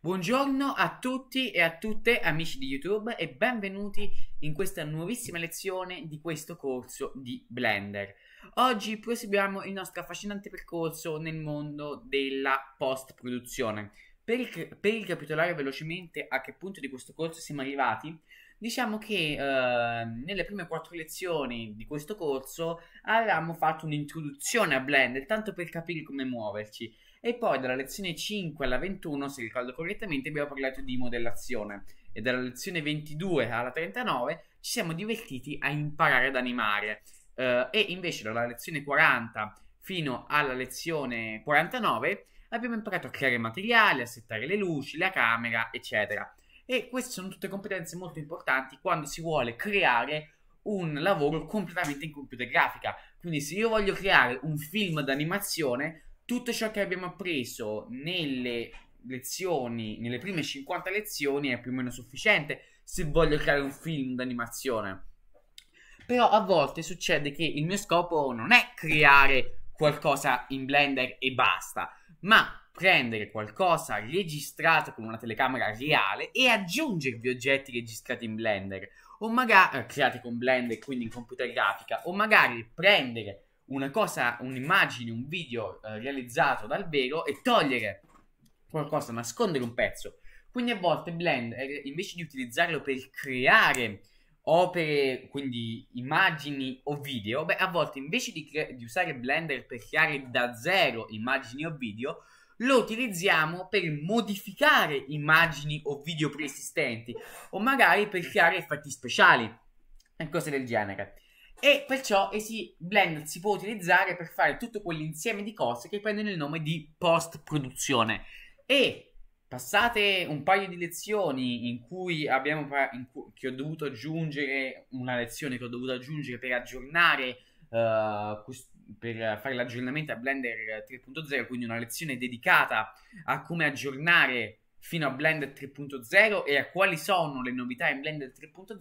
Buongiorno a tutti e a tutte amici di YouTube e benvenuti in questa nuovissima lezione di questo corso di Blender. Oggi proseguiamo il nostro affascinante percorso nel mondo della post-produzione. Per, per, ricapitolare velocemente a che punto di questo corso siamo arrivati, diciamo che eh, nelle prime quattro lezioni di questo corso avevamo fatto un'introduzione a Blender, tanto per capire come muoverci. E poi dalla lezione 5 alla 21, se ricordo correttamente, abbiamo parlato di modellazione e dalla lezione 22 alla 39 ci siamo divertiti a imparare ad animare uh, e invece dalla lezione 40 fino alla lezione 49 abbiamo imparato a creare materiali, a settare le luci, la camera, eccetera. E queste sono tutte competenze molto importanti quando si vuole creare un lavoro completamente in computer grafica. Quindi se io voglio creare un film d'animazione, tutto ciò che abbiamo appreso nelle lezioni, nelle prime 50 lezioni è più o meno sufficiente se voglio creare un film d'animazione. Però a volte succede che il mio scopo non è creare qualcosa in Blender e basta, ma prendere qualcosa registrato con una telecamera reale e aggiungervi oggetti registrati in Blender, o magari eh, creati con Blender, quindi in computer grafica, o magari prendere una cosa, un'immagine, un video eh, realizzato dal vero e togliere qualcosa, nascondere un pezzo. Quindi a volte Blender, eh, invece di utilizzarlo per creare opere, quindi immagini o video, beh, a volte invece di, cre- di usare Blender per creare da zero immagini o video, lo utilizziamo per modificare immagini o video preesistenti o magari per creare effetti speciali e cose del genere. E perciò esi Blender si può utilizzare per fare tutto quell'insieme di cose che prendono il nome di post-produzione. E passate un paio di lezioni in cui, abbiamo, in cui ho dovuto aggiungere una lezione che ho dovuto aggiungere per aggiornare uh, eh, questo per fare l'aggiornamento a Blender 3.0, quindi una lezione dedicata a come aggiornare fino a Blender 3.0 e a quali sono le novità in Blender 3.0,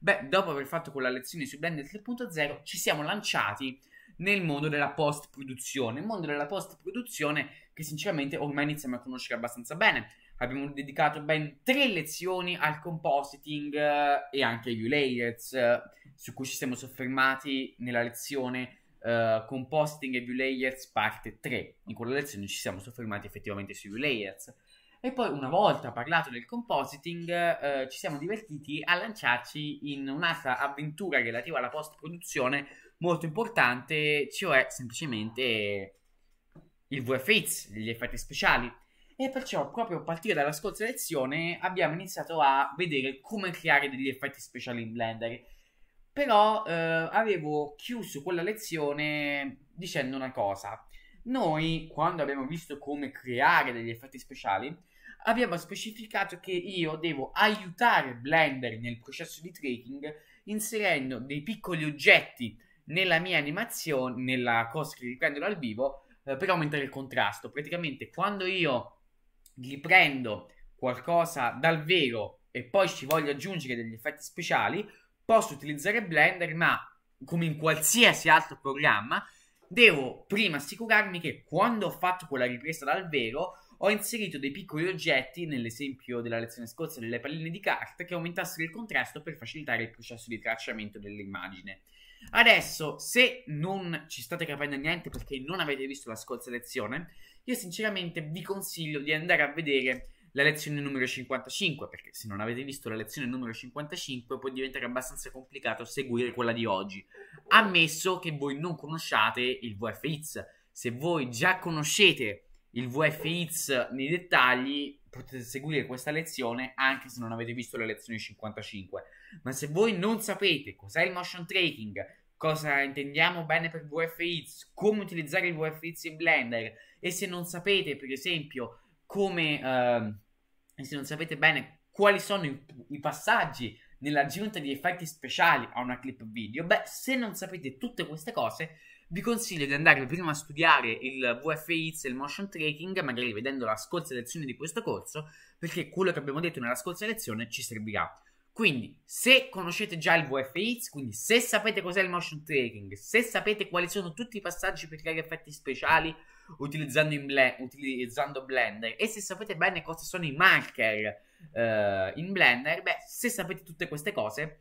Beh, dopo aver fatto quella lezione su Blender 3.0, ci siamo lanciati nel mondo della post-produzione. Il mondo della post-produzione che sinceramente ormai iniziamo a conoscere abbastanza bene. Abbiamo dedicato ben tre lezioni al compositing eh, e anche agli layers, eh, su cui ci siamo soffermati nella lezione eh, Composting e View Layers parte 3. In quella lezione ci siamo soffermati effettivamente sui View Layers. E poi una volta parlato del compositing eh, ci siamo divertiti a lanciarci in un'altra avventura relativa alla post-produzione molto importante, cioè semplicemente il VFX, gli effetti speciali. E perciò proprio a partire dalla scorsa lezione abbiamo iniziato a vedere come creare degli effetti speciali in Blender. Però eh, avevo chiuso quella lezione dicendo una cosa, noi, quando abbiamo visto come creare degli effetti speciali, abbiamo specificato che io devo aiutare Blender nel processo di tracking inserendo dei piccoli oggetti nella mia animazione, nella cosa che riprendo dal vivo, eh, per aumentare il contrasto. Praticamente quando io riprendo qualcosa dal vero e poi ci voglio aggiungere degli effetti speciali, posso utilizzare Blender, ma come in qualsiasi altro programma, devo prima assicurarmi che quando ho fatto quella ripresa dal vero ho inserito dei piccoli oggetti, nell'esempio della lezione scorsa delle palline di carta, che aumentassero il contrasto per facilitare il processo di tracciamento dell'immagine. Adesso, se non ci state capendo niente perché non avete visto la scorsa lezione, io sinceramente vi consiglio di andare a vedere la lezione numero 55, perché se non avete visto la lezione numero 55 può diventare abbastanza complicato seguire quella di oggi, ammesso che voi non conosciate il VFX. Se voi già conoscete il VFX nei dettagli, potete seguire questa lezione anche se non avete visto la lezione 55. Ma se voi non sapete cos'è il motion tracking, cosa intendiamo bene per VFX, come utilizzare il VFX in Blender e se non sapete, per esempio, come, eh, se non sapete bene, quali sono i, i passaggi nell'aggiunta di effetti speciali a una clip video, beh, se non sapete tutte queste cose, vi consiglio di andare prima a studiare il VFX e il motion tracking, magari vedendo la scorsa lezione di questo corso, perché quello che abbiamo detto nella scorsa lezione ci servirà. Quindi, se conoscete già il VFX, quindi se sapete cos'è il motion tracking, se sapete quali sono tutti i passaggi per creare effetti speciali utilizzando, ble- utilizzando Blender. E se sapete bene cosa sono i marker eh, in Blender, beh, se sapete tutte queste cose,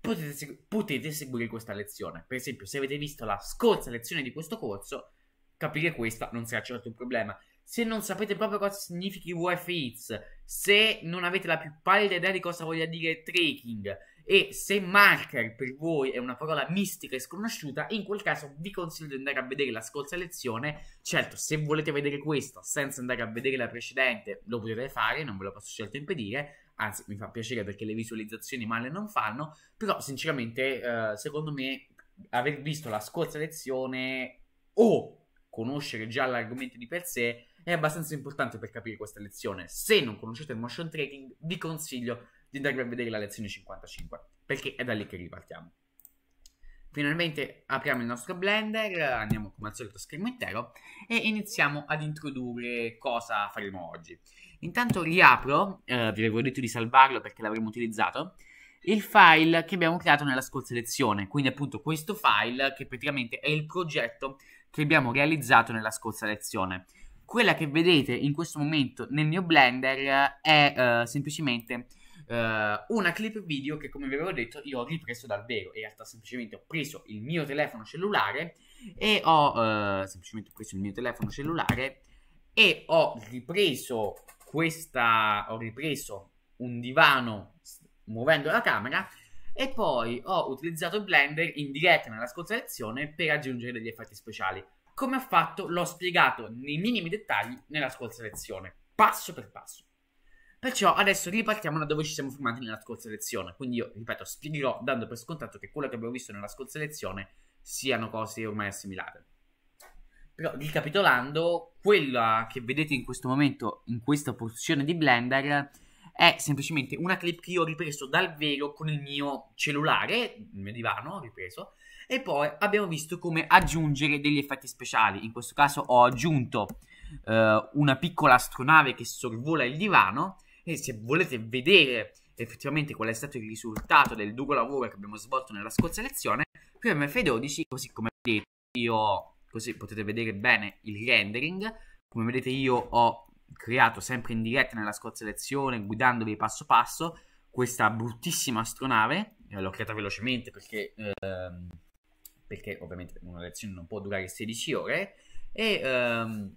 potete, segu- potete seguire questa lezione. Per esempio, se avete visto la scorsa lezione di questo corso, capire questa non sarà certo un problema. Se non sapete proprio cosa significhi UFX, se non avete la più pallida idea di cosa voglia dire tracking, e se marker per voi è una parola mistica e sconosciuta, in quel caso vi consiglio di andare a vedere la scorsa lezione. Certo, se volete vedere questa senza andare a vedere la precedente, lo potete fare, non ve lo posso certo impedire, anzi mi fa piacere perché le visualizzazioni male non fanno, però sinceramente eh, secondo me aver visto la scorsa lezione o conoscere già l'argomento di per sé è abbastanza importante per capire questa lezione. Se non conoscete il motion tracking, vi consiglio di andare a vedere la lezione 55, perché è da lì che ripartiamo. Finalmente apriamo il nostro Blender, andiamo come al solito a schermo intero e iniziamo ad introdurre cosa faremo oggi. Intanto riapro, eh, vi avevo detto di salvarlo perché l'avremo utilizzato, il file che abbiamo creato nella scorsa lezione, quindi appunto questo file che praticamente è il progetto che abbiamo realizzato nella scorsa lezione. Quella che vedete in questo momento nel mio Blender è eh, semplicemente uh, una clip video che come vi avevo detto io ho ripreso dal vero. In realtà semplicemente ho preso il mio telefono cellulare e ho uh, semplicemente preso il mio telefono cellulare e ho ripreso questa ho ripreso un divano muovendo la camera e poi ho utilizzato Blender in diretta nella scorsa lezione per aggiungere degli effetti speciali. Come ho fatto l'ho spiegato nei minimi dettagli nella scorsa lezione, passo per passo. Perciò adesso ripartiamo da dove ci siamo fermati nella scorsa lezione. Quindi io, ripeto, spiegherò dando per scontato che quello che abbiamo visto nella scorsa lezione siano cose ormai assimilate. Però, ricapitolando, quella che vedete in questo momento, in questa posizione di Blender, è semplicemente una clip che io ho ripreso dal vero con il mio cellulare, il mio divano, ho ripreso, e poi abbiamo visto come aggiungere degli effetti speciali. In questo caso ho aggiunto eh, una piccola astronave che sorvola il divano quindi se volete vedere effettivamente qual è stato il risultato del duro lavoro che abbiamo svolto nella scorsa lezione, qui MF12, così come vedete io, così potete vedere bene il rendering, come vedete io ho creato sempre in diretta nella scorsa lezione, guidandovi passo passo, questa bruttissima astronave, l'ho creata velocemente perché, ehm, perché ovviamente una lezione non può durare 16 ore, e, ehm,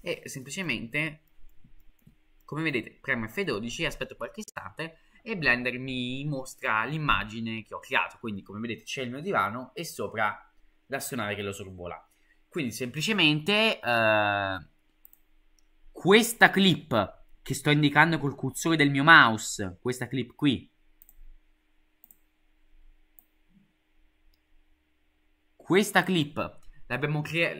e semplicemente come vedete premo F12, aspetto qualche istante e Blender mi mostra l'immagine che ho creato, quindi come vedete c'è il mio divano e sopra l'assionare che lo sorvola. Quindi semplicemente eh, questa clip che sto indicando col cursore del mio mouse, questa clip qui, questa clip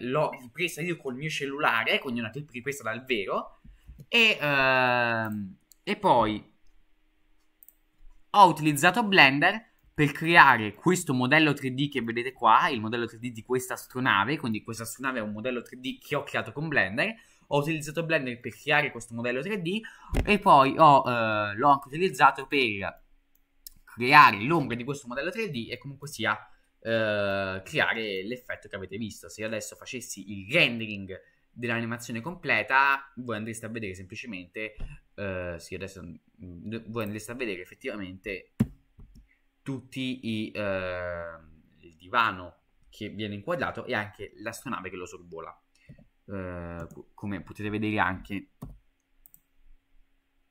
l'ho ripresa io col mio cellulare, quindi una clip ripresa dal vero, e, uh, e poi ho utilizzato Blender per creare questo modello 3D che vedete qua, il modello 3D di questa astronave, quindi questa astronave è un modello 3D che ho creato con Blender, ho utilizzato Blender per creare questo modello 3D e poi ho, eh, l'ho anche utilizzato per creare l'ombra di questo modello 3D e comunque sia eh, creare l'effetto che avete visto. Se io adesso facessi il rendering dell'animazione completa, voi andreste a vedere semplicemente, uh, sì adesso, mm, voi andreste a vedere effettivamente tutti i, uh, il divano che viene inquadrato e anche l'astronave che lo sorvola, uh, come potete vedere anche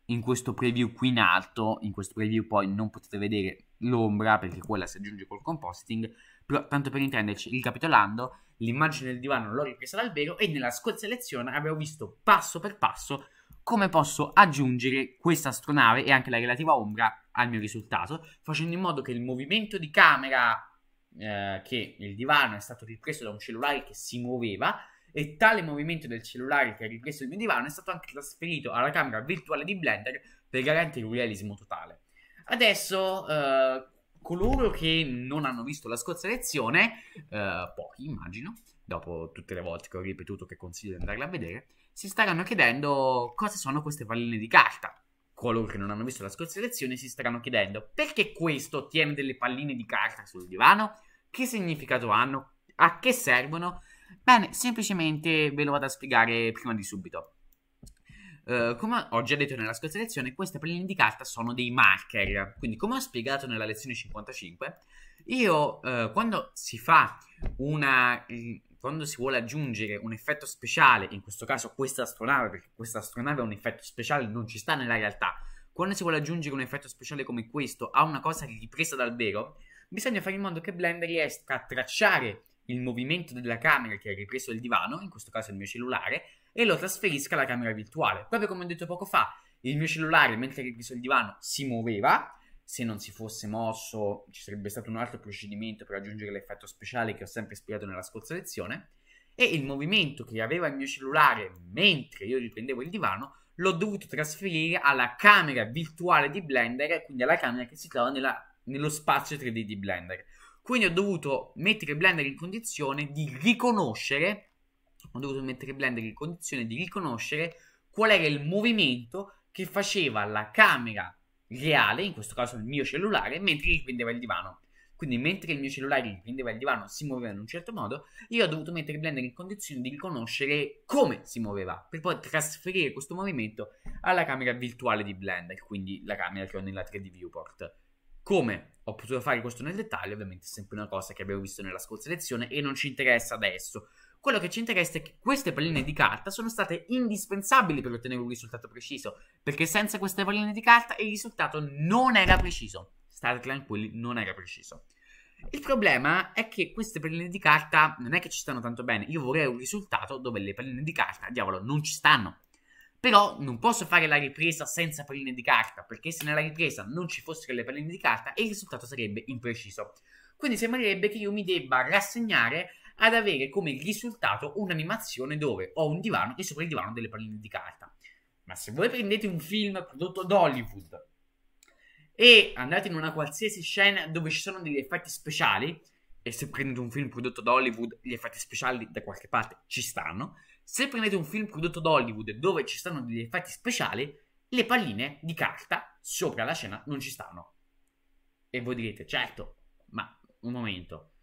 in questo preview qui in alto, in questo preview poi non potete vedere l'ombra perché quella si aggiunge col composting, però tanto per intenderci, ricapitolando, l'immagine del divano l'ho ripresa dal vero e nella scorsa lezione avevo visto passo per passo come posso aggiungere questa astronave e anche la relativa ombra al mio risultato, facendo in modo che il movimento di camera eh, che il divano è stato ripreso da un cellulare che si muoveva e tale movimento del cellulare che ha ripreso il mio divano è stato anche trasferito alla camera virtuale di Blender per garantire un realismo totale. Adesso eh, coloro che non hanno visto la scorsa lezione, eh, pochi immagino, dopo tutte le volte che ho ripetuto che consiglio di andarla a vedere, si staranno chiedendo cosa sono queste palline di carta. Coloro che non hanno visto la scorsa lezione si staranno chiedendo perché questo tiene delle palline di carta sul divano, che significato hanno, a che servono. Bene, semplicemente ve lo vado a spiegare prima di subito. Eh, come ho già detto nella scorsa lezione, queste palline di carta sono dei marker. Quindi, come ho spiegato nella lezione 55, io uh, quando si fa una. Quando si vuole aggiungere un effetto speciale, in questo caso questa astronave, perché questa astronave ha un effetto speciale, non ci sta nella realtà. Quando si vuole aggiungere un effetto speciale come questo a una cosa ripresa dal vero, bisogna fare in modo che Blender riesca a tracciare il movimento della camera che ha ripreso il divano, in questo caso il mio cellulare, e lo trasferisca alla camera virtuale. Proprio come ho detto poco fa, il mio cellulare, mentre ero sul divano, si muoveva. Se non si fosse mosso, ci sarebbe stato un altro procedimento per raggiungere l'effetto speciale che ho sempre spiegato nella scorsa lezione. E il movimento che aveva il mio cellulare mentre io riprendevo il divano l'ho dovuto trasferire alla camera virtuale di Blender, quindi alla camera che si trova nella, nello spazio 3D di Blender. Quindi ho dovuto mettere Blender in condizione di riconoscere ho dovuto mettere Blender in condizione di riconoscere qual era il movimento che faceva la camera reale, in questo caso il mio cellulare, mentre riprendeva il divano. Quindi mentre il mio cellulare riprendeva il divano si muoveva in un certo modo, io ho dovuto mettere Blender in condizione di riconoscere come si muoveva, per poi trasferire questo movimento alla camera virtuale di Blender, quindi la camera che ho nella 3D Viewport. Come ho potuto fare questo nel dettaglio, ovviamente è sempre una cosa che abbiamo visto nella scorsa lezione e non ci interessa adesso. Quello che ci interessa è che queste palline di carta sono state indispensabili per ottenere un risultato preciso, perché senza queste palline di carta il risultato non era preciso. State tranquilli, non era preciso. Il problema è che queste palline di carta non è che ci stanno tanto bene. Io vorrei un risultato dove le palline di carta, diavolo, non ci stanno. Però non posso fare la ripresa senza palline di carta, perché se nella ripresa non ci fossero le palline di carta, il risultato sarebbe impreciso. Quindi sembrerebbe che io mi debba rassegnare ad avere come risultato un'animazione dove ho un divano e sopra il divano delle palline di carta. Ma se voi prendete un film prodotto ad Hollywood e andate in una qualsiasi scena dove ci sono degli effetti speciali, e se prendete un film prodotto da Hollywood, gli effetti speciali da qualche parte ci stanno. Se prendete un film prodotto da Hollywood dove ci stanno degli effetti speciali, le palline di carta sopra la scena non ci stanno. E voi direte, certo, ma un momento,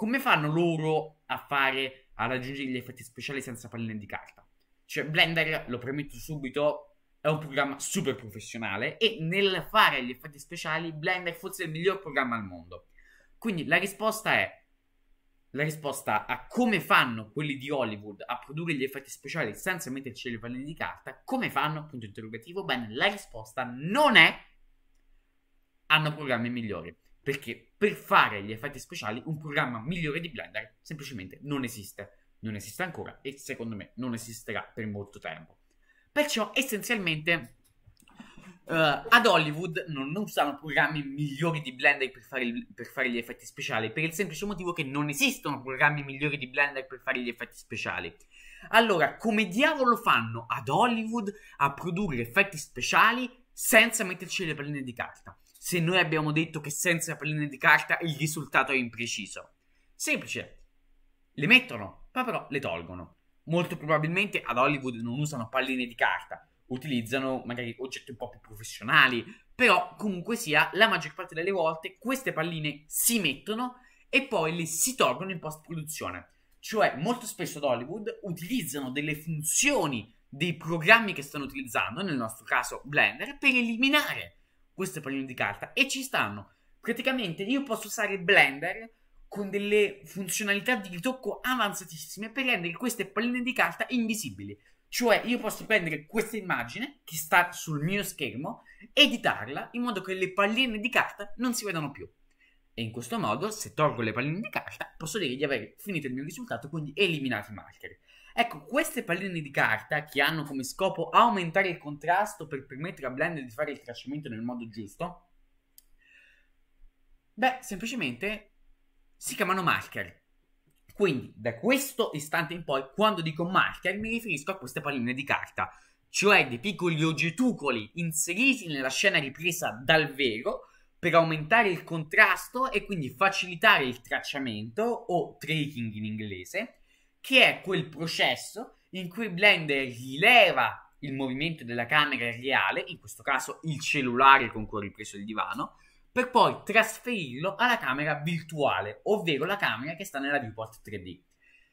come fanno loro a fare a raggiungere gli effetti speciali senza palline di carta? Cioè, Blender, lo premetto subito, è un programma super professionale e nel fare gli effetti speciali Blender forse è il miglior programma al mondo. Quindi la risposta è la risposta a come fanno quelli di Hollywood a produrre gli effetti speciali senza metterci le palline di carta, come fanno? Punto interrogativo. Bene, la risposta non è hanno programmi migliori, perché per fare gli effetti speciali un programma migliore di Blender semplicemente non esiste. Non esiste ancora e secondo me non esisterà per molto tempo. Perciò essenzialmente uh, ad Hollywood non, non, usano programmi migliori di Blender per fare, il, per fare, gli effetti speciali, per il semplice motivo che non esistono programmi migliori di Blender per fare gli effetti speciali. Allora, come diavolo fanno ad Hollywood a produrre effetti speciali senza metterci le palline di carta? se noi abbiamo detto che senza palline di carta il risultato è impreciso? Semplice. Le mettono, ma però le tolgono. Molto probabilmente ad Hollywood non usano palline di carta, utilizzano magari oggetti un po' più professionali, però comunque sia, la maggior parte delle volte queste palline si mettono e poi le si tolgono in post-produzione. Cioè, molto spesso ad Hollywood utilizzano delle funzioni dei programmi che stanno utilizzando, nel nostro caso Blender, per eliminare queste palline di carta, e ci stanno. Praticamente io posso usare Blender con delle funzionalità di ritocco avanzatissime per rendere queste palline di carta invisibili. Cioè io posso prendere questa immagine che sta sul mio schermo, editarla in modo che le palline di carta non si vedano più. E in questo modo, se tolgo le palline di carta, posso dire di aver finito il mio risultato, quindi eliminato i marker. Ecco, queste palline di carta che hanno come scopo aumentare il contrasto per permettere a Blender di fare il tracciamento nel modo giusto, beh, semplicemente si chiamano marker. Quindi, da questo istante in poi, quando dico marker, mi riferisco a queste palline di carta, cioè dei piccoli oggetucoli inseriti nella scena ripresa dal vero per aumentare il contrasto e quindi facilitare il tracciamento o tracking in inglese che è quel processo in cui Blender rileva il movimento della camera reale, in questo caso il cellulare con cui ho ripreso il divano, per poi trasferirlo alla camera virtuale, ovvero la camera che sta nella viewport 3D.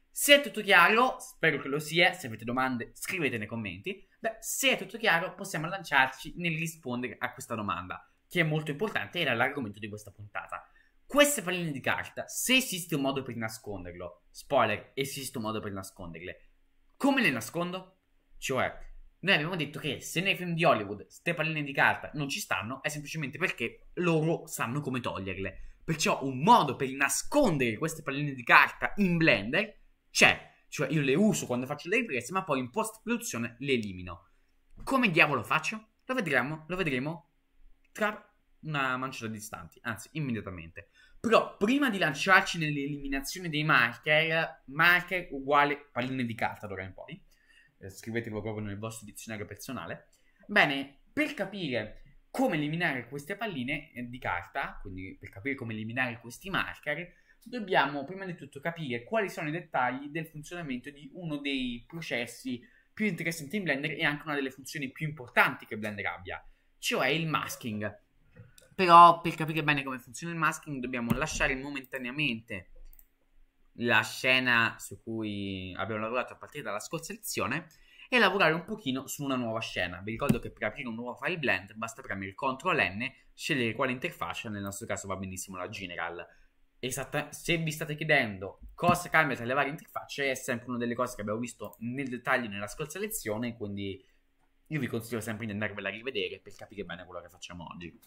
Se è tutto chiaro, spero che lo sia, se avete domande scrivete nei commenti. Beh, se è tutto chiaro, possiamo lanciarci nel rispondere a questa domanda, che è molto importante ed è l'argomento di questa puntata. Queste palline di carta, se esiste un modo per nasconderlo, spoiler, esiste un modo per nasconderle. Come le nascondo? Cioè, noi abbiamo detto che se nei film di Hollywood queste palline di carta non ci stanno, è semplicemente perché loro sanno come toglierle. Perciò un modo per nascondere queste palline di carta in Blender c'è. Cioè, io le uso quando faccio le riprese, ma poi in post-produzione le elimino. Come diavolo faccio? Lo vedremo, lo vedremo tra una manciata di istanti, anzi, immediatamente. Però prima di lanciarci nell'eliminazione dei marker, marker uguale palline di carta d'ora in poi, eh, scrivetelo proprio nel vostro dizionario personale. Bene, per capire come eliminare queste palline eh, di carta, quindi per capire come eliminare questi marker, dobbiamo prima di tutto capire quali sono i dettagli del funzionamento di uno dei processi più interessanti in Blender e anche una delle funzioni più importanti che Blender abbia, cioè il masking. Però per capire bene come funziona il masking dobbiamo lasciare momentaneamente la scena su cui abbiamo lavorato a partire dalla scorsa lezione e lavorare un pochino su una nuova scena. Vi ricordo che per aprire un nuovo file blend basta premere il CTRL N, scegliere quale interfaccia, nel nostro caso va benissimo la General. Esatta, se vi state chiedendo cosa cambia tra le varie interfacce, è sempre una delle cose che abbiamo visto nel dettaglio nella scorsa lezione, quindi io vi consiglio sempre di andarvela a rivedere per capire bene quello che facciamo oggi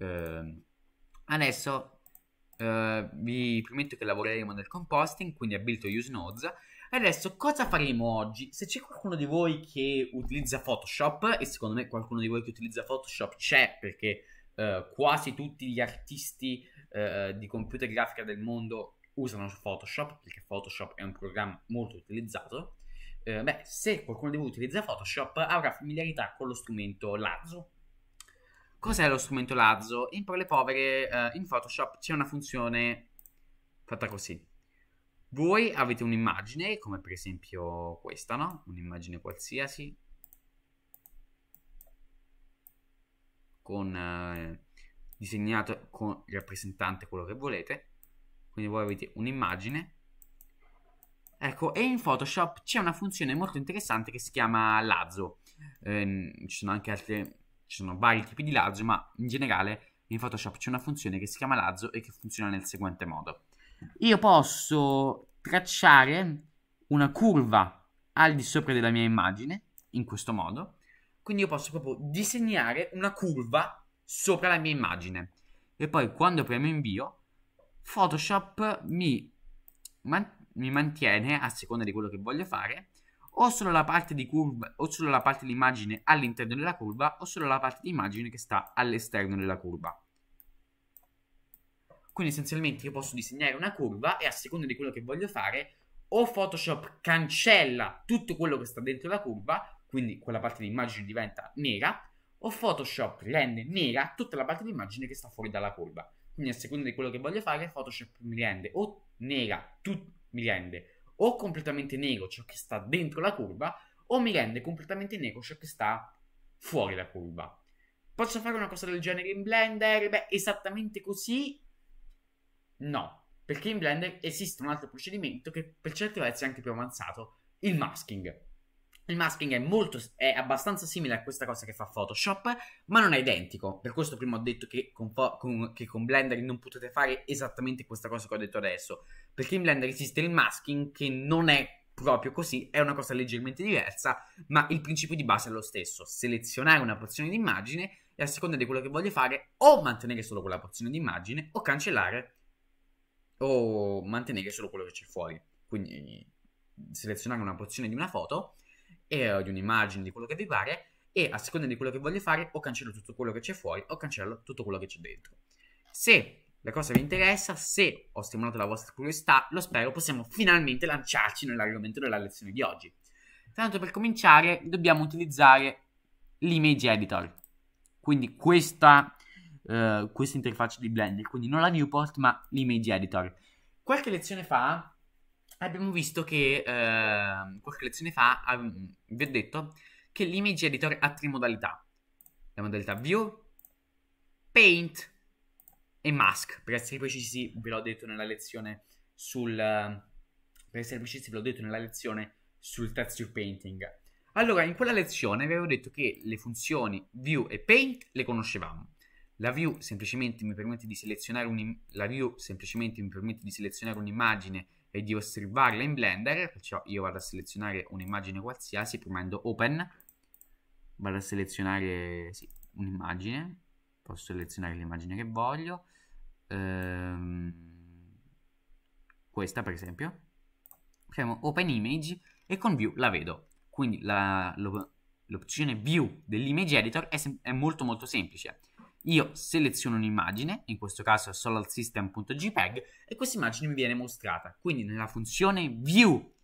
eh, adesso eh, vi prometto che lavoreremo nel composting quindi abilito use nodes Adesso cosa faremo oggi? Se c'è qualcuno di voi che utilizza Photoshop, e secondo me qualcuno di voi che utilizza Photoshop c'è perché eh, quasi tutti gli artisti eh, di computer grafica del mondo usano Photoshop, perché Photoshop è un programma molto utilizzato. Eh, beh, se qualcuno di voi utilizza Photoshop avrà familiarità con lo strumento Lazzo, Cos'è lo strumento Lazzo? In parole povere, eh, in Photoshop c'è una funzione fatta così. Voi avete un'immagine, come per esempio questa, no? Un'immagine qualsiasi. Con eh, disegnato con rappresentante quello che volete. Quindi voi avete un'immagine. Ecco, e in Photoshop c'è una funzione molto interessante che si chiama Lazzo. Eh, ci sono anche altre ci sono vari tipi di lazzo, ma in generale in Photoshop c'è una funzione che si chiama lazzo e che funziona nel seguente modo. Io posso tracciare una curva al di sopra della mia immagine, in questo modo, quindi io posso proprio disegnare una curva sopra la mia immagine. E poi quando premo invio, Photoshop mi, man- mi mantiene, a seconda di quello che voglio fare, o solo la parte di curva o solo la parte di immagine all'interno della curva o solo la parte di immagine che sta all'esterno della curva. Quindi essenzialmente io posso disegnare una curva e a seconda di quello che voglio fare o Photoshop cancella tutto quello che sta dentro la curva, quindi quella parte di immagine diventa nera, o Photoshop rende nera tutta la parte di immagine che sta fuori dalla curva. Quindi a seconda di quello che voglio fare, Photoshop mi rende o nera, tu- mi rende o completamente nero ciò che sta dentro la curva o mi rende completamente nero ciò che sta fuori la curva. Posso fare una cosa del genere in Blender? Beh, esattamente così? No, perché in Blender esiste un altro procedimento che per certi versi è anche più avanzato, il masking. Il masking è, molto, è abbastanza simile a questa cosa che fa Photoshop, ma non è identico. Per questo prima ho detto che con, con, che con Blender non potete fare esattamente questa cosa che ho detto adesso, perché in Blender esiste il masking che non è proprio così, è una cosa leggermente diversa, ma il principio di base è lo stesso. Selezionare una porzione di immagine e a seconda di quello che voglio fare o mantenere solo quella porzione di immagine o cancellare o mantenere solo quello che c'è fuori. Quindi selezionare una porzione di una foto e di un'immagine, di quello che vi pare, e a seconda di quello che voglio fare o cancello tutto quello che c'è fuori o cancello tutto quello che c'è dentro. Se la cosa vi interessa, se ho stimolato la vostra curiosità, lo spero possiamo finalmente lanciarci nell'argomento della lezione di oggi. Tanto per cominciare dobbiamo utilizzare l'image editor, quindi questa, uh, questa interfaccia di Blender, quindi non la viewport ma l'image editor. Qualche lezione fa abbiamo visto che eh, qualche lezione fa um, vi ho detto che l'image editor ha tre modalità. La modalità view, paint e mask. Per essere precisi ve l'ho detto nella lezione sul... Per essere precisi ve l'ho detto nella lezione sul texture painting. Allora, in quella lezione vi avevo detto che le funzioni view e paint le conoscevamo. La view semplicemente mi permette di selezionare un'immagine e di osservarla in Blender, perciò io vado a selezionare un'immagine qualsiasi premendo Open, vado a selezionare sì, un'immagine, posso selezionare l'immagine che voglio, ehm, questa per esempio, premo Open Image e con View la vedo, quindi l'opzione View dell'Image Editor è, è molto molto semplice, io seleziono un'immagine, in questo caso è solalsystem.jpg, e questa immagine mi viene mostrata. Quindi nella funzione view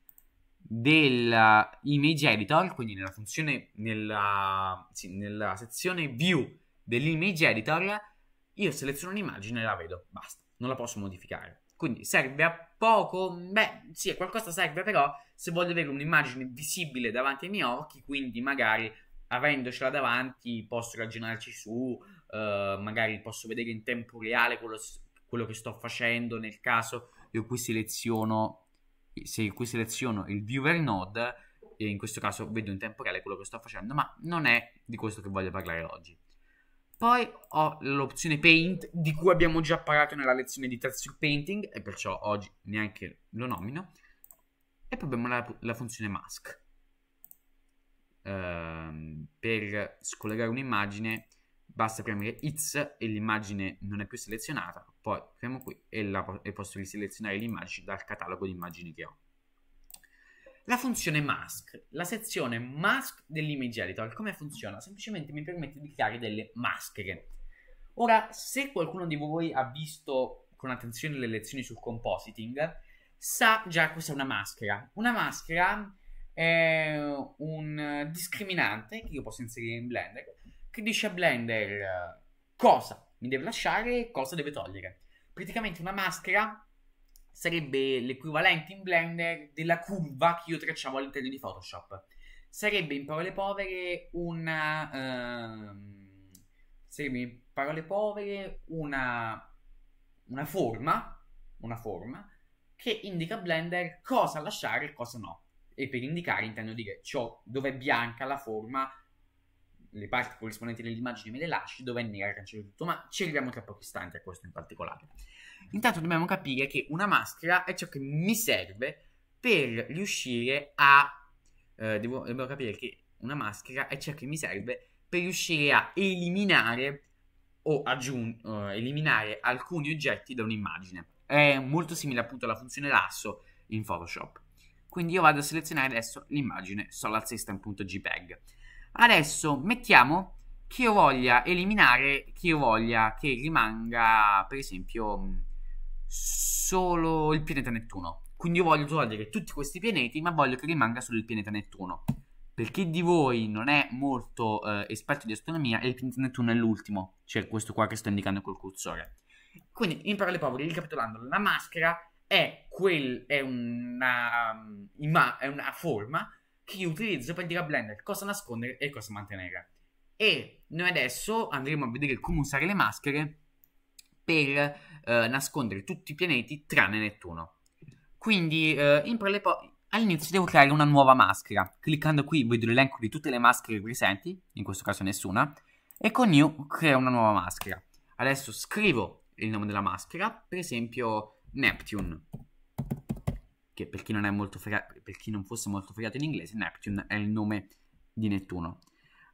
dell'image eh, editor, quindi nella funzione, nella, sì, nella sezione view dell'image editor, io seleziono un'immagine e la vedo, basta, non la posso modificare. Quindi serve a poco, beh, sì, a qualcosa serve, però se voglio avere un'immagine visibile davanti ai miei occhi, quindi magari avendocela davanti posso ragionarci su eh, magari posso vedere in tempo reale quello, quello, che sto facendo nel caso io qui seleziono se qui seleziono il viewer node e in questo caso vedo in tempo reale quello che sto facendo ma non è di questo che voglio parlare oggi poi ho l'opzione paint di cui abbiamo già parlato nella lezione di texture painting e perciò oggi neanche lo nomino e poi abbiamo la, la funzione mask uh, per scollegare un'immagine basta premere X e l'immagine non è più selezionata, poi premo qui e, la, e posso riselezionare l'immagine dal catalogo di immagini che ho. La funzione mask, la sezione mask dell'image editor, come funziona? Semplicemente mi permette di creare delle maschere. Ora, se qualcuno di voi ha visto con attenzione le lezioni sul compositing, sa già cos'è una maschera. Una maschera è un discriminante che io posso inserire in Blender che dice a Blender cosa mi deve lasciare e cosa deve togliere. Praticamente una maschera sarebbe l'equivalente in Blender della curva che io tracciavo all'interno di Photoshop. Sarebbe in parole povere una... Ehm, sarebbe in parole povere una... una forma, una forma che indica a Blender cosa lasciare e cosa no. E per indicare intendo dire ciò dove è bianca la forma le parti corrispondenti dell'immagine me le lasci, dove è nera cancello tutto, ma ci arriviamo tra pochi istanti a questo in particolare. Intanto dobbiamo capire che una maschera è ciò che mi serve per riuscire a... Eh, devo, dobbiamo capire che una maschera è ciò che mi serve per riuscire a eliminare o aggiung- eh, eliminare alcuni oggetti da un'immagine. È molto simile appunto alla funzione lasso in Photoshop. Quindi io vado a selezionare adesso l'immagine solar system.jpg Adesso mettiamo che io voglia eliminare, che io voglia che rimanga, per esempio, mm, solo il pianeta Nettuno. Quindi io voglio togliere tutti questi pianeti, ma voglio che rimanga solo il pianeta Nettuno. Per chi di voi non è molto eh, esperto di astronomia, il pianeta Nettuno è l'ultimo, cioè questo qua che sto indicando col cursore. Quindi, in parole povere, ricapitolando, la maschera è, quel, è, una, mm, è una forma chi utilizzo per dire a Blender cosa nascondere e cosa mantenere. E noi adesso andremo a vedere come usare le maschere per eh, nascondere tutti i pianeti tranne Nettuno. Quindi eh, in Prolepo all'inizio devo creare una nuova maschera. Cliccando qui vedo l'elenco di tutte le maschere presenti, in questo caso nessuna, e con new creo una nuova maschera. Adesso scrivo il nome della maschera, per esempio Neptune che per chi non, è molto fregato, per chi non fosse molto fregato in inglese, Neptune è il nome di Nettuno.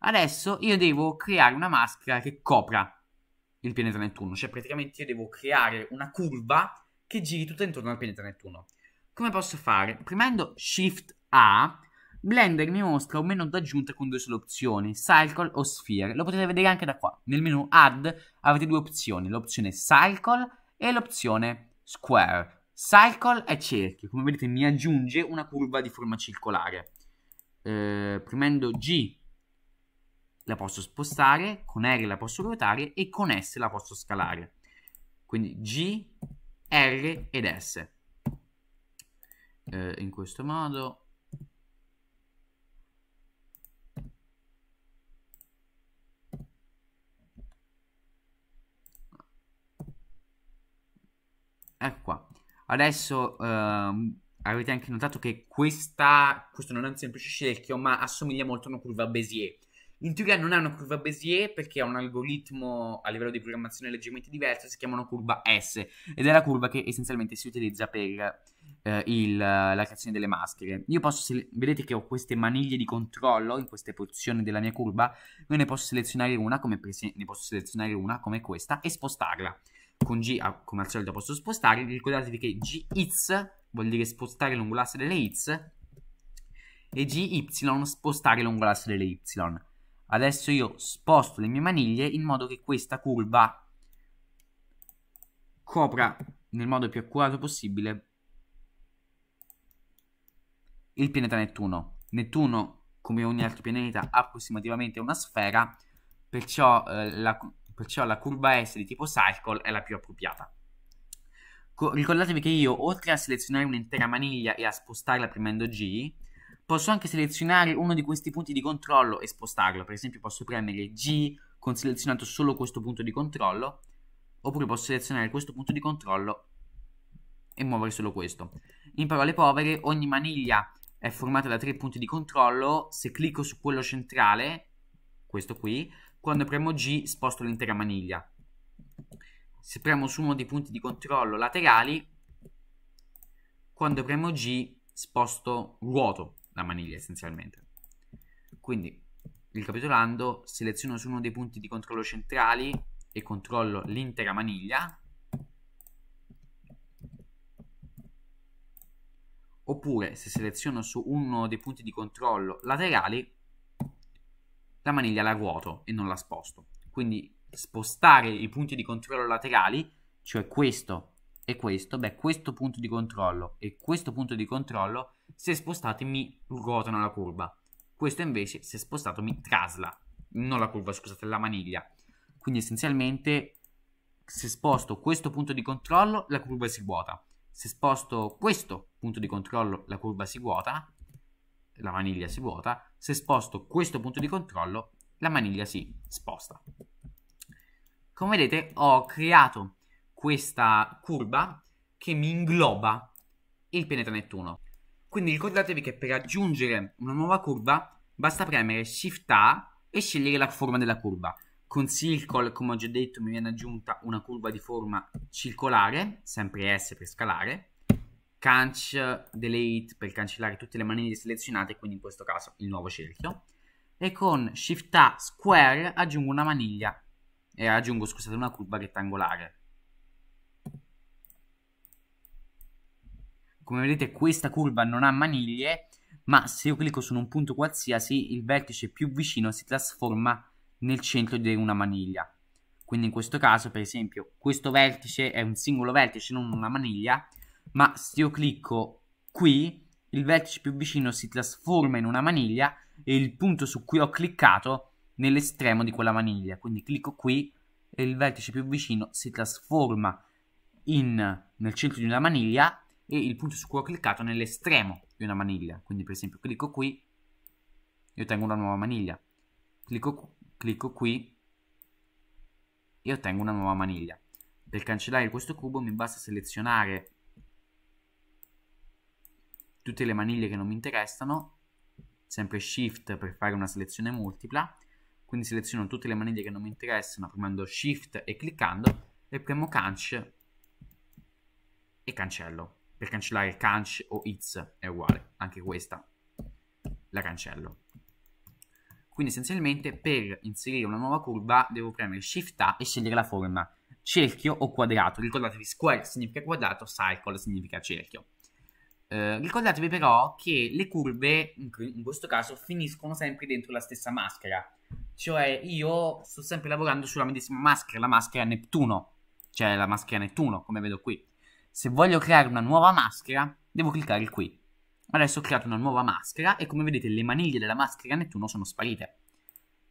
Adesso io devo creare una maschera che copra il pianeta Nettuno, cioè praticamente io devo creare una curva che giri tutta intorno al pianeta Nettuno. Come posso fare? Premendo Shift A, Blender mi mostra un menu d'aggiunta con due sole opzioni, Circle o Sphere. Lo potete vedere anche da qua. Nel menu Add avete due opzioni, l'opzione Circle e l'opzione Square. Cycle è cerchio, come vedete mi aggiunge una curva di forma circolare. Eh, premendo G la posso spostare, con R la posso ruotare e con S la posso scalare. Quindi G, R ed S. Eh, in questo modo ecco qua Adesso ehm, avete anche notato che questa, questo non è un semplice cerchio, ma assomiglia molto a una curva Bézier. In teoria non è una curva Bézier perché ha un algoritmo a livello di programmazione leggermente diverso, si chiama una curva S ed è la curva che essenzialmente si utilizza per eh, il, la creazione delle maschere. Io posso, sele- vedete che ho queste maniglie di controllo in queste porzioni della mia curva, io ne posso selezionare una come, prese- ne posso selezionare una come questa e spostarla con G come al solito posso spostare, ricordatevi che GX vuol dire spostare lungo l'asse delle X e GY spostare lungo l'asse delle y. Adesso io sposto le mie maniglie in modo che questa curva copra nel modo più accurato possibile il pianeta Nettuno. Nettuno, come ogni altro pianeta, approssimativamente è una sfera, perciò eh, la, perciò la curva S di tipo cycle è la più appropriata. Co ricordatevi che io, oltre a selezionare un'intera maniglia e a spostarla premendo G, posso anche selezionare uno di questi punti di controllo e spostarlo. Per esempio posso premere G con selezionato solo questo punto di controllo, oppure posso selezionare questo punto di controllo e muovere solo questo. In parole povere, ogni maniglia è formata da tre punti di controllo. Se clicco su quello centrale, questo qui, quando premo G sposto l'intera maniglia. Se premo su uno dei punti di controllo laterali, quando premo G sposto, ruoto la maniglia essenzialmente. Quindi, ricapitolando, seleziono su uno dei punti di controllo centrali e controllo l'intera maniglia, oppure se seleziono su uno dei punti di controllo laterali la maniglia la ruoto e non la sposto. Quindi spostare i punti di controllo laterali, cioè questo e questo, beh, questo punto di controllo e questo punto di controllo, se spostati mi ruotano la curva. Questo invece, se spostato, mi trasla, non la curva, scusate, la maniglia. Quindi essenzialmente, se sposto questo punto di controllo, la curva si vuota. Se sposto questo punto di controllo, la curva si vuota, la maniglia si vuota se sposto questo punto di controllo la maniglia si sposta. Come vedete ho creato questa curva che mi ingloba il pianeta Nettuno. Quindi ricordatevi che per aggiungere una nuova curva basta premere Shift A e scegliere la forma della curva. Con Circle, come ho già detto, mi viene aggiunta una curva di forma circolare, sempre S per scalare, canc delete per cancellare tutte le maniglie selezionate, quindi in questo caso il nuovo cerchio, e con shift A square aggiungo una maniglia, e aggiungo, scusate, una curva rettangolare. Come vedete questa curva non ha maniglie, ma se io clicco su un punto qualsiasi, il vertice più vicino si trasforma nel centro di una maniglia. Quindi in questo caso, per esempio, questo vertice è un singolo vertice, non una maniglia, ma se io clicco qui il vertice più vicino si trasforma in una maniglia e il punto su cui ho cliccato nell'estremo di quella maniglia. Quindi clicco qui e il vertice più vicino si trasforma in, nel centro di una maniglia e il punto su cui ho cliccato nell'estremo di una maniglia. Quindi per esempio clicco qui e ottengo una nuova maniglia. Clicco, clicco qui e ottengo una nuova maniglia. Per cancellare questo cubo mi basta selezionare tutte le maniglie che non mi interessano, sempre Shift per fare una selezione multipla, quindi seleziono tutte le maniglie che non mi interessano, premendo Shift e cliccando, e premo canch e cancello. Per cancellare canch o It's è uguale, anche questa la cancello. Quindi essenzialmente per inserire una nuova curva devo premere Shift A e scegliere la forma cerchio o quadrato. Ricordatevi, square significa quadrato, circle significa cerchio. Eh, ricordatevi però che le curve, in questo caso, finiscono sempre dentro la stessa maschera. Cioè, io sto sempre lavorando sulla medesima maschera, la maschera Nettuno Cioè, la maschera Nettuno, come vedo qui. Se voglio creare una nuova maschera, devo cliccare qui. Adesso ho creato una nuova maschera e come vedete le maniglie della maschera Nettuno sono sparite.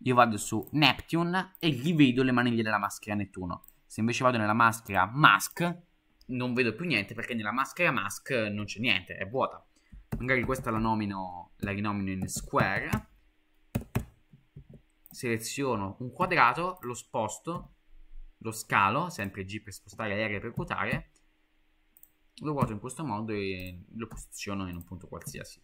Io vado su Neptune e gli vedo le maniglie della maschera Nettuno. Se invece vado nella maschera Mask, non vedo più niente perché nella maschera mask non c'è niente, è vuota. Magari questa la nomino, la rinomino in square. Seleziono un quadrato, lo sposto, lo scalo, sempre G per spostare, R per quotare. Lo ruoto in questo modo e lo posiziono in un punto qualsiasi.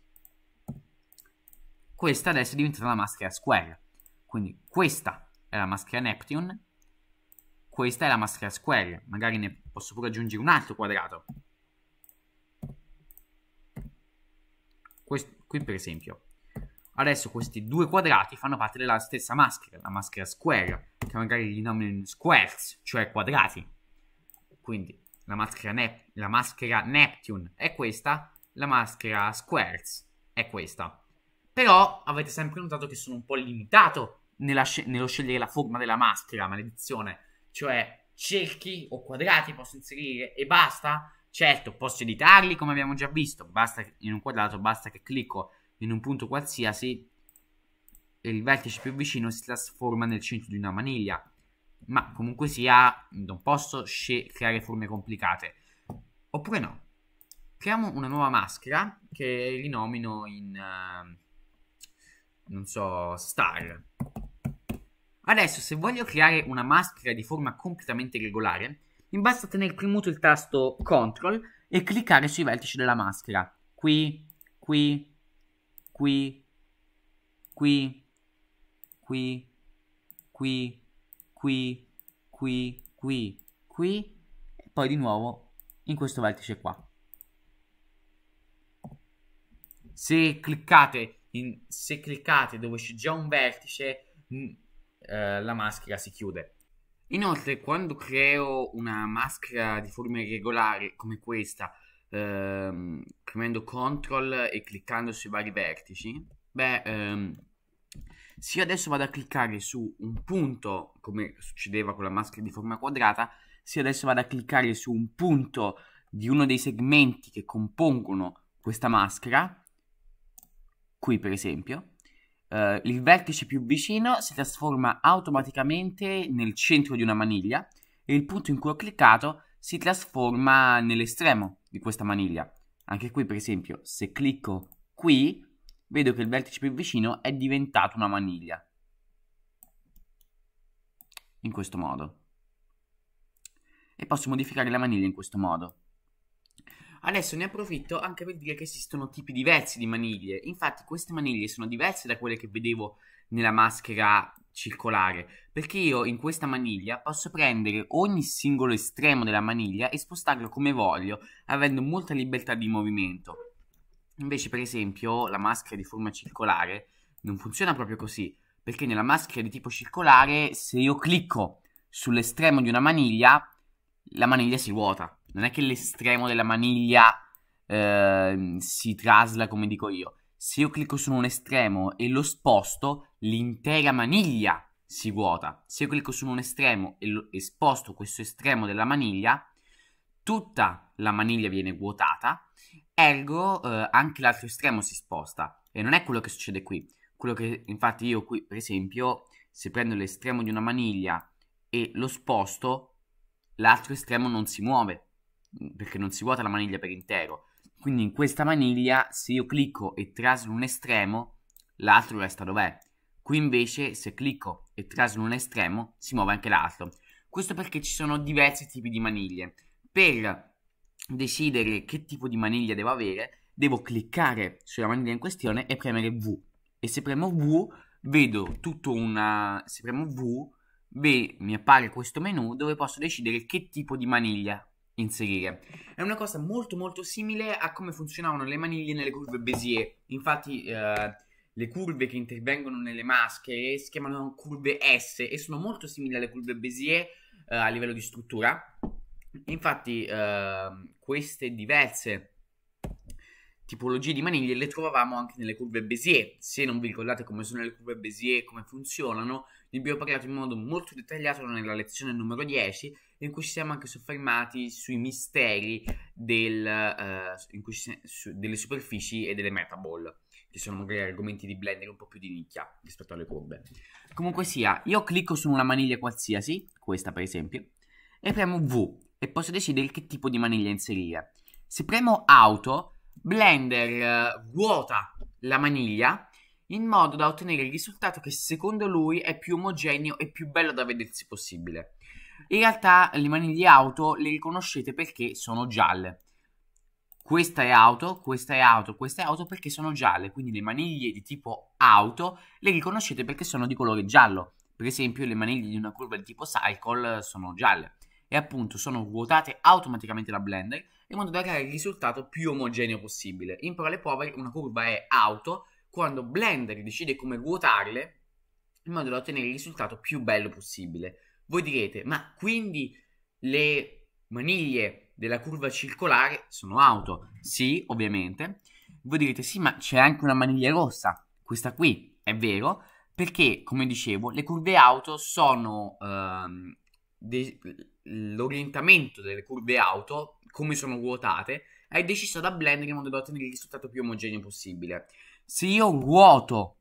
Questa adesso è diventata la maschera square. Quindi questa è la maschera Neptune, questa è la maschera square. Magari ne posso pure aggiungere un altro quadrato. Questo, qui per esempio. Adesso questi due quadrati fanno parte della stessa maschera, la maschera square, che magari li nomino squares, cioè quadrati. Quindi la maschera, Nep la maschera Neptune è questa, la maschera squares è questa. Però avete sempre notato che sono un po' limitato nello scegliere la forma della maschera, maledizione. Cioè, cerchi o quadrati posso inserire e basta? Certo, posso editarli come abbiamo già visto, basta in un quadrato, basta che clicco in un punto qualsiasi e il vertice più vicino si trasforma nel centro di una maniglia. Ma comunque sia, non posso creare forme complicate. Oppure no. Creiamo una nuova maschera che rinomino in... Uh, non so, star Adesso se voglio creare una maschera di forma completamente regolare, mi basta tenere premuto il tasto CTRL e cliccare sui vertici della maschera. Qui, qui, qui, qui, qui, qui, qui, qui, qui, qui, e poi di nuovo in questo vertice qua. Se cliccate, in, se cliccate dove c'è già un vertice mm, eh, la maschera si chiude. Inoltre, quando creo una maschera di forma irregolare come questa, ehm, premendo CTRL e cliccando sui vari vertici, beh, ehm, se io adesso vado a cliccare su un punto, come succedeva con la maschera di forma quadrata, se io adesso vado a cliccare su un punto di uno dei segmenti che compongono questa maschera, qui per esempio, eh, il vertice più vicino si trasforma automaticamente nel centro di una maniglia e il punto in cui ho cliccato si trasforma nell'estremo di questa maniglia. Anche qui per esempio se clicco qui vedo che il vertice più vicino è diventato una maniglia. In questo modo. E posso modificare la maniglia in questo modo. Adesso ne approfitto anche per dire che esistono tipi diversi di maniglie. Infatti queste maniglie sono diverse da quelle che vedevo nella maschera circolare, perché io in questa maniglia posso prendere ogni singolo estremo della maniglia e spostarlo come voglio, avendo molta libertà di movimento. Invece, per esempio, la maschera di forma circolare non funziona proprio così, perché nella maschera di tipo circolare, se io clicco sull'estremo di una maniglia, la maniglia si vuota non è che l'estremo della maniglia eh, si trasla come dico io. Se io clicco su un estremo e lo sposto, l'intera maniglia si vuota. Se io clicco su un estremo e, lo, e sposto questo estremo della maniglia, tutta la maniglia viene vuotata, ergo eh, anche l'altro estremo si sposta. E non è quello che succede qui. Quello che infatti io qui, per esempio, se prendo l'estremo di una maniglia e lo sposto, l'altro estremo non si muove perché non si vuota la maniglia per intero. Quindi in questa maniglia se io clicco e traslo un estremo, l'altro resta dov'è. Qui invece se clicco e traslo un estremo, si muove anche l'altro. Questo perché ci sono diversi tipi di maniglie. Per decidere che tipo di maniglia devo avere, devo cliccare sulla maniglia in questione e premere V. E se premo V, vedo tutto una... se premo V, beh, mi appare questo menu dove posso decidere che tipo di maniglia inserire. È una cosa molto molto simile a come funzionavano le maniglie nelle curve Bézier. Infatti eh, le curve che intervengono nelle maschere si chiamano curve S e sono molto simili alle curve Bézier eh, a livello di struttura. Infatti eh, queste diverse tipologie di maniglie le trovavamo anche nelle curve Bézier. Se non vi ricordate come sono le curve Bézier e come funzionano, ne abbiamo parlato in modo molto dettagliato nella lezione numero 10 in cui ci siamo anche soffermati sui misteri del, eh, si, su, delle superfici e delle metaball, che sono magari argomenti di Blender un po' più di nicchia rispetto alle curve. Comunque sia, io clicco su una maniglia qualsiasi, questa per esempio, e premo V e posso decidere che tipo di maniglia inserire. Se premo Auto, Blender eh, vuota la maniglia in modo da ottenere il risultato che secondo lui è più omogeneo e più bello da vedersi possibile. In realtà le mani di auto le riconoscete perché sono gialle. Questa è auto, questa è auto, questa è auto perché sono gialle, quindi le maniglie di tipo auto le riconoscete perché sono di colore giallo. Per esempio le maniglie di una curva di tipo cycle sono gialle e appunto sono vuotate automaticamente da Blender in modo da creare il risultato più omogeneo possibile. In parole povere una curva è auto quando Blender decide come ruotarle in modo da ottenere il risultato più bello possibile. Voi direte, ma quindi le maniglie della curva circolare sono auto? Sì, ovviamente. Voi direte, sì, ma c'è anche una maniglia rossa, questa qui, è vero, perché, come dicevo, le curve auto sono... Ehm, de- l'orientamento delle curve auto, come sono ruotate, è deciso da Blender in modo da ottenere il risultato più omogeneo possibile. Se io ruoto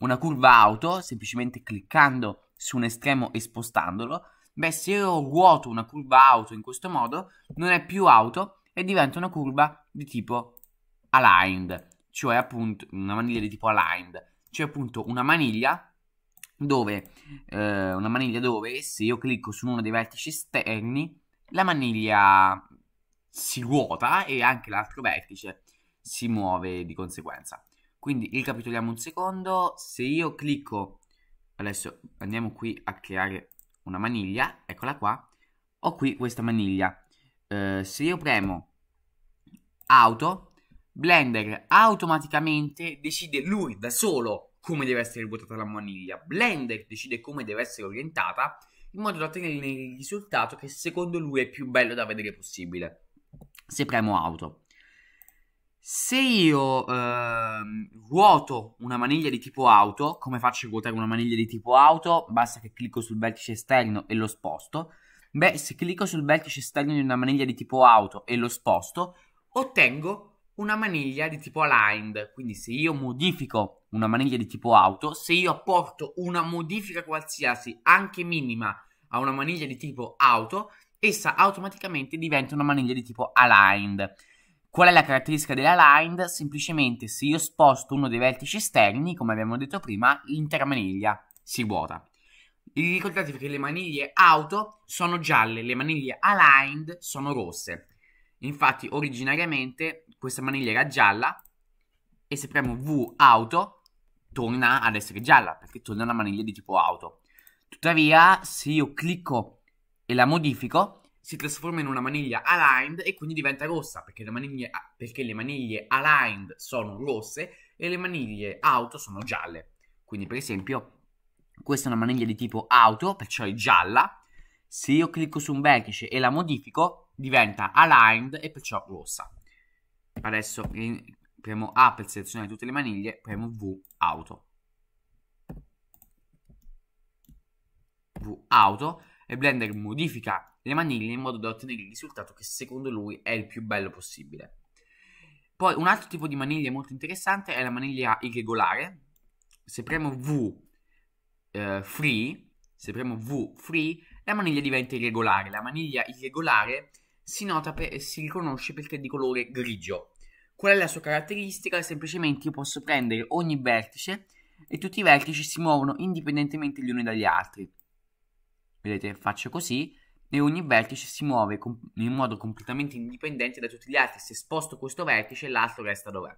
una curva auto, semplicemente cliccando su un estremo e spostandolo, beh, se io ruoto una curva auto in questo modo, non è più auto e diventa una curva di tipo aligned, cioè appunto una maniglia di tipo aligned, cioè appunto una maniglia dove, eh, una maniglia dove se io clicco su uno dei vertici esterni, la maniglia si ruota e anche l'altro vertice si muove di conseguenza. Quindi ricapitoliamo un secondo, se io clicco adesso andiamo qui a creare una maniglia, eccola qua, ho qui questa maniglia. Eh, se io premo auto, Blender automaticamente decide lui da solo come deve essere ruotata la maniglia. Blender decide come deve essere orientata in modo da ottenere il risultato che secondo lui è più bello da vedere possibile. Se premo auto se io eh, ruoto una maniglia di tipo auto, come faccio a ruotare una maniglia di tipo auto? Basta che clicco sul vertice esterno e lo sposto. Beh, se clicco sul vertice esterno di una maniglia di tipo auto e lo sposto, ottengo una maniglia di tipo aligned. Quindi se io modifico una maniglia di tipo auto, se io apporto una modifica qualsiasi, anche minima, a una maniglia di tipo auto, essa automaticamente diventa una maniglia di tipo aligned. Qual è la caratteristica dell'aligned? Semplicemente se io sposto uno dei vertici esterni, come abbiamo detto prima, l'intera maniglia si vuota. Ricordatevi che le maniglie auto sono gialle, le maniglie aligned sono rosse. Infatti originariamente questa maniglia era gialla e se premo V auto torna ad essere gialla perché torna una maniglia di tipo auto. Tuttavia se io clicco e la modifico si trasforma in una maniglia aligned e quindi diventa rossa perché le maniglie, perché le maniglie aligned sono rosse e le maniglie auto sono gialle. Quindi per esempio questa è una maniglia di tipo auto, perciò è gialla. Se io clicco su un vertice e la modifico diventa aligned e perciò rossa. Adesso premo A per selezionare tutte le maniglie, premo V auto. V auto e Blender modifica le maniglie in modo da ottenere il risultato che secondo lui è il più bello possibile. Poi un altro tipo di maniglia molto interessante è la maniglia irregolare. Se premo V eh, free, se premo V free, la maniglia diventa irregolare. La maniglia irregolare si nota e si riconosce perché è di colore grigio. Qual è la sua caratteristica? Semplicemente io posso prendere ogni vertice e tutti i vertici si muovono indipendentemente gli uni dagli altri. Vedete, faccio così e ogni vertice si muove in modo completamente indipendente da tutti gli altri. Se sposto questo vertice, l'altro resta dov'è.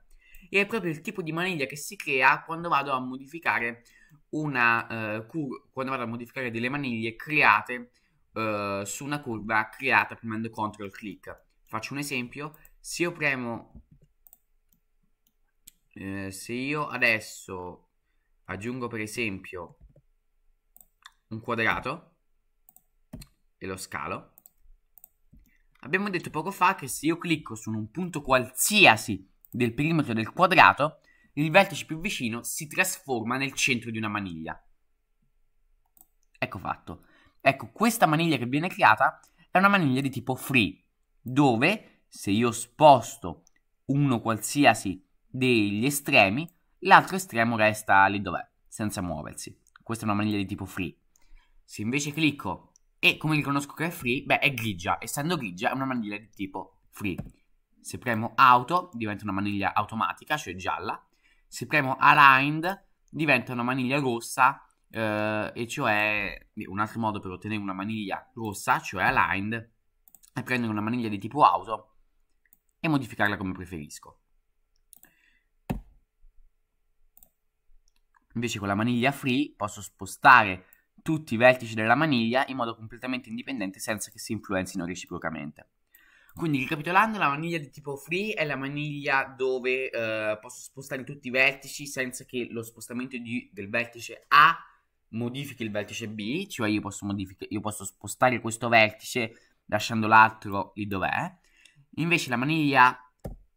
E è proprio il tipo di maniglia che si crea quando vado a modificare una uh, cur- quando vado a modificare delle maniglie create uh, su una curva creata premendo CTRL click. Faccio un esempio, se io premo eh, se io adesso aggiungo per esempio un quadrato e lo scalo, abbiamo detto poco fa che se io clicco su un punto qualsiasi del perimetro del quadrato, il vertice più vicino si trasforma nel centro di una maniglia. Ecco fatto. Ecco, questa maniglia che viene creata è una maniglia di tipo free, dove se io sposto uno qualsiasi degli estremi, l'altro estremo resta lì dov'è, senza muoversi. Questa è una maniglia di tipo free. Se invece clicco e come riconosco che è free? Beh, è grigia. Essendo grigia è una maniglia di tipo free. Se premo auto diventa una maniglia automatica, cioè gialla. Se premo aligned diventa una maniglia rossa, eh, e cioè un altro modo per ottenere una maniglia rossa, cioè aligned, è prendere una maniglia di tipo auto e modificarla come preferisco. Invece con la maniglia free posso spostare tutti i vertici della maniglia in modo completamente indipendente senza che si influenzino reciprocamente. Quindi ricapitolando, la maniglia di tipo free è la maniglia dove eh, posso spostare tutti i vertici senza che lo spostamento di, del vertice A modifichi il vertice B, cioè io posso, io posso spostare questo vertice lasciando l'altro lì dov'è. Invece la maniglia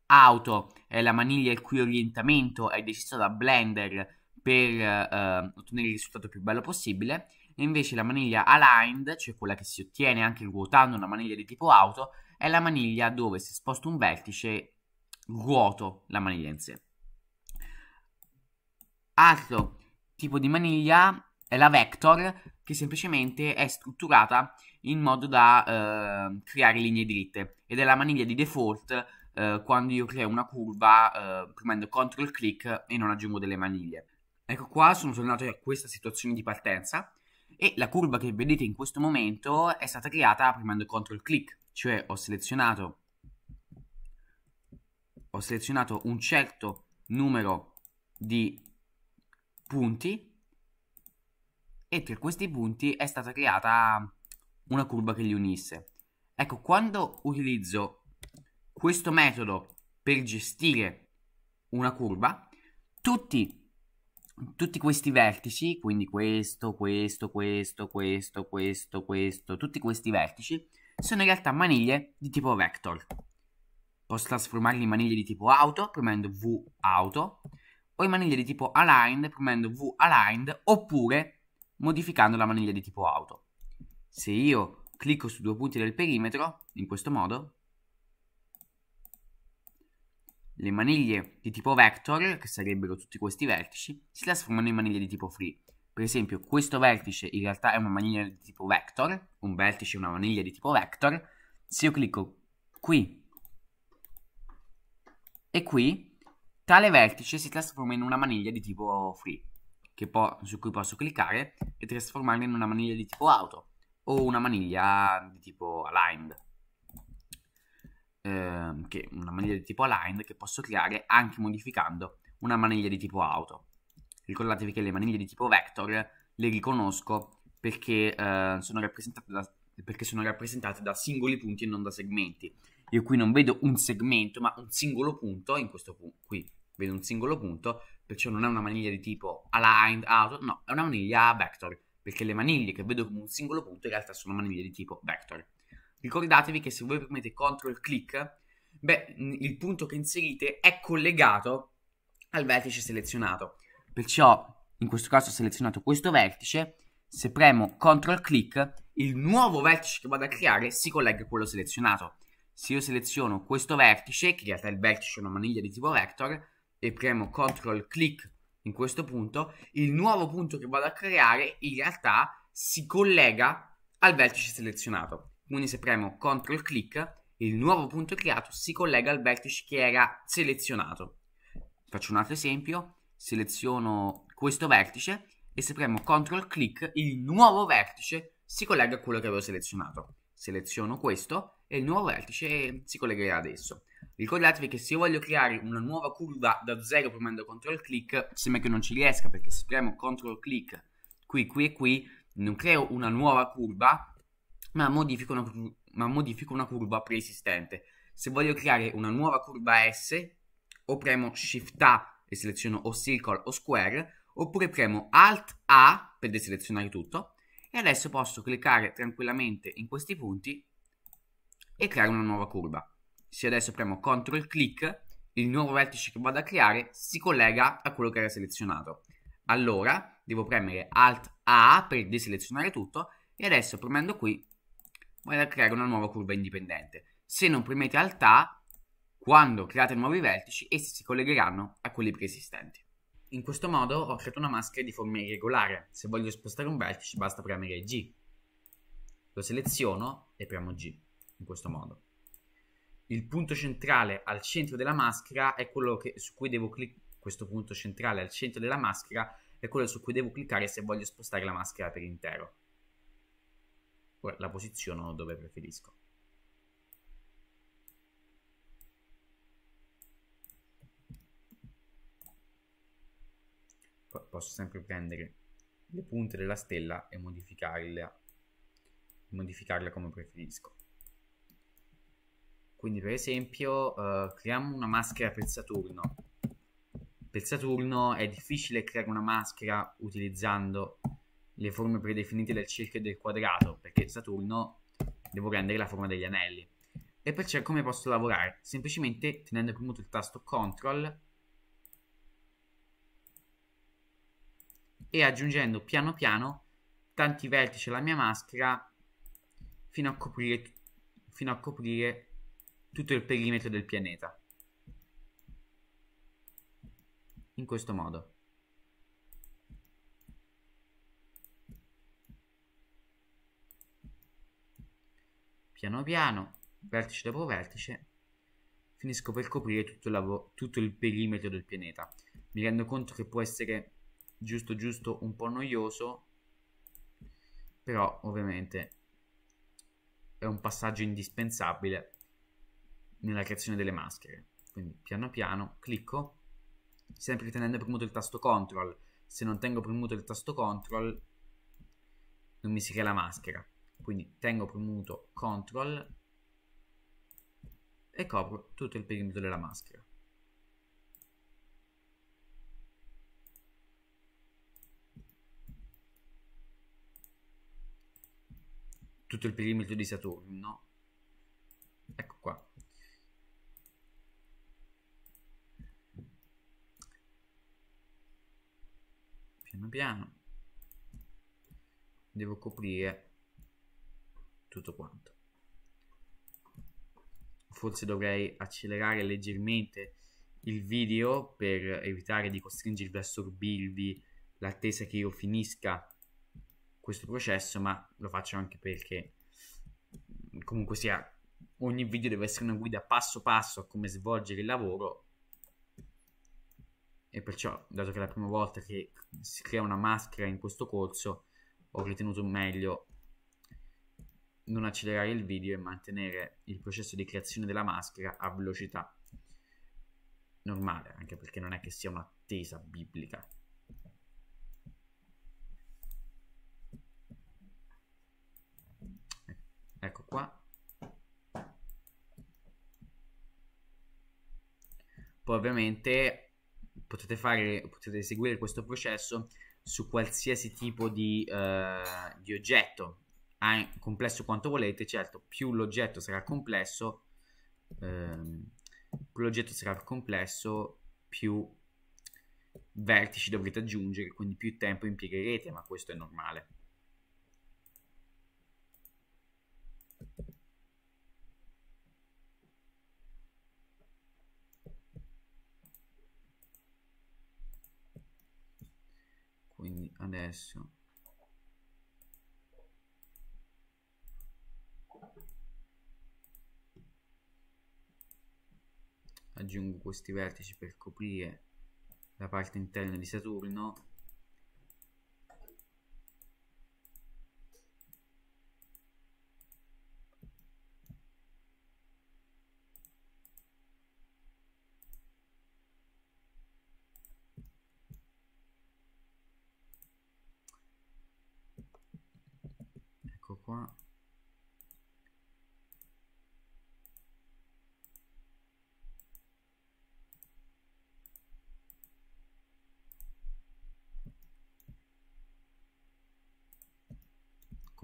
auto è la maniglia il cui orientamento è deciso da Blender per eh, ottenere il risultato più bello possibile e invece la maniglia aligned, cioè quella che si ottiene anche ruotando una maniglia di tipo auto, è la maniglia dove se sposto un vertice ruoto la maniglia in sé. Altro tipo di maniglia è la vector che semplicemente è strutturata in modo da eh, creare linee dritte ed è la maniglia di default eh, quando io creo una curva eh, premendo CTRL click e non aggiungo delle maniglie. Ecco qua sono tornato a questa situazione di partenza e la curva che vedete in questo momento è stata creata premendo CTRL click, cioè ho selezionato, ho selezionato un certo numero di punti e tra questi punti è stata creata una curva che li unisse. Ecco, quando utilizzo questo metodo per gestire una curva, tutti tutti questi vertici, quindi questo, questo, questo, questo, questo, questo, tutti questi vertici sono in realtà maniglie di tipo vector. Posso trasformarli in maniglie di tipo auto premendo V auto o in maniglie di tipo aligned premendo V aligned oppure modificando la maniglia di tipo auto. Se io clicco su due punti del perimetro, in questo modo, le maniglie di tipo vector, che sarebbero tutti questi vertici, si trasformano in maniglie di tipo free. Per esempio, questo vertice in realtà è una maniglia di tipo vector, un vertice è una maniglia di tipo vector. Se io clicco qui e qui, tale vertice si trasforma in una maniglia di tipo free, su cui posso cliccare e trasformarla in una maniglia di tipo auto o una maniglia di tipo aligned ehm, che una maniglia di tipo aligned che posso creare anche modificando una maniglia di tipo auto. Ricordatevi che le maniglie di tipo vector le riconosco perché, eh, sono, rappresentate da, perché sono rappresentate da singoli punti e non da segmenti. Io qui non vedo un segmento, ma un singolo punto, in questo punto qui vedo un singolo punto, perciò non è una maniglia di tipo aligned, auto, no, è una maniglia vector, perché le maniglie che vedo come un singolo punto in realtà sono maniglie di tipo vector. Ricordatevi che se voi premete CTRL click, beh, il punto che inserite è collegato al vertice selezionato. Perciò, in questo caso ho selezionato questo vertice, se premo CTRL click, il nuovo vertice che vado a creare si collega a quello selezionato. Se io seleziono questo vertice, che in realtà è il vertice una maniglia di tipo vector, e premo CTRL click in questo punto, il nuovo punto che vado a creare in realtà si collega al vertice selezionato quindi se premo CTRL CLICK il nuovo punto creato si collega al vertice che era selezionato. Faccio un altro esempio, seleziono questo vertice e se premo CTRL CLICK il nuovo vertice si collega a quello che avevo selezionato. Seleziono questo e il nuovo vertice si collegherà adesso. Ricordatevi che se io voglio creare una nuova curva da zero premendo CTRL CLICK, sembra che non ci riesca perché se premo CTRL CLICK qui, qui e qui, non creo una nuova curva, ma modifico una, ma modifico una curva preesistente. Se voglio creare una nuova curva S, o premo Shift A e seleziono o Circle o Square, oppure premo Alt A per deselezionare tutto, e adesso posso cliccare tranquillamente in questi punti e creare una nuova curva. Se adesso premo CTRL clic, il nuovo vertice che vado a creare si collega a quello che era selezionato. Allora devo premere Alt A per deselezionare tutto e adesso premendo qui vai a creare una nuova curva indipendente. Se non premete Alt A, quando create nuovi vertici, essi si collegheranno a quelli preesistenti. In questo modo ho creato una maschera di forma irregolare. Se voglio spostare un vertice basta premere G. Lo seleziono e premo G, in questo modo. Il punto centrale al centro della maschera è quello che, su cui devo cliccare. Questo punto centrale al centro della maschera è quello su cui devo cliccare se voglio spostare la maschera per intero la posiziono dove preferisco. Poi posso sempre prendere le punte della stella e modificarla, modificarla come preferisco. Quindi per esempio eh, creiamo una maschera per Saturno. Per Saturno è difficile creare una maschera utilizzando le forme predefinite del cerchio e del quadrato, perché Saturno devo rendere la forma degli anelli. E perciò come posso lavorare? Semplicemente tenendo premuto il tasto CTRL e aggiungendo piano piano tanti vertici alla mia maschera fino a coprire, fino a coprire tutto il perimetro del pianeta. In questo modo. piano piano, vertice dopo vertice, finisco per coprire tutto il, tutto il perimetro del pianeta. Mi rendo conto che può essere giusto giusto un po' noioso, però ovviamente è un passaggio indispensabile nella creazione delle maschere. Quindi piano piano clicco, sempre tenendo premuto il tasto CTRL. Se non tengo premuto il tasto CTRL non mi si crea la maschera quindi tengo premuto CTRL e copro tutto il perimetro della maschera. Tutto il perimetro di Saturno. Ecco qua. Piano piano. Devo coprire tutto quanto forse dovrei accelerare leggermente il video per evitare di costringervi a sorbirvi l'attesa che io finisca questo processo ma lo faccio anche perché mm, comunque sia ogni video deve essere una guida passo passo a come svolgere il lavoro e perciò dato che è la prima volta che si crea una maschera in questo corso ho ritenuto meglio non accelerare il video e mantenere il processo di creazione della maschera a velocità normale, anche perché non è che sia un'attesa biblica. Ecco qua. Poi ovviamente potete, fare, potete eseguire questo processo su qualsiasi tipo di, eh, di oggetto, complesso quanto volete, certo, più l'oggetto sarà complesso, ehm, più l'oggetto sarà complesso, più vertici dovrete aggiungere, quindi più tempo impiegherete, ma questo è normale. Quindi adesso aggiungo questi vertici per coprire la parte interna di Saturno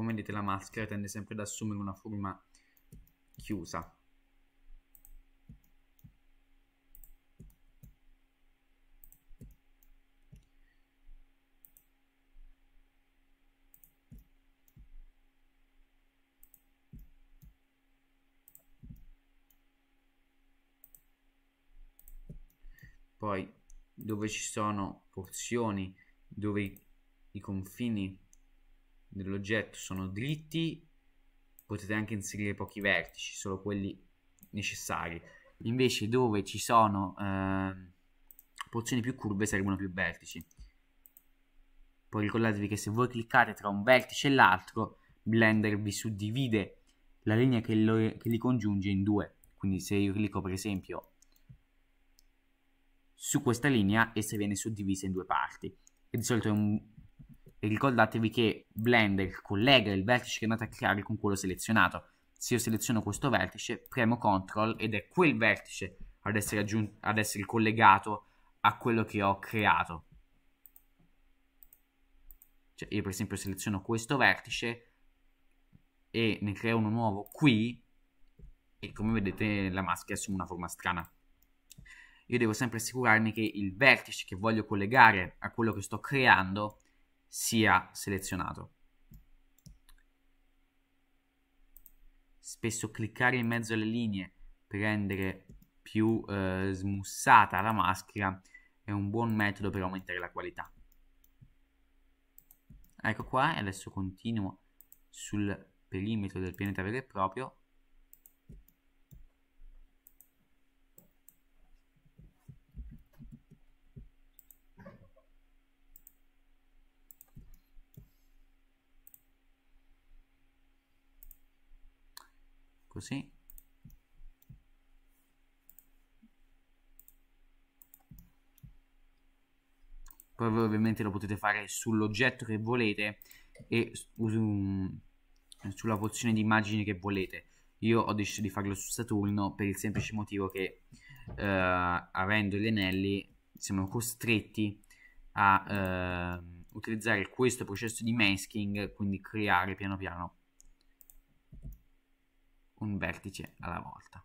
vedete la maschera tende sempre ad assumere una forma chiusa. Poi dove ci sono porzioni dove i confini dell'oggetto sono dritti, potete anche inserire pochi vertici, solo quelli necessari. Invece dove ci sono eh, porzioni più curve servono più vertici. Poi ricordatevi che se voi cliccate tra un vertice e l'altro, Blender vi suddivide la linea che, lo, che li congiunge in due. Quindi se io clicco per esempio su questa linea, essa viene suddivisa in due parti. E di solito è un ricordatevi che Blender collega il vertice che andate a creare con quello selezionato. Se io seleziono questo vertice, premo CTRL ed è quel vertice ad essere, ad essere collegato a quello che ho creato. Cioè io per esempio seleziono questo vertice e ne creo uno nuovo qui e come vedete la maschera assume una forma strana. Io devo sempre assicurarmi che il vertice che voglio collegare a quello che sto creando sia selezionato. Spesso cliccare in mezzo alle linee per rendere più eh, smussata la maschera è un buon metodo per aumentare la qualità. Ecco qua e adesso continuo sul perimetro del pianeta vero e proprio così poi voi ovviamente lo potete fare sull'oggetto che volete e mm, sulla pozione di immagini che volete io ho deciso di farlo su Saturno per il semplice motivo che eh, avendo gli anelli siamo costretti a eh, utilizzare questo processo di masking quindi creare piano piano un vertice alla volta.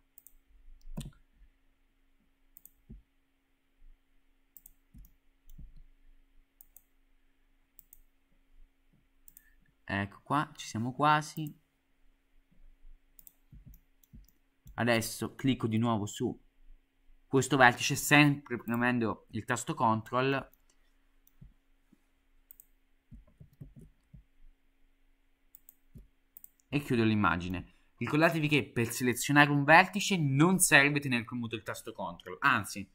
Ecco qua, ci siamo quasi. Adesso clicco di nuovo su questo vertice, sempre premendo il tasto CTRL. E chiudo l'immagine. Ricordatevi che per selezionare un vertice non serve tenere premuto il tasto CTRL, anzi,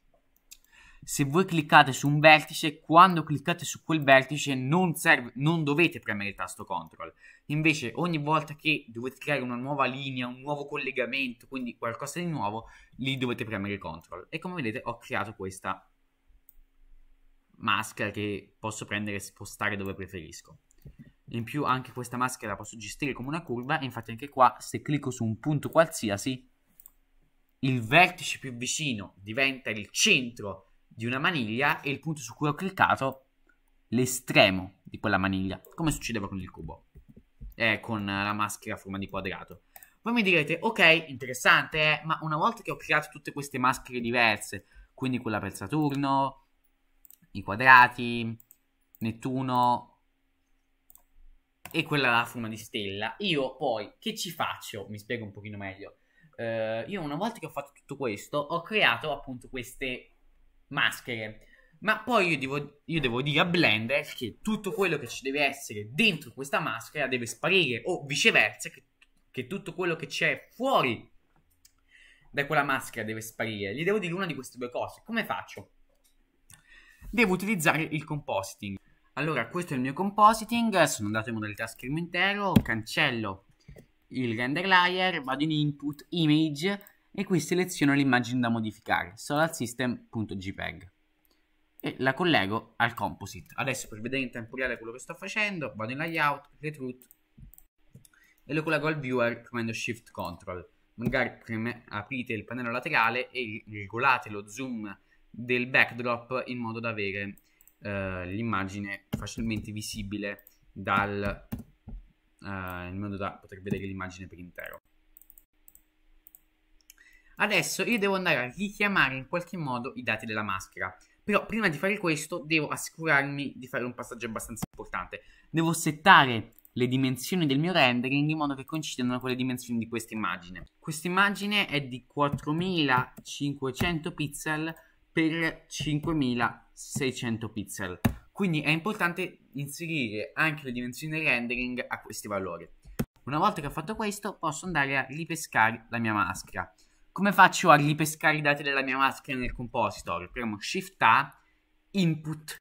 se voi cliccate su un vertice, quando cliccate su quel vertice non, serve, non dovete premere il tasto CTRL. Invece ogni volta che dovete creare una nuova linea, un nuovo collegamento, quindi qualcosa di nuovo, lì dovete premere CTRL. E come vedete ho creato questa maschera che posso prendere e spostare dove preferisco. In più anche questa maschera la posso gestire come una curva e infatti anche qua se clicco su un punto qualsiasi il vertice più vicino diventa il centro di una maniglia e il punto su cui ho cliccato l'estremo di quella maniglia, come succedeva con il cubo, eh, con la maschera a forma di quadrato. Voi mi direte, ok, interessante, eh, ma una volta che ho creato tutte queste maschere diverse, quindi quella per Saturno, i quadrati, Nettuno, e quella la fu di stella. Io poi che ci faccio? Mi spiego un pochino meglio. Uh, io una volta che ho fatto tutto questo, ho creato appunto queste maschere. Ma poi io devo, io devo dire a Blender che tutto quello che ci deve essere dentro questa maschera deve sparire, o viceversa, che, che tutto quello che c'è fuori da quella maschera deve sparire. Gli devo dire una di queste due cose. Come faccio? Devo utilizzare il compositing. Allora, questo è il mio compositing, sono andato in modalità schermo intero, cancello il render layer, vado in input, image e qui seleziono l'immagine da modificare, solarsystem.jpg e la collego al composite. Adesso per vedere in tempo reale quello che sto facendo, vado in layout, retroot, e lo collego al viewer premendo shift control. Magari preme, aprite il pannello laterale e regolate lo zoom del backdrop in modo da avere eh, l'immagine facilmente visibile dal, eh, in modo da poter vedere l'immagine per intero. Adesso io devo andare a richiamare in qualche modo i dati della maschera. Però prima di fare questo devo assicurarmi di fare un passaggio abbastanza importante. Devo settare le dimensioni del mio rendering in modo che coincidano con le dimensioni di questa immagine. Questa immagine è di 4500 pixel per 5600 pixel. Quindi è importante inserire anche le dimensioni rendering a questi valori. Una volta che ho fatto questo posso andare a ripescare la mia maschera. Come faccio a ripescare i dati della mia maschera nel compositor? Premo Shift A, Input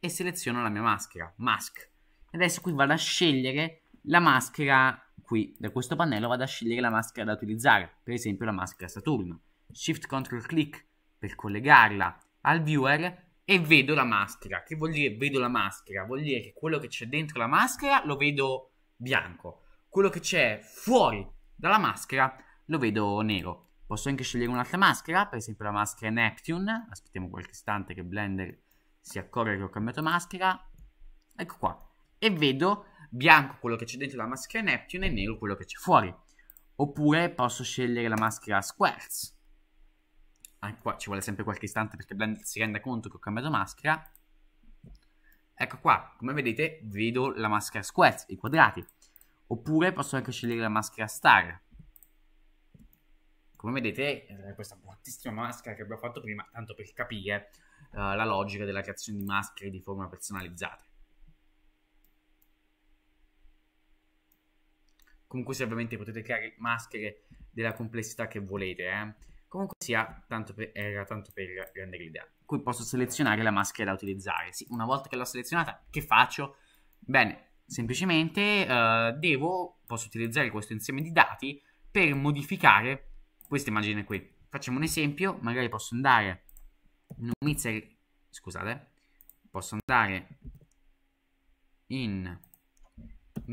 e seleziono la mia maschera, Mask. Adesso qui vado a scegliere la maschera qui da questo pannello vado a scegliere la maschera da utilizzare, per esempio la maschera Saturno. Shift Ctrl Click, per collegarla al viewer e vedo la maschera. Che vuol dire vedo la maschera? Vuol dire che quello che c'è dentro la maschera lo vedo bianco, quello che c'è fuori dalla maschera lo vedo nero. Posso anche scegliere un'altra maschera, per esempio la maschera Neptune. Aspettiamo qualche istante che Blender si accorga che ho cambiato maschera. Ecco qua. E vedo bianco quello che c'è dentro la maschera Neptune e nero quello che c'è fuori. Oppure posso scegliere la maschera Squares anche qua ci vuole sempre qualche istante perché Blender si renda conto che ho cambiato maschera. Ecco qua, come vedete vedo la maschera squares, i quadrati. Oppure posso anche scegliere la maschera star. Come vedete, eh, questa bruttissima maschera che abbiamo fatto prima, tanto per capire uh, la logica della creazione di maschere di forma personalizzata. Comunque, se ovviamente potete creare maschere della complessità che volete, eh. Comunque sia, tanto per, era tanto per rendere l'idea. Qui posso selezionare la maschera da utilizzare. Sì, una volta che l'ho selezionata, che faccio? Bene, semplicemente uh, devo, posso utilizzare questo insieme di dati per modificare questa immagine qui. Facciamo un esempio, magari posso andare in un mixer, scusate, posso andare in,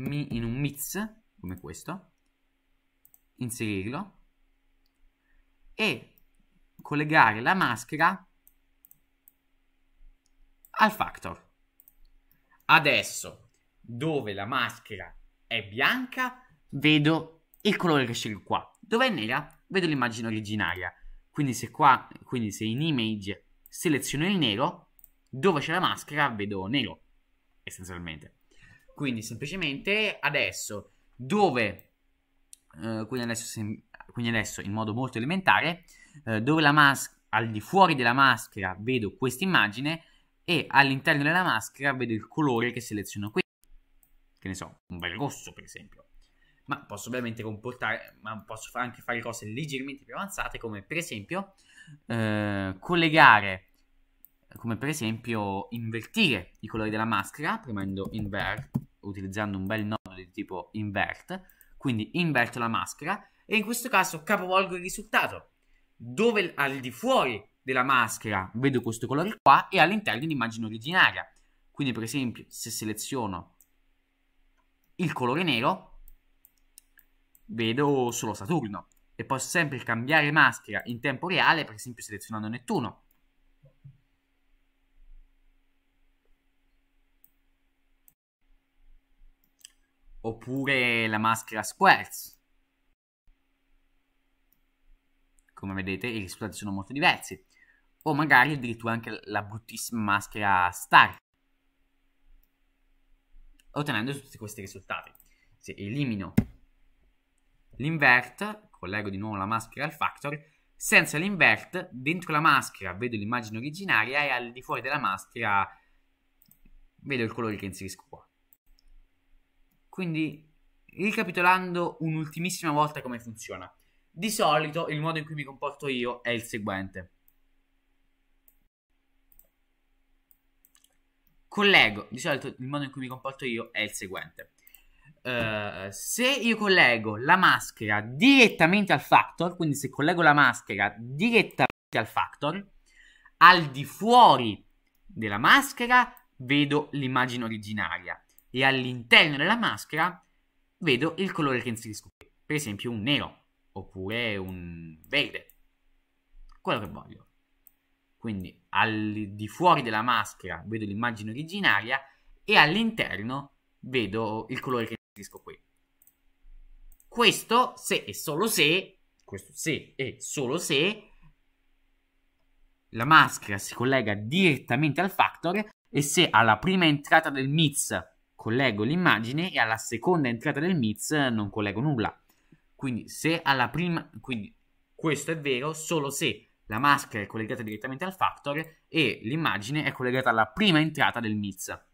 in un mix come questo, inserirlo e collegare la maschera al factor. Adesso, dove la maschera è bianca, vedo il colore che scelgo qua. Dove è nera, vedo l'immagine originaria. Quindi se qua, quindi se in image seleziono il nero, dove c'è la maschera vedo nero, essenzialmente. Quindi semplicemente adesso, dove, eh, quindi adesso sem quindi adesso in modo molto elementare, eh, dove la maschera, al di fuori della maschera vedo questa immagine e all'interno della maschera vedo il colore che seleziono qui, che ne so, un bel rosso per esempio. Ma posso ovviamente comportare, ma posso anche fare cose leggermente più avanzate, come per esempio eh, collegare, come per esempio invertire i colori della maschera, premendo invert, utilizzando un bel nodo di tipo invert, quindi inverto la maschera e in questo caso capovolgo il risultato dove al di fuori della maschera vedo questo colore qua e all'interno dell'immagine originaria quindi per esempio se seleziono il colore nero vedo solo Saturno e posso sempre cambiare maschera in tempo reale per esempio selezionando Nettuno oppure la maschera Squares come vedete i risultati sono molto diversi, o magari addirittura anche la bruttissima maschera Star. ottenendo tutti questi risultati. Se elimino l'invert, collego di nuovo la maschera al factor, senza l'invert, dentro la maschera vedo l'immagine originaria e al di fuori della maschera vedo il colore che inserisco qua. Quindi, ricapitolando un'ultimissima volta come funziona. Di solito il modo in cui mi comporto io è il seguente. Collego, di solito il modo in cui mi comporto io è il seguente. Uh, se io collego la maschera direttamente al factor, quindi se collego la maschera direttamente al factor, al di fuori della maschera vedo l'immagine originaria e all'interno della maschera vedo il colore che inserisco, per esempio un nero oppure un verde, quello che voglio. Quindi al di fuori della maschera vedo l'immagine originaria e all'interno vedo il colore che inserisco qui. Questo se e solo se, questo se e solo se la maschera si collega direttamente al factor e se alla prima entrata del mix collego l'immagine e alla seconda entrata del mix non collego nulla quindi se alla prima... Quindi questo è vero solo se la maschera è collegata direttamente al factor e l'immagine è collegata alla prima entrata del MITS.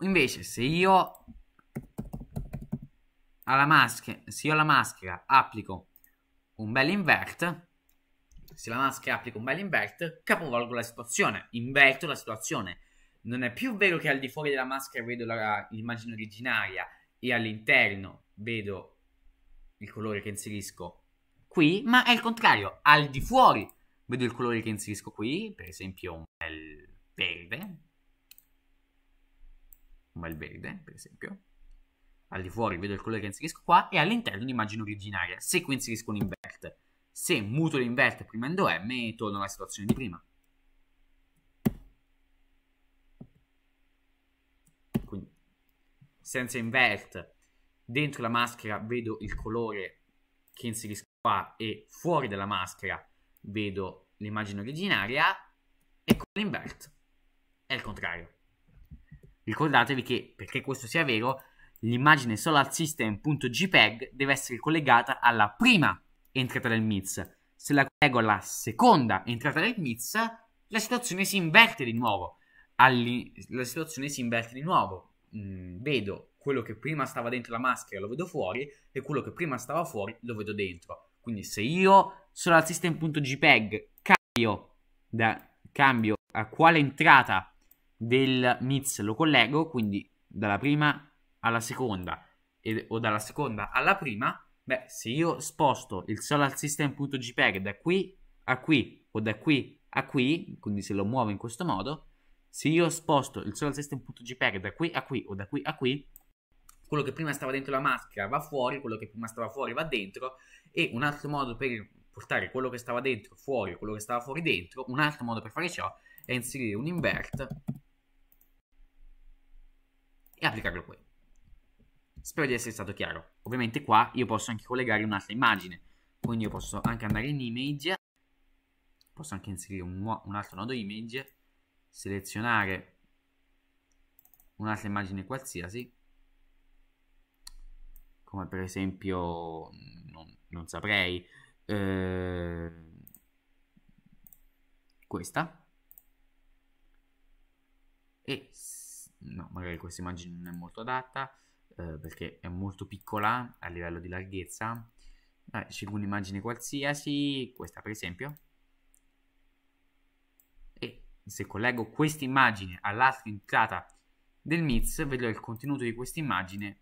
Invece se io alla maschera, se io alla maschera applico un bel invert, se la maschera applica un bel invert, capovolgo la situazione, inverto la situazione. Non è più vero che al di fuori della maschera vedo l'immagine originaria e all'interno vedo il colore che inserisco qui, ma è il contrario, al di fuori vedo il colore che inserisco qui, per esempio un bel verde, un bel verde per esempio, al di fuori vedo il colore che inserisco qua e all'interno l'immagine originaria, se qui inserisco un invert, se muto l'invert premendo M torno alla situazione di prima. Quindi senza invert dentro la maschera vedo il colore che inserisco qua e fuori dalla maschera vedo l'immagine originaria e con l'invert è il contrario. Ricordatevi che perché questo sia vero l'immagine SolarSystem.jpg deve essere collegata alla prima entrata del MITS. Se la collego alla seconda entrata del MITS la situazione si inverte di nuovo. Alli- la situazione si inverte di nuovo. Mm, vedo quello che prima stava dentro la maschera lo vedo fuori e quello che prima stava fuori lo vedo dentro. Quindi se io sono al system.jpeg cambio, da, cambio a quale entrata del MITS lo collego, quindi dalla prima alla seconda e, o dalla seconda alla prima, beh, se io sposto il solar system.jpeg da qui a qui o da qui a qui, quindi se lo muovo in questo modo, se io sposto il solar system.jpeg da qui a qui o da qui a qui, quello che prima stava dentro la maschera va fuori, quello che prima stava fuori va dentro e un altro modo per portare quello che stava dentro fuori, quello che stava fuori dentro, un altro modo per fare ciò è inserire un invert e applicarlo qui. Spero di essere stato chiaro. Ovviamente qua io posso anche collegare un'altra immagine, quindi io posso anche andare in image, posso anche inserire un, un altro nodo image, selezionare un'altra immagine qualsiasi come per esempio, non, non saprei, eh, questa. E no, magari questa immagine non è molto adatta eh, perché è molto piccola a livello di larghezza. Vabbè, scelgo un'immagine qualsiasi, questa per esempio. E se collego questa immagine all'altra entrata del MITS, vedrò il contenuto di questa immagine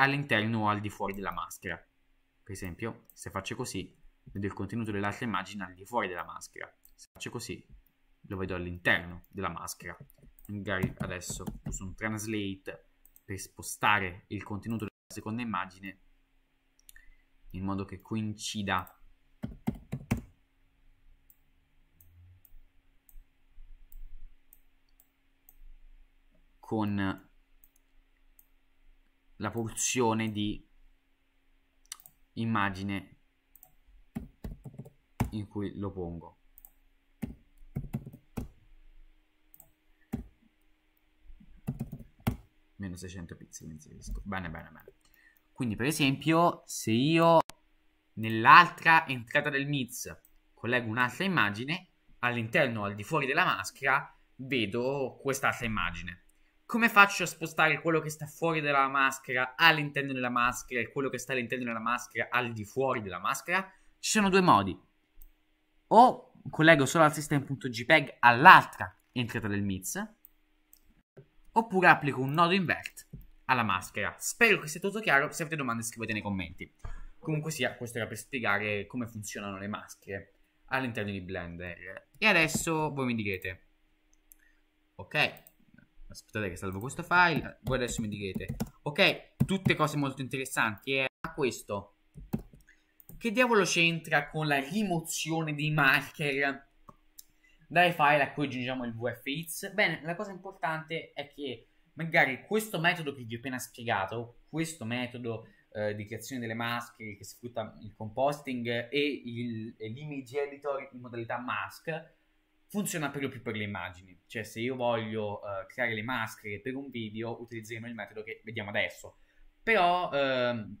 all'interno o al di fuori della maschera. Per esempio, se faccio così, vedo il contenuto dell'altra immagine al di fuori della maschera. Se faccio così, lo vedo all'interno della maschera. Magari adesso uso un translate per spostare il contenuto della seconda immagine in modo che coincida con la pulsione di immagine in cui lo pongo. Meno 600 pixel inserisco. Bene, bene, bene. Quindi, per esempio, se io nell'altra entrata del Miz collego un'altra immagine, all'interno al di fuori della maschera vedo quest'altra immagine come faccio a spostare quello che sta fuori dalla maschera all'interno della maschera e quello che sta all'interno della maschera al di fuori della maschera? Ci sono due modi. O collego solo al system.jpg all'altra entrata del MITS, oppure applico un nodo invert alla maschera. Spero che sia tutto chiaro, se avete domande scrivete nei commenti. Comunque sia, questo era per spiegare come funzionano le maschere all'interno di Blender. E adesso voi mi direte, ok, aspettate che salvo questo file voi adesso mi direte ok tutte cose molto interessanti e eh? a questo che diavolo c'entra con la rimozione dei marker dai file a cui aggiungiamo il vfx bene la cosa importante è che magari questo metodo che vi ho appena spiegato questo metodo eh, di creazione delle maschere che sfrutta il composting e l'image editor in modalità mask funziona per lo più per le immagini. Cioè, se io voglio uh, creare le maschere per un video, utilizzeremo il metodo che vediamo adesso. Però ehm,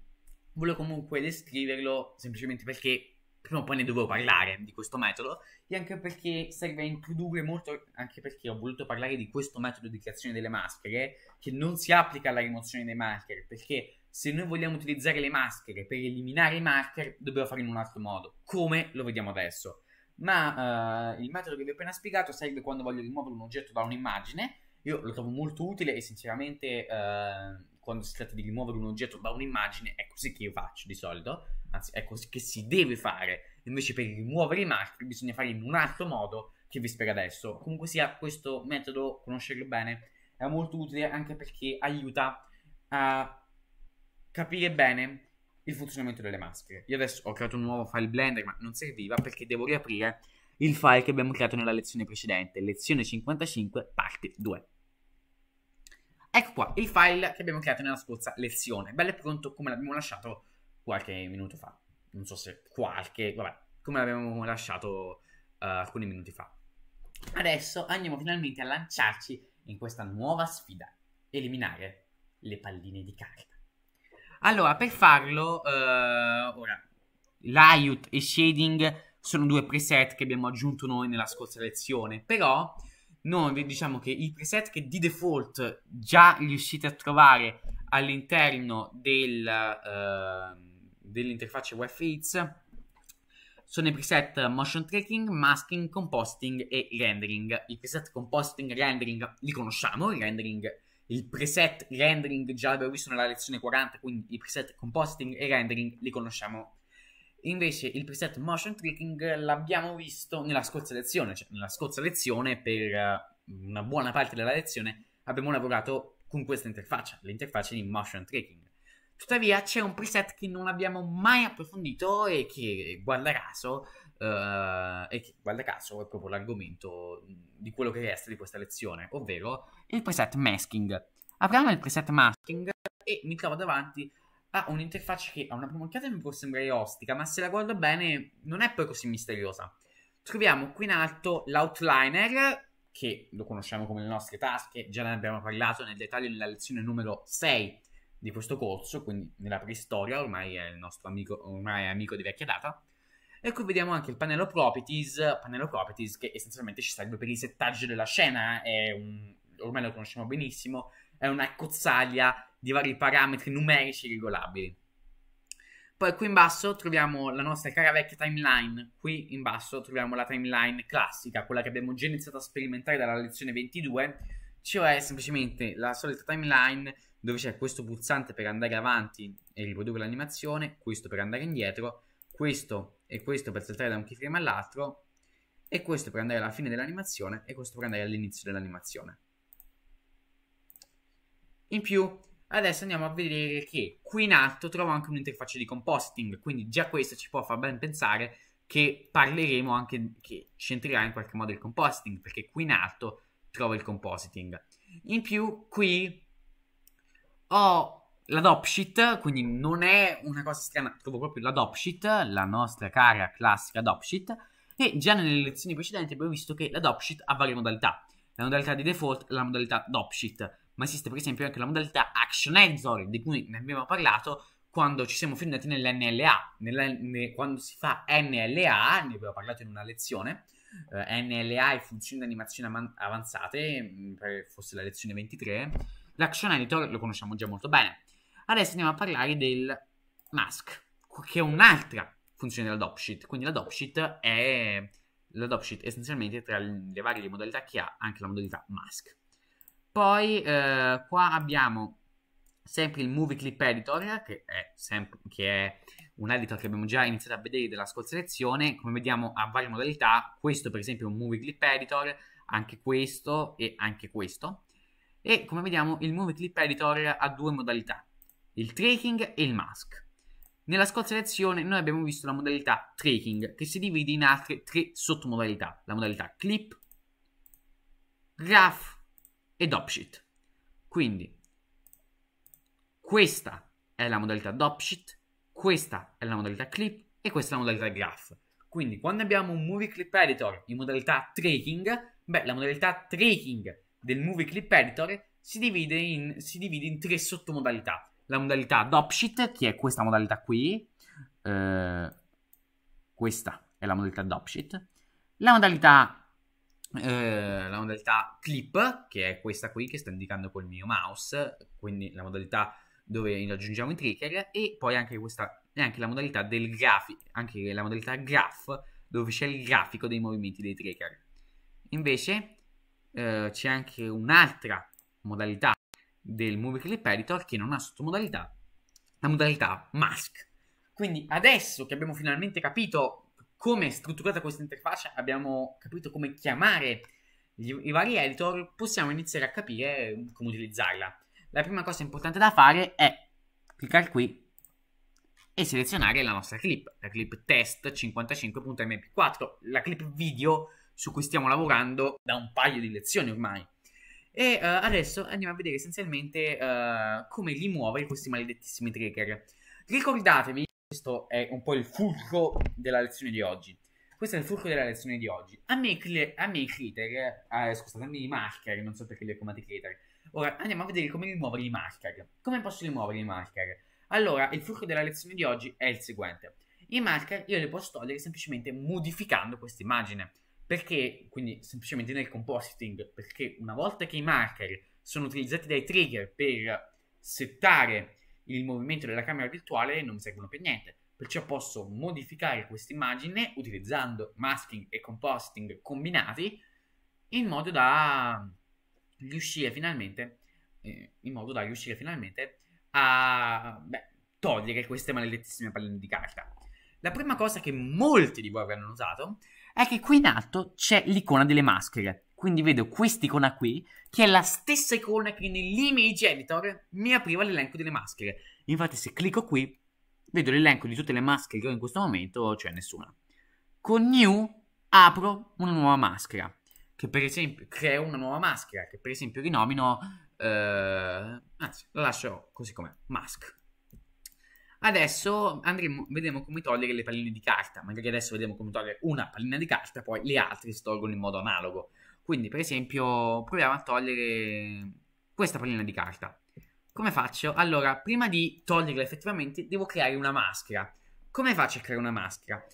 volevo comunque descriverlo semplicemente perché prima o poi ne dovevo parlare di questo metodo e anche perché serve a introdurre molto, anche perché ho voluto parlare di questo metodo di creazione delle maschere che non si applica alla rimozione dei marker perché se noi vogliamo utilizzare le maschere per eliminare i marker dobbiamo farlo in un altro modo, come lo vediamo adesso ma eh, il metodo che vi ho appena spiegato serve quando voglio rimuovere un oggetto da un'immagine. Io lo trovo molto utile e sinceramente eh, quando si tratta di rimuovere un oggetto da un'immagine è così che io faccio di solito, anzi è così che si deve fare. Invece per rimuovere i marchi bisogna fare in un altro modo che vi spiego adesso. Comunque sia questo metodo, conoscerlo bene, è molto utile anche perché aiuta a capire bene il funzionamento delle maschere. Io adesso ho creato un nuovo file Blender, ma non serviva perché devo riaprire il file che abbiamo creato nella lezione precedente, lezione 55, parte 2. Ecco qua il file che abbiamo creato nella scorsa lezione, bello e pronto come l'abbiamo lasciato qualche minuto fa. Non so se qualche, vabbè, come l'abbiamo lasciato uh, alcuni minuti fa. Adesso andiamo finalmente a lanciarci in questa nuova sfida, eliminare le palline di carta. Allora, per farlo, uh, ora, l'Aiut e Shading sono due preset che abbiamo aggiunto noi nella scorsa lezione, però noi diciamo che i preset che di default già riuscite a trovare all'interno del, uh, dell'interfaccia WebFates sono i preset motion tracking, masking, composting e rendering. I preset composting e rendering li conosciamo, il rendering il preset rendering già l'abbiamo visto nella lezione 40, quindi i preset compositing e rendering li conosciamo. Invece il preset motion tricking l'abbiamo visto nella scorsa lezione, cioè nella scorsa lezione per eh, una buona parte della lezione abbiamo lavorato con questa interfaccia, l'interfaccia di motion tricking. Tuttavia c'è un preset che non abbiamo mai approfondito e che, guarda caso, Uh, e che, guarda caso, è proprio l'argomento di quello che resta di questa lezione, ovvero il preset masking. Apriamo il preset masking e mi trovo davanti a un'interfaccia che a una prima occhiata mi può sembrare ostica, ma se la guardo bene non è poi così misteriosa. Troviamo qui in alto l'outliner, che lo conosciamo come le nostre tasche, già ne abbiamo parlato nel dettaglio nella lezione numero 6 di questo corso, quindi nella preistoria, ormai è il nostro amico, ormai è amico di vecchia data e qui vediamo anche il pannello properties, pannello properties che essenzialmente ci serve per il settaggio della scena, è un, ormai lo conosciamo benissimo, è una cozzaglia di vari parametri numerici regolabili. Poi qui in basso troviamo la nostra cara vecchia timeline, qui in basso troviamo la timeline classica, quella che abbiamo già iniziato a sperimentare dalla lezione 22, cioè semplicemente la solita timeline dove c'è questo pulsante per andare avanti e riprodurre l'animazione, questo per andare indietro, questo e questo per saltare da un keyframe all'altro, e questo per andare alla fine dell'animazione, e questo per andare all'inizio dell'animazione. In più, adesso andiamo a vedere che qui in alto trovo anche un'interfaccia di compositing, quindi già questo ci può far ben pensare che parleremo anche, che c'entrerà in qualche modo il compositing, perché qui in alto trovo il compositing. In più, qui ho la dopshit, quindi non è una cosa strana, trovo proprio la dopshit, la nostra cara classica dopshit, e già nelle lezioni precedenti abbiamo visto che la dopshit ha varie modalità. La modalità di default e la modalità dopshit, ma esiste per esempio anche la modalità action adsory, di cui ne abbiamo parlato quando ci siamo fermati nell'NLA. Nell'N- quando si fa NLA, ne abbiamo parlato in una lezione, eh, NLA e funzioni di animazione av- avanzate, mh, mm, forse la lezione 23, l'action editor lo conosciamo già molto bene Adesso andiamo a parlare del mask, che è un'altra funzione della dropsheet. Quindi la dropsheet è la dropsheet essenzialmente tra le varie modalità che ha anche la modalità mask. Poi eh, qua abbiamo sempre il movie clip editor che è, sempre, che è un editor che abbiamo già iniziato a vedere della scorsa lezione. Come vediamo ha varie modalità. Questo per esempio è un movie clip editor, anche questo e anche questo. E come vediamo il movie clip editor ha due modalità il tracking e il mask. Nella scorsa lezione noi abbiamo visto la modalità tracking che si divide in altre tre sottomodalità, la modalità clip, graph ed opsheet. Quindi questa è la modalità dopsheet, questa è la modalità clip e questa è la modalità graph. Quindi quando abbiamo un movie clip editor in modalità tracking, beh, la modalità tracking del movie clip editor si divide in, si divide in tre sottomodalità la modalità dropship, che è questa modalità qui. Eh, questa è la modalità dropship. La modalità, eh, la modalità clip, che è questa qui che sto indicando col mio mouse, quindi la modalità dove aggiungiamo i trigger, e poi anche questa è anche la modalità del grafi, anche la modalità graph, dove c'è il grafico dei movimenti dei trigger. Invece eh, c'è anche un'altra modalità del Movie Clip Editor che non ha sottomodalità la modalità mask. Quindi adesso che abbiamo finalmente capito come è strutturata questa interfaccia, abbiamo capito come chiamare gli, i vari editor, possiamo iniziare a capire come utilizzarla. La prima cosa importante da fare è cliccare qui e selezionare la nostra clip, la clip test 55.mp4, la clip video su cui stiamo lavorando da un paio di lezioni ormai. E uh, adesso andiamo a vedere essenzialmente uh, come li muovere questi maledettissimi trigger. Ricordatevi, questo è un po' il fulcro della lezione di oggi. Questo è il fulcro della lezione di oggi. A me, cl- a me i critter, eh, scusatemi, i marker, non so perché li ho chiamati critter. Ora andiamo a vedere come rimuovere i marker. Come posso rimuovere i marker? Allora, il fulcro della lezione di oggi è il seguente. I marker io li posso togliere semplicemente modificando questa immagine. Perché, quindi semplicemente nel compositing, perché una volta che i marker sono utilizzati dai trigger per settare il movimento della camera virtuale, non mi servono per niente. Perciò posso modificare questa immagine utilizzando masking e compositing combinati in modo da riuscire finalmente, eh, in modo da riuscire finalmente a beh, togliere queste maledettissime palline di carta. La prima cosa che molti di voi avranno notato è che qui in alto c'è l'icona delle maschere. Quindi vedo quest'icona qui, che è la stessa icona che nell'image editor mi apriva l'elenco delle maschere. Infatti se clicco qui, vedo l'elenco di tutte le maschere che ho in questo momento, cioè nessuna. Con new apro una nuova maschera, che per esempio creo una nuova maschera, che per esempio rinomino, eh, anzi la lascio così com'è, mask. Adesso andremo, vedremo come togliere le palline di carta. Magari adesso vedremo come togliere una pallina di carta, poi le altre si tolgono in modo analogo. Quindi, per esempio, proviamo a togliere questa pallina di carta. Come faccio? Allora, prima di toglierla effettivamente, devo creare una maschera. Come faccio a creare una maschera?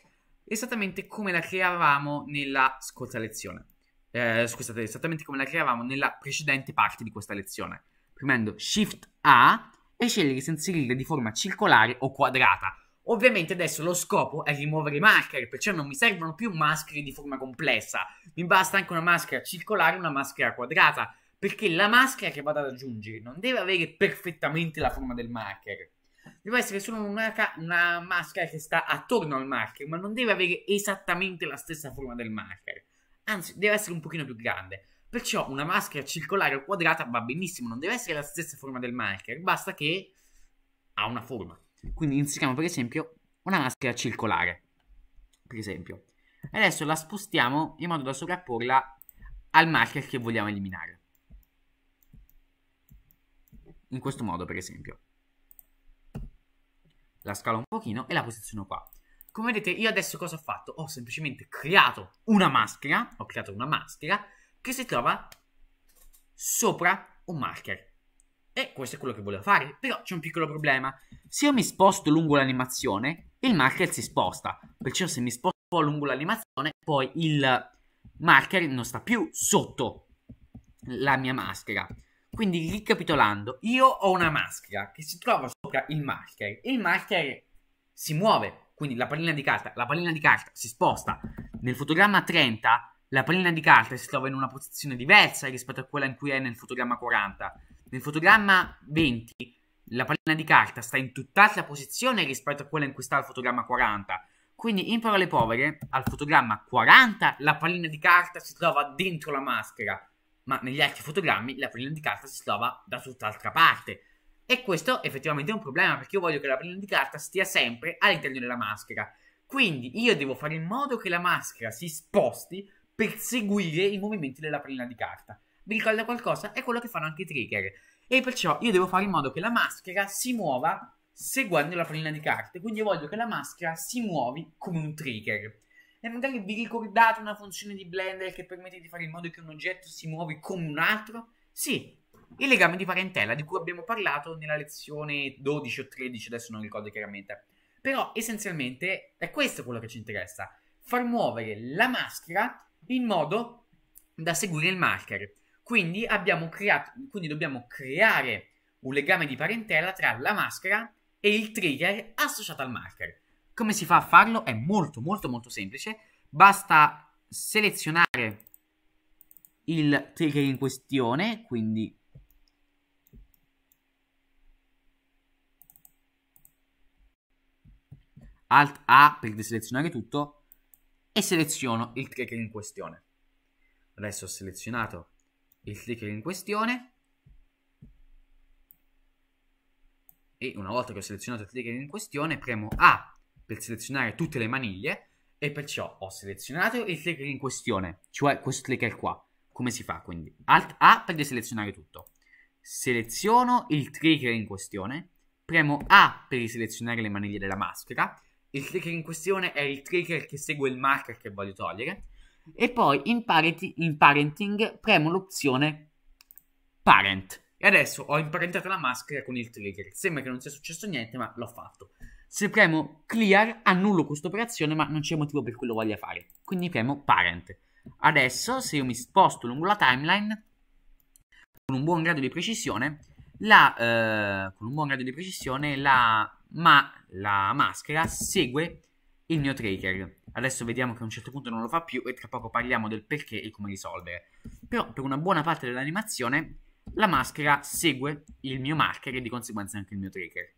Esattamente come la creavamo nella scorsa lezione. Eh, scusate, esattamente come la creavamo nella precedente parte di questa lezione. Premendo Shift A e scegliere se inserire di forma circolare o quadrata. Ovviamente adesso lo scopo è rimuovere i marker, perciò non mi servono più maschere di forma complessa, mi basta anche una maschera circolare e una maschera quadrata, perché la maschera che vado ad aggiungere non deve avere perfettamente la forma del marker. Deve essere solo una, una maschera che sta attorno al marker, ma non deve avere esattamente la stessa forma del marker. Anzi, deve essere un pochino più grande. Perciò una maschera circolare o quadrata va benissimo, non deve essere la stessa forma del marker, basta che ha una forma. Quindi inseriamo per esempio una maschera circolare, per esempio. E adesso la spostiamo in modo da sovrapporla al marker che vogliamo eliminare. In questo modo, per esempio. La scalo un pochino e la posiziono qua. Come vedete, io adesso cosa ho fatto? Ho semplicemente creato una maschera, ho creato una maschera che si trova sopra un marker. E questo è quello che volevo fare, però c'è un piccolo problema. Se io mi sposto lungo l'animazione, il marker si sposta. Perciò se mi sposto un po' lungo l'animazione, poi il marker non sta più sotto la mia maschera. Quindi ricapitolando, io ho una maschera che si trova sopra il marker. Il marker si muove, quindi la pallina di carta, la pallina di carta si sposta. Nel fotogramma 30 la pallina di carta si trova in una posizione diversa rispetto a quella in cui è nel fotogramma 40. Nel fotogramma 20 la pallina di carta sta in tutt'altra posizione rispetto a quella in cui sta al fotogramma 40. Quindi, in parole povere, al fotogramma 40 la pallina di carta si trova dentro la maschera, ma negli altri fotogrammi la pallina di carta si trova da tutt'altra parte. E questo effettivamente è un problema perché io voglio che la pallina di carta stia sempre all'interno della maschera. Quindi io devo fare in modo che la maschera si sposti per seguire i movimenti della prima di carta. Vi ricorda qualcosa? È quello che fanno anche i trigger. E perciò io devo fare in modo che la maschera si muova seguendo la prima di carte. Quindi io voglio che la maschera si muovi come un trigger. E magari vi ricordate una funzione di Blender che permette di fare in modo che un oggetto si muovi come un altro? Sì, il legame di parentela di cui abbiamo parlato nella lezione 12 o 13, adesso non ricordo chiaramente. Però essenzialmente è questo quello che ci interessa, far muovere la maschera in modo da seguire il marker. Quindi, creato, quindi dobbiamo creare un legame di parentela tra la maschera e il trigger associato al marker. Come si fa a farlo? È molto molto molto semplice. Basta selezionare il trigger in questione, quindi Alt A per deselezionare tutto e seleziono il clicker in questione. Adesso ho selezionato il clicker in questione e una volta che ho selezionato il clicker in questione premo A per selezionare tutte le maniglie e perciò ho selezionato il clicker in questione, cioè questo clicker qua. Come si fa? Quindi Alt A per deselezionare tutto. Seleziono il trigger in questione, premo A per selezionare le maniglie della maschera il trigger in questione è il trigger che segue il marker che voglio togliere. E poi in, parenti, in parenting premo l'opzione parent. E adesso ho imparentato la maschera con il trigger. Sembra che non sia successo niente, ma l'ho fatto. Se premo clear, annullo questa operazione, ma non c'è motivo per cui lo voglia fare. Quindi premo parent. Adesso, se io mi sposto lungo la timeline, con un buon grado di precisione, la, eh, con un buon grado di precisione la, ma, la maschera segue il mio tracker. Adesso vediamo che a un certo punto non lo fa più e tra poco parliamo del perché e come risolvere. Però per una buona parte dell'animazione la maschera segue il mio marker e di conseguenza anche il mio tracker.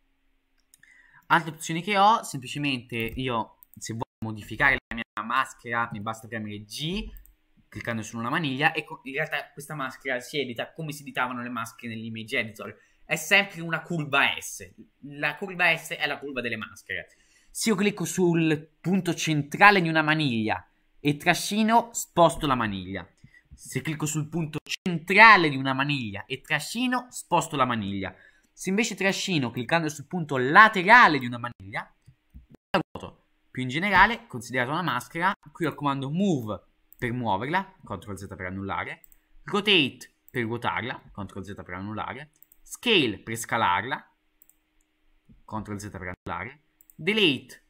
Altre opzioni che ho, semplicemente io se voglio modificare la mia maschera mi basta premere G cliccando su una maniglia e in realtà questa maschera si edita come si editavano le maschere nell'image editor. È sempre una curva S. La curva S è la curva delle maschere. Se io clicco sul punto centrale di una maniglia e trascino, sposto la maniglia. Se clicco sul punto centrale di una maniglia e trascino, sposto la maniglia. Se invece trascino cliccando sul punto laterale di una maniglia, la ruoto. Più in generale, considerata una maschera, qui il comando move per muoverla, CTRL Z per annullare, rotate per ruotarla, CTRL Z per annullare, scale per scalarla, CTRL Z per annullare, delete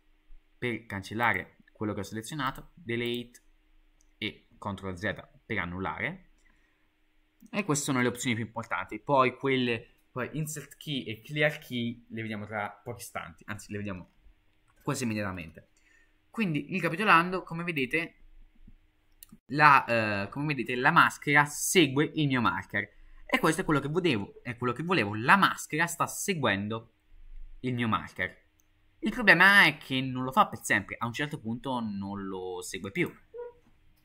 per cancellare quello che ho selezionato, delete e CTRL Z per annullare. E queste sono le opzioni più importanti. Poi quelle, poi insert key e clear key le vediamo tra pochi istanti, anzi le vediamo quasi immediatamente. Quindi, ricapitolando, come vedete, la, eh, come vedete, la maschera segue il mio marker. E questo è quello che volevo, è quello che volevo. La maschera sta seguendo il mio marker. Il problema è che non lo fa per sempre, a un certo punto non lo segue più.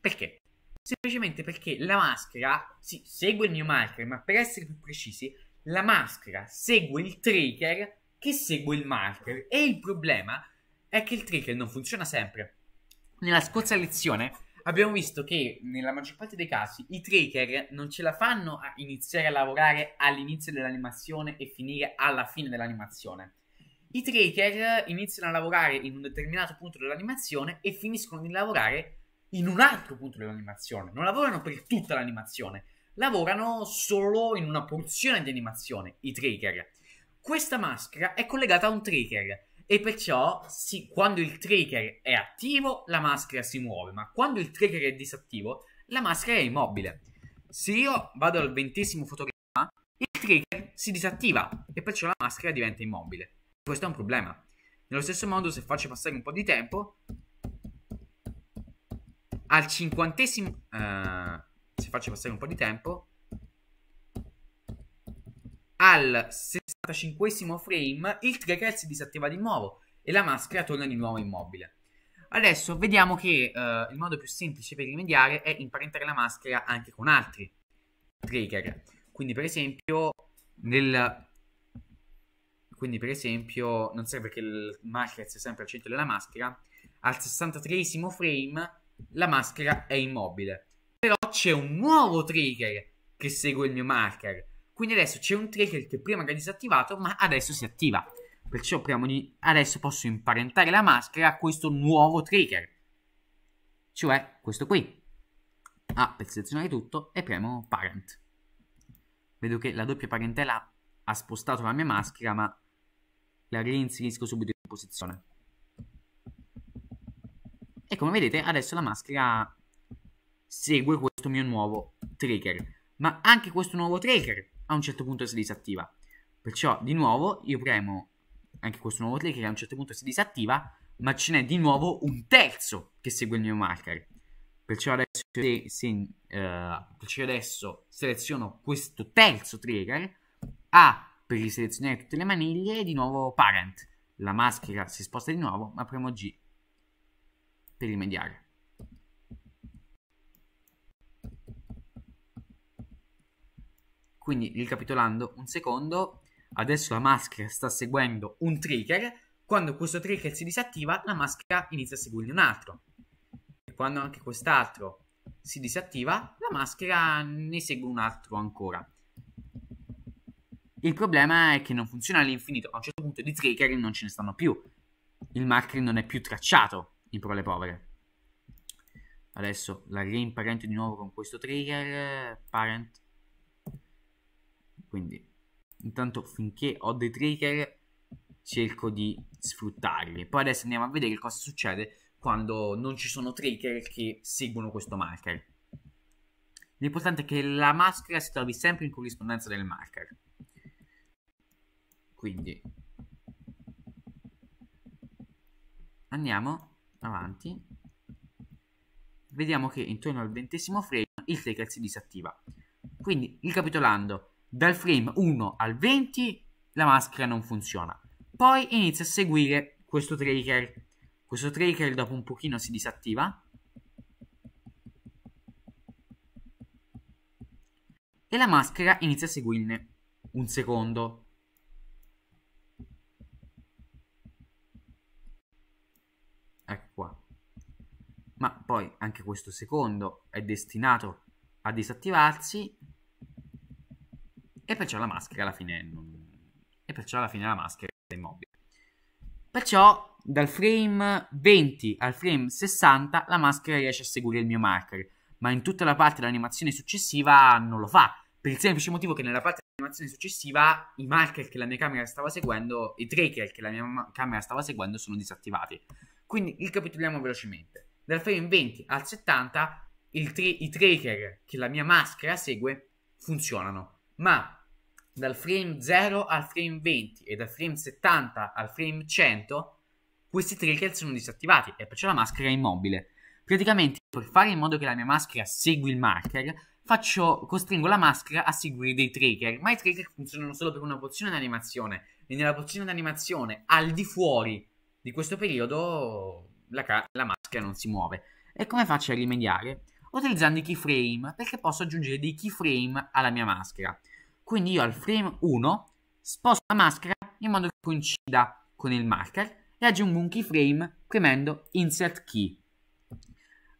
Perché? Semplicemente perché la maschera, sì, segue il mio marker, ma per essere più precisi, la maschera segue il trigger che segue il marker. E il problema è che il trigger non funziona sempre. Nella scorsa lezione abbiamo visto che nella maggior parte dei casi i tracker non ce la fanno a iniziare a lavorare all'inizio dell'animazione e finire alla fine dell'animazione. I tracker iniziano a lavorare in un determinato punto dell'animazione e finiscono di lavorare in un altro punto dell'animazione. Non lavorano per tutta l'animazione, lavorano solo in una porzione di animazione, i tracker. Questa maschera è collegata a un tracker. E perciò, si, quando il trigger è attivo, la maschera si muove, ma quando il trigger è disattivo, la maschera è immobile. Se io vado al ventesimo fotogramma, il trigger si disattiva e perciò la maschera diventa immobile. Questo è un problema. Nello stesso modo, se faccio passare un po' di tempo, al cinquantesimo... Eh, se faccio passare un po' di tempo, al 65 frame il trigger si disattiva di nuovo e la maschera torna di nuovo immobile. Adesso vediamo che uh, il modo più semplice per rimediare è imparentare la maschera anche con altri trigger. Quindi per esempio nel... Quindi per esempio non serve che il marker sia sempre al centro della maschera, al 63 frame la maschera è immobile. Però c'è un nuovo trigger che segue il mio marker quindi adesso c'è un trigger che prima era disattivato, ma adesso si attiva. Perciò di adesso posso imparentare la maschera a questo nuovo trigger. Cioè questo qui. Ah, per selezionare tutto e premo parent. Vedo che la doppia parentela ha spostato la mia maschera, ma la reinserisco subito in posizione. E come vedete adesso la maschera segue questo mio nuovo trigger. Ma anche questo nuovo trigger a un certo punto si disattiva. Perciò di nuovo io premo anche questo nuovo trigger che a un certo punto si disattiva, ma ce n'è di nuovo un terzo che segue il mio marker. Perciò adesso, se, se, uh, perciò adesso seleziono questo terzo trigger, A per riselezionare tutte le maniglie e di nuovo parent. La maschera si sposta di nuovo, ma premo G per rimediare. quindi ricapitolando un secondo, adesso la maschera sta seguendo un trigger, quando questo trigger si disattiva la maschera inizia a seguirne un altro. E quando anche quest'altro si disattiva, la maschera ne segue un altro ancora. Il problema è che non funziona all'infinito, a un certo punto di trigger non ce ne stanno più. Il marker non è più tracciato in parole povere. Adesso la riimparento di nuovo con questo trigger, eh, parent, quindi intanto finché ho dei trigger cerco di sfruttarli. Poi adesso andiamo a vedere cosa succede quando non ci sono trigger che seguono questo marker. L'importante è che la maschera si trovi sempre in corrispondenza del marker. Quindi andiamo avanti. Vediamo che intorno al ventesimo frame il trigger si disattiva. Quindi, ricapitolando, dal frame 1 al 20 la maschera non funziona. Poi inizia a seguire questo trigger. Questo trigger dopo un pochino si disattiva. E la maschera inizia a seguirne un secondo. Ecco qua. Ma poi anche questo secondo è destinato a disattivarsi e perciò la maschera alla fine non... E perciò alla fine la maschera è immobile. Perciò dal frame 20 al frame 60 la maschera riesce a seguire il mio marker, ma in tutta la parte dell'animazione successiva non lo fa, per il semplice motivo che nella parte dell'animazione successiva i marker che la mia camera stava seguendo, i tracker che la mia camera stava seguendo sono disattivati. Quindi ricapitoliamo velocemente. Dal frame 20 al 70 tra- i tracker che la mia maschera segue funzionano, ma dal frame 0 al frame 20 e dal frame 70 al frame 100, questi trigger sono disattivati e perciò la maschera è immobile. Praticamente per fare in modo che la mia maschera segui il marker, faccio, costringo la maschera a seguire dei trigger, ma i trigger funzionano solo per una pozione d'animazione e nella pozione d'animazione al di fuori di questo periodo la, la maschera non si muove. E come faccio a rimediare? Utilizzando i keyframe, perché posso aggiungere dei keyframe alla mia maschera. Quindi io al frame 1 sposto la maschera in modo che coincida con il marker e aggiungo un keyframe premendo insert key.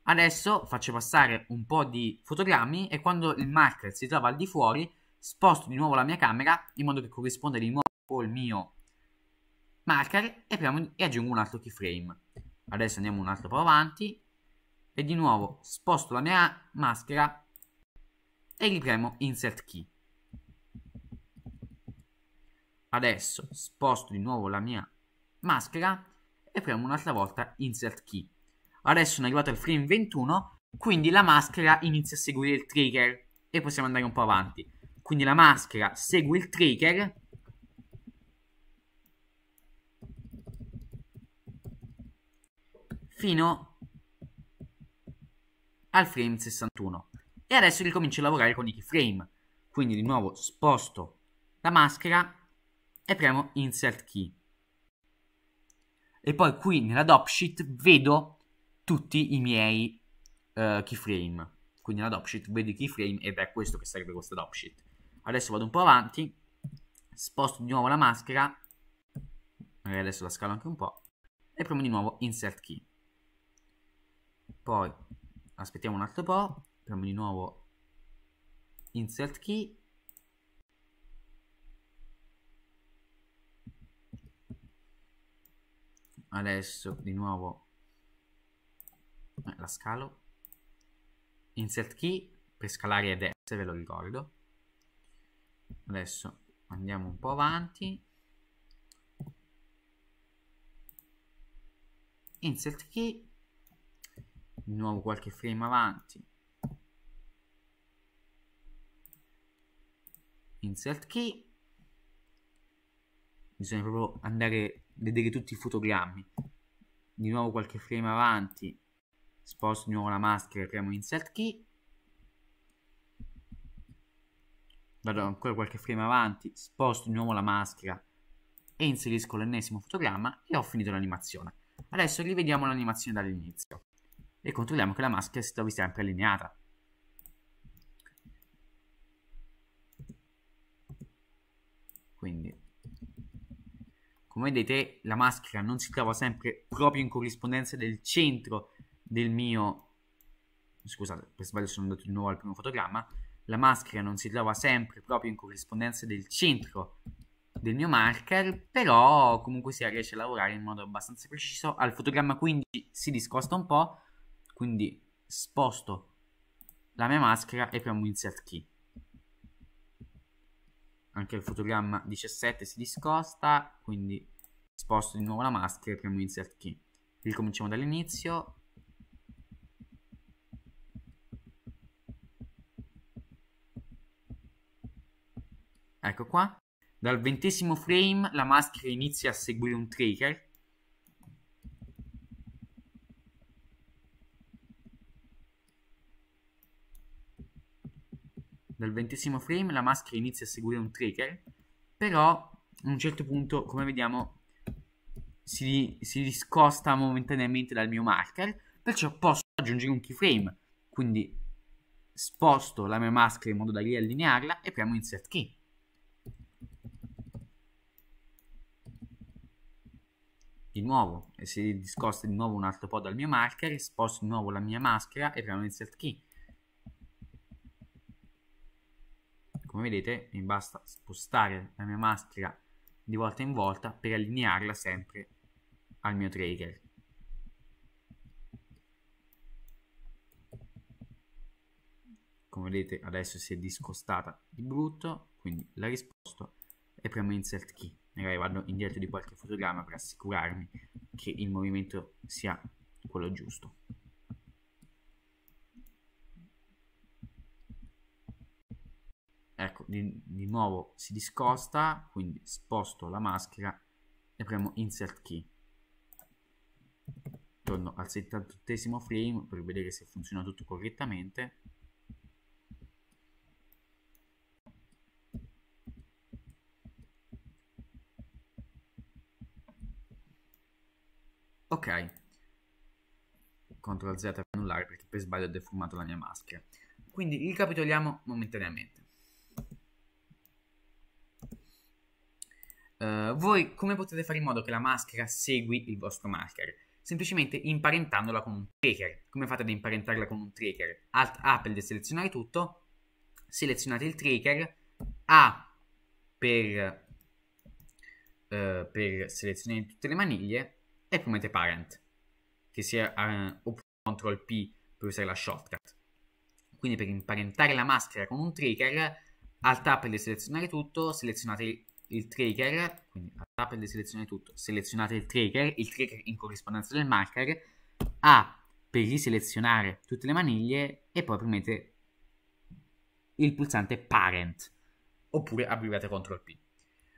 Adesso faccio passare un po' di fotogrammi e quando il marker si trova al di fuori sposto di nuovo la mia camera in modo che corrisponda di nuovo al mio marker e, premo, e aggiungo un altro keyframe. Adesso andiamo un altro po' avanti e di nuovo sposto la mia maschera e ripremo insert key. Adesso sposto di nuovo la mia maschera e premo un'altra volta Insert Key. Adesso sono arrivato al frame 21, quindi la maschera inizia a seguire il trigger e possiamo andare un po' avanti. Quindi la maschera segue il trigger fino al frame 61. E adesso ricomincio a lavorare con i keyframe. Quindi di nuovo sposto la maschera e premo insert key. E poi qui nella dropsheet vedo tutti i miei uh, keyframe. Quindi nella dropsheet vedo i keyframe ed è questo che serve questa dropsheet. Adesso vado un po' avanti, sposto di nuovo la maschera, magari adesso la scalo anche un po', e premo di nuovo insert key. Poi aspettiamo un altro po', premo di nuovo insert key adesso di nuovo eh, la scalo insert key per scalare è S ve lo ricordo adesso andiamo un po' avanti insert key di nuovo qualche frame avanti insert key bisogna proprio andare vedere tutti i fotogrammi. Di nuovo qualche frame avanti, sposto di nuovo la maschera, premo insert key. Vado ancora qualche frame avanti, sposto di nuovo la maschera e inserisco l'ennesimo fotogramma e ho finito l'animazione. Adesso rivediamo l'animazione dall'inizio e controlliamo che la maschera si trovi sempre allineata. Quindi come vedete la maschera non si trova sempre proprio in corrispondenza del centro del mio... Scusate, per sbaglio sono andato di nuovo al primo fotogramma. La maschera non si trova sempre proprio in corrispondenza del centro del mio marker, però comunque si riesce a lavorare in modo abbastanza preciso. Al fotogramma 15 si discosta un po', quindi sposto la mia maschera e premo insert key anche il fotogramma 17 si discosta, quindi sposto di nuovo la maschera e premo insert key. Ricominciamo dall'inizio. Ecco qua. Dal ventesimo frame la maschera inizia a seguire un trigger Dal ventesimo frame la maschera inizia a seguire un trigger, però a un certo punto, come vediamo, si, si discosta momentaneamente dal mio marker, perciò posso aggiungere un keyframe. Quindi sposto la mia maschera in modo da riallinearla e premo insert key. Di nuovo, e si discosta di nuovo un altro po' dal mio marker, sposto di nuovo la mia maschera e premo insert key. come vedete mi basta spostare la mia maschera di volta in volta per allinearla sempre al mio trigger. Come vedete adesso si è discostata di brutto, quindi la risposto e premo insert key. Magari vado indietro di qualche fotogramma per assicurarmi che il movimento sia quello giusto. di, di nuovo si discosta, quindi sposto la maschera e premo insert key. Torno al 78 frame per vedere se funziona tutto correttamente. Ok, CTRL Z per annullare perché per sbaglio ho deformato la mia maschera. Quindi ricapitoliamo momentaneamente. Uh, voi come potete fare in modo che la maschera segui il vostro marker? Semplicemente imparentandola con un tracker. Come fate ad imparentarla con un tracker? Alt A per deselezionare tutto, selezionate il tracker, A per, uh, per selezionare tutte le maniglie e premete parent, che sia uh, oppure CTRL P per usare la shortcut. Quindi per imparentare la maschera con un tracker, Alt A per deselezionare tutto, selezionate il trigger, quindi a tappa di selezione tutto, selezionate il trigger, il trigger in corrispondenza del marker, A per riselezionare tutte le maniglie e poi premete il pulsante parent oppure abbreviate CTRL P.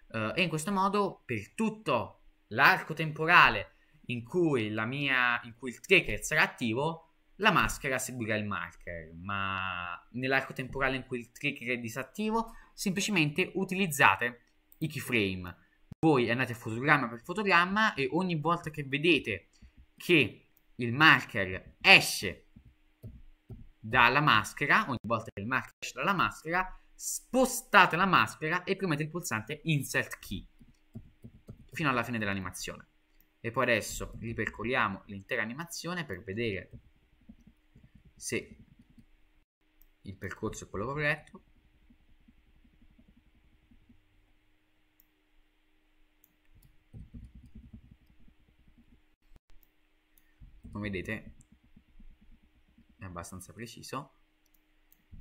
Uh, e in questo modo per tutto l'arco temporale in cui, mia, in cui il trigger sarà attivo, la maschera seguirà il marker, ma nell'arco temporale in cui il trigger è disattivo, semplicemente utilizzate i keyframe. Voi andate fotogramma per fotogramma e ogni volta che vedete che il marker esce dalla maschera, ogni volta che il marker esce dalla maschera, spostate la maschera e premete il pulsante Insert Key fino alla fine dell'animazione. E poi adesso ripercorriamo l'intera animazione per vedere se il percorso è quello corretto. come vedete è abbastanza preciso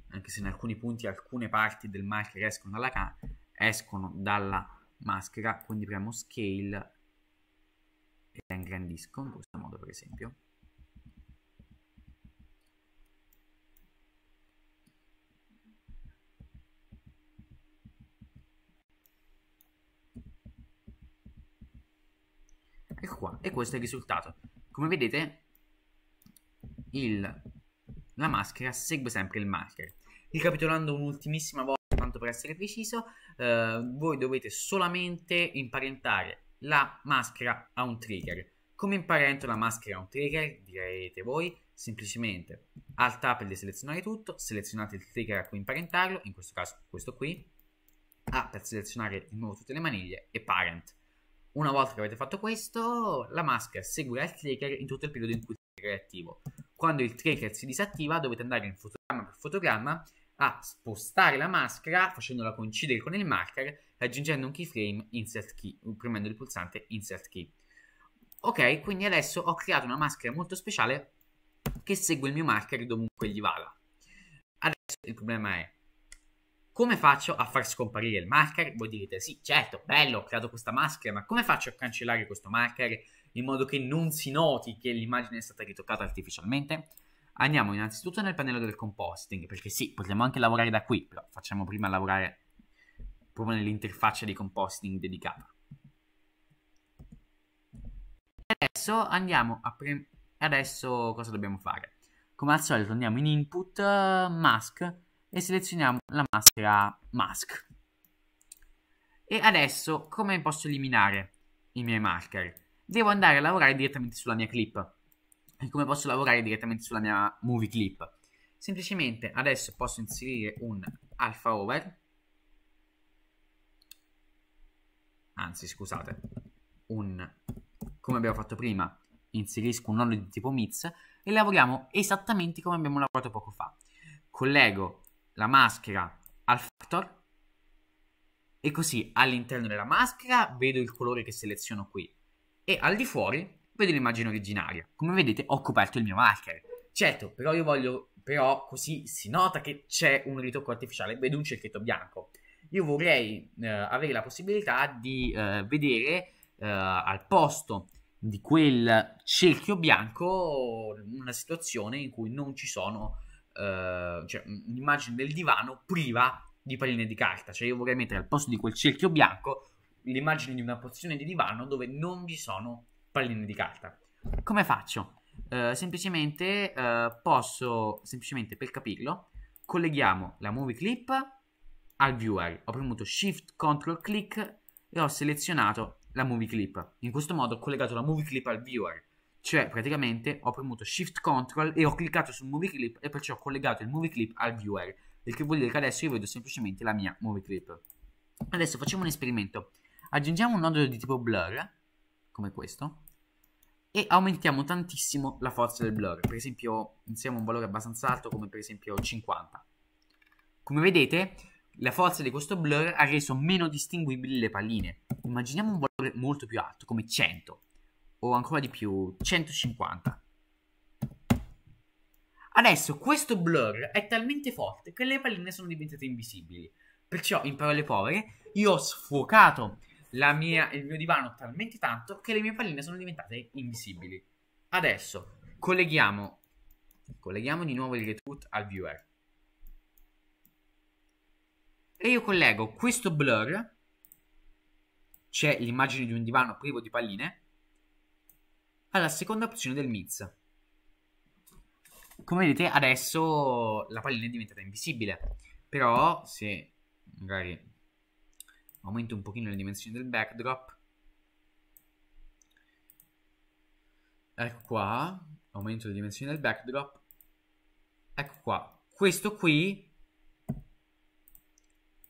anche se in alcuni punti alcune parti del marker escono dalla, escono dalla maschera quindi premo scale e la ingrandisco in questo modo per esempio e ecco qua e questo è il risultato come vedete il, la maschera segue sempre il marker. Ricapitolando un'ultimissima volta, tanto per essere preciso, eh, voi dovete solamente imparentare la maschera a un trigger. Come imparento la maschera a un trigger? Direte voi, semplicemente al tap di selezionare tutto, selezionate il trigger a cui imparentarlo, in questo caso questo qui, A per selezionare di nuovo tutte le maniglie e parent. Una volta che avete fatto questo, la maschera seguirà il trigger in tutto il periodo in cui reattivo. Quando il tracker si disattiva dovete andare in fotogramma per fotogramma a spostare la maschera facendola coincidere con il marker aggiungendo un keyframe insert key, premendo il pulsante insert key. Ok, quindi adesso ho creato una maschera molto speciale che segue il mio marker dovunque gli vada. Adesso il problema è come faccio a far scomparire il marker? Voi direte sì, certo, bello, ho creato questa maschera, ma come faccio a cancellare questo marker in modo che non si noti che l'immagine è stata ritoccata artificialmente? Andiamo innanzitutto nel pannello del compositing, perché sì, potremmo anche lavorare da qui, però facciamo prima lavorare proprio nell'interfaccia di compositing dedicata. Adesso andiamo a premere. Adesso cosa dobbiamo fare? Come al solito andiamo in input eh, mask e selezioniamo la maschera mask. E adesso come posso eliminare i miei marker? devo andare a lavorare direttamente sulla mia clip. E come posso lavorare direttamente sulla mia movie clip? Semplicemente adesso posso inserire un alpha over. Anzi, scusate, un come abbiamo fatto prima, inserisco un nodo di tipo mix e lavoriamo esattamente come abbiamo lavorato poco fa. Collego la maschera al factor e così all'interno della maschera vedo il colore che seleziono qui e al di fuori vedo l'immagine originaria. Come vedete ho coperto il mio marker. Certo, però io voglio, però così si nota che c'è un ritocco artificiale, vedo un cerchietto bianco. Io vorrei eh, avere la possibilità di eh, vedere eh, al posto di quel cerchio bianco una situazione in cui non ci sono, eh, cioè un'immagine del divano priva di palline di carta. Cioè io vorrei mettere al posto di quel cerchio bianco l'immagine di una pozione di divano dove non vi sono palline di carta. Come faccio? Uh, semplicemente uh, posso, semplicemente per capirlo, colleghiamo la movie clip al viewer. Ho premuto Shift Ctrl Click e ho selezionato la movie clip. In questo modo ho collegato la movie clip al viewer. Cioè, praticamente ho premuto Shift Ctrl e ho cliccato sul movie clip e perciò ho collegato il movie clip al viewer. Il che vuol dire che adesso io vedo semplicemente la mia movie clip. Adesso facciamo un esperimento aggiungiamo un nodo di tipo blur, come questo, e aumentiamo tantissimo la forza del blur. Per esempio, inseriamo un valore abbastanza alto, come per esempio 50. Come vedete, la forza di questo blur ha reso meno distinguibili le palline. Immaginiamo un valore molto più alto, come 100, o ancora di più, 150. Adesso questo blur è talmente forte che le palline sono diventate invisibili. Perciò, in parole povere, io ho sfocato mia, il mio divano talmente tanto che le mie palline sono diventate invisibili. Adesso colleghiamo, colleghiamo di nuovo il GetRoot al viewer. E io collego questo blur, c'è l'immagine di un divano privo di palline, alla seconda opzione del Miz. Come vedete adesso la pallina è diventata invisibile, però se magari aumento un pochino le dimensioni del backdrop ecco qua aumento le dimensioni del backdrop ecco qua questo qui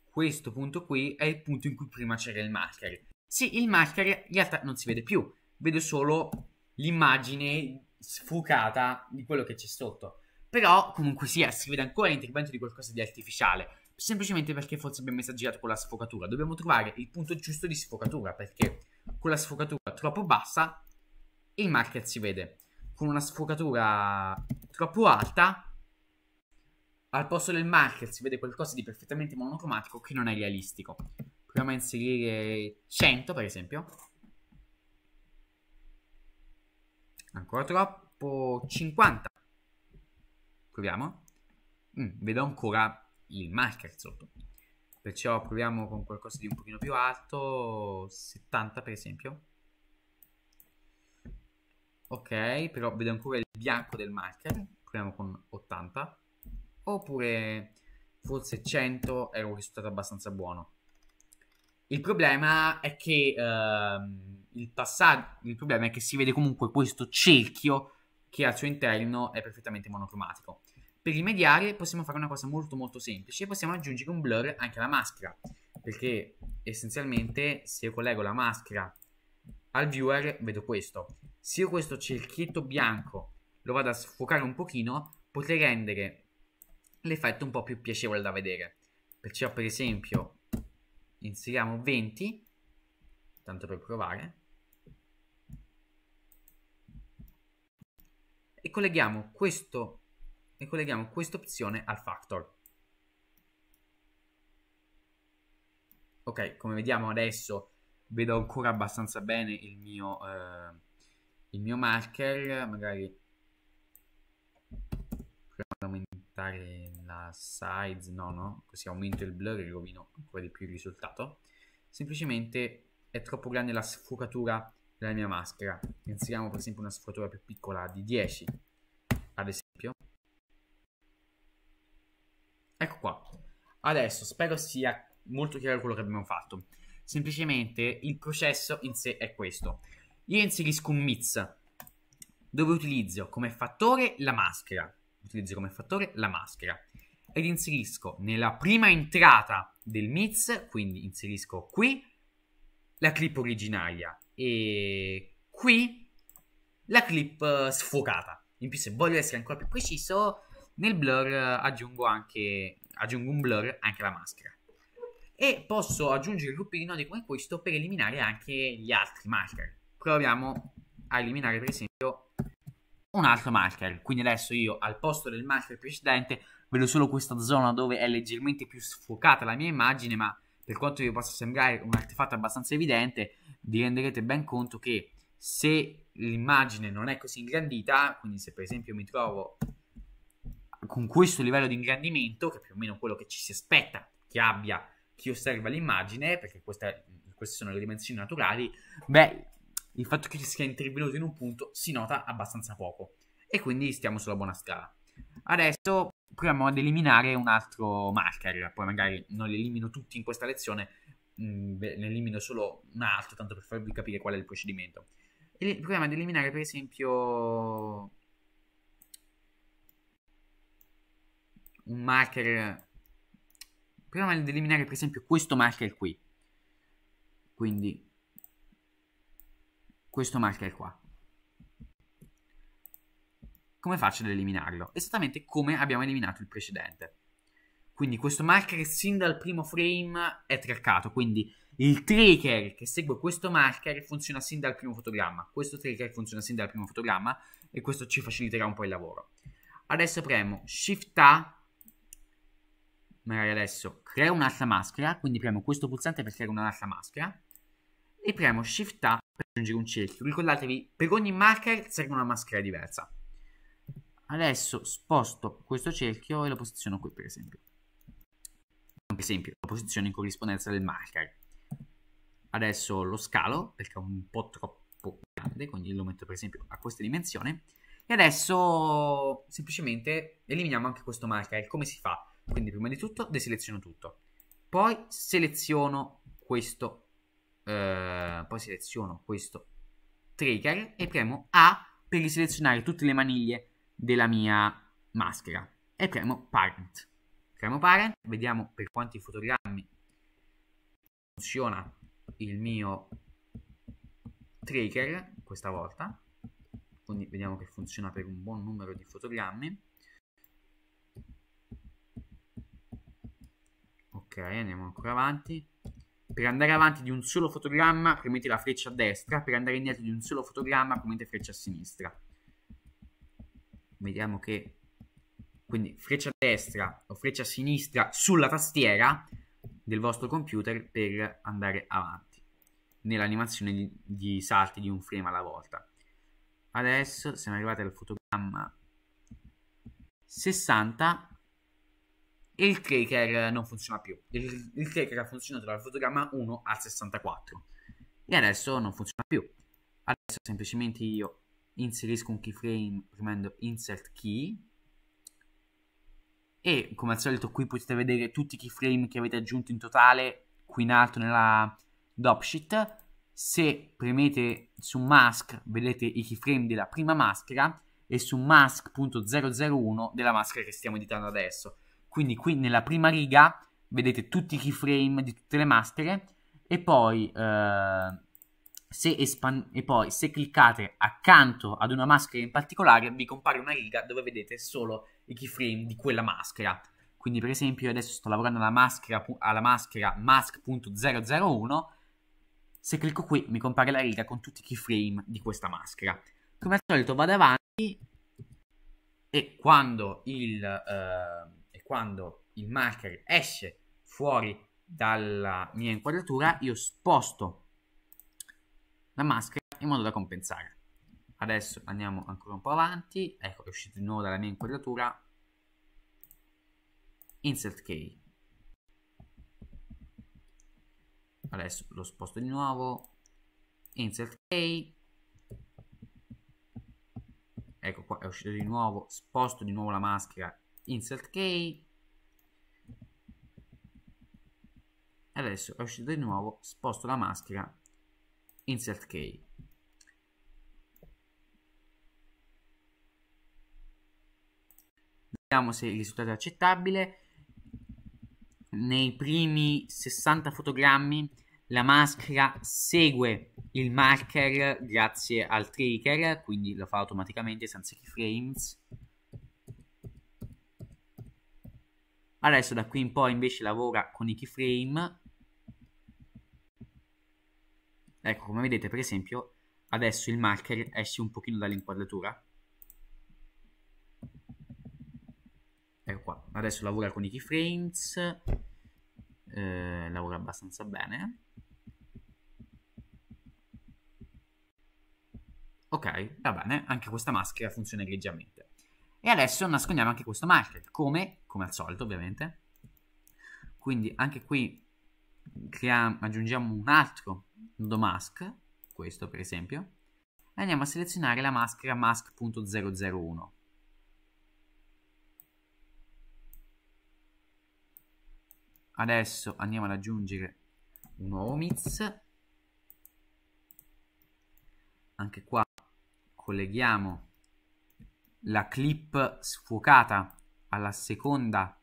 questo punto qui è il punto in cui prima c'era il maschere sì il maschere in realtà non si vede più vedo solo l'immagine sfocata di quello che c'è sotto però comunque sia si vede ancora l'intervento di qualcosa di artificiale semplicemente perché forse abbiamo esagerato con la sfocatura. Dobbiamo trovare il punto giusto di sfocatura, perché con la sfocatura troppo bassa il market si vede. Con una sfocatura troppo alta, al posto del market si vede qualcosa di perfettamente monocromatico che non è realistico. Proviamo a inserire 100, per esempio. Ancora troppo. 50. Proviamo. Mm, vedo ancora il marker sotto. Perciò proviamo con qualcosa di un pochino più alto, 70 per esempio. Ok, però vedo ancora il bianco del marker, proviamo con 80. Oppure forse 100 è un risultato abbastanza buono. Il problema è che uh, il passaggio, il problema è che si vede comunque questo cerchio che al suo interno è perfettamente monocromatico. Per rimediare possiamo fare una cosa molto molto semplice, possiamo aggiungere un blur anche alla maschera, perché essenzialmente se io collego la maschera al viewer vedo questo. Se io questo cerchietto bianco lo vado a sfocare un pochino, potrei rendere l'effetto un po' più piacevole da vedere. Perciò per esempio inseriamo 20, tanto per provare, e colleghiamo questo e colleghiamo questa opzione al factor. Ok, come vediamo adesso vedo ancora abbastanza bene il mio, eh, il mio marker, magari proviamo ad aumentare la size, no no, così aumento il blur e rovino ancora di più il risultato. Semplicemente è troppo grande la sfocatura della mia maschera. inseriamo per esempio una sfocatura più piccola di 10, ad esempio. Ecco qua. Adesso spero sia molto chiaro quello che abbiamo fatto. Semplicemente il processo in sé è questo. Io inserisco un mix dove utilizzo come fattore la maschera. Utilizzo come fattore la maschera. Ed inserisco nella prima entrata del mix, quindi inserisco qui, la clip originaria e qui la clip eh, sfocata. In più se voglio essere ancora più preciso nel blur eh, aggiungo, anche, aggiungo un blur anche alla maschera. E posso aggiungere gruppi di nodi come questo per eliminare anche gli altri marker. Proviamo a eliminare per esempio un altro marker. Quindi adesso io al posto del marker precedente vedo solo questa zona dove è leggermente più sfocata la mia immagine, ma per quanto vi possa sembrare un artefatto abbastanza evidente, vi renderete ben conto che se l'immagine non è così ingrandita, quindi se per esempio mi trovo con questo livello di ingrandimento, che è più o meno quello che ci si aspetta che abbia chi osserva l'immagine, perché queste, queste sono le dimensioni naturali, beh, il fatto che ci sia intervenuto in un punto si nota abbastanza poco. E quindi stiamo sulla buona scala. Adesso proviamo ad eliminare un altro marker, poi magari non li elimino tutti in questa lezione, mm, ne elimino solo un altro, tanto per farvi capire qual è il procedimento. proviamo ad eliminare per esempio un marker prima di eliminare per esempio questo marker qui quindi questo marker qua come faccio ad eliminarlo? esattamente come abbiamo eliminato il precedente quindi questo marker sin dal primo frame è traccato quindi il trigger che segue questo marker funziona sin dal primo fotogramma questo trigger funziona sin dal primo fotogramma e questo ci faciliterà un po' il lavoro adesso premo shift A magari adesso creo un'altra maschera, quindi premo questo pulsante per creare un'altra maschera e premo Shift A per aggiungere un cerchio. Ricordatevi, per ogni marker serve una maschera diversa. Adesso sposto questo cerchio e lo posiziono qui, per esempio. Per esempio, lo posiziono in corrispondenza del marker. Adesso lo scalo, perché è un po' troppo grande, quindi lo metto per esempio a questa dimensione. E adesso semplicemente eliminiamo anche questo marker. Come si fa? Quindi prima di tutto deseleziono tutto. Poi seleziono questo, eh, poi seleziono questo trigger e premo A per riselezionare tutte le maniglie della mia maschera e premo parent. Premo parent, vediamo per quanti fotogrammi funziona il mio trigger questa volta. Quindi vediamo che funziona per un buon numero di fotogrammi. ok andiamo ancora avanti per andare avanti di un solo fotogramma premete la freccia a destra per andare indietro di un solo fotogramma premete freccia a sinistra vediamo che quindi freccia a destra o freccia a sinistra sulla tastiera del vostro computer per andare avanti nell'animazione di, di, salti di un frame alla volta. Adesso siamo arrivati al fotogramma 60 il clicker non funziona più. Il, il clicker ha funzionato dal fotogramma 1 al 64 e adesso non funziona più. Adesso semplicemente io inserisco un keyframe premendo insert key e come al solito qui potete vedere tutti i keyframe che avete aggiunto in totale qui in alto nella dropsheet. Se premete su mask vedete i keyframe della prima maschera e su mask.001 della maschera che stiamo editando adesso. Quindi qui nella prima riga vedete tutti i keyframe di tutte le maschere e poi, eh, se e poi se cliccate accanto ad una maschera in particolare vi compare una riga dove vedete solo i keyframe di quella maschera. Quindi per esempio io adesso sto lavorando alla maschera, alla maschera mask.001 se clicco qui mi compare la riga con tutti i keyframe di questa maschera. Come al solito vado avanti e quando il, eh, quando il marker esce fuori dalla mia inquadratura, io sposto la maschera in modo da compensare. Adesso andiamo ancora un po' avanti, ecco è uscito di nuovo dalla mia inquadratura, insert key. Adesso lo sposto di nuovo, insert key. Ecco qua è uscito di nuovo, sposto di nuovo la maschera insert key adesso è uscito di nuovo sposto la maschera insert key vediamo se il risultato è accettabile nei primi 60 fotogrammi la maschera segue il marker grazie al trigger quindi lo fa automaticamente senza keyframes Adesso da qui in poi invece lavora con i keyframe. Ecco, come vedete per esempio, adesso il marker esce un pochino dall'inquadratura. Ecco qua, adesso lavora con i keyframes, eh, lavora abbastanza bene. Ok, va bene, anche questa maschera funziona egregiamente. E adesso nascondiamo anche questo market, come, come al solito ovviamente. Quindi anche qui creiamo, aggiungiamo un altro nodo mask, questo per esempio, e andiamo a selezionare la maschera mask.001. Adesso andiamo ad aggiungere un nuovo mix. Anche qua colleghiamo la clip sfocata alla seconda,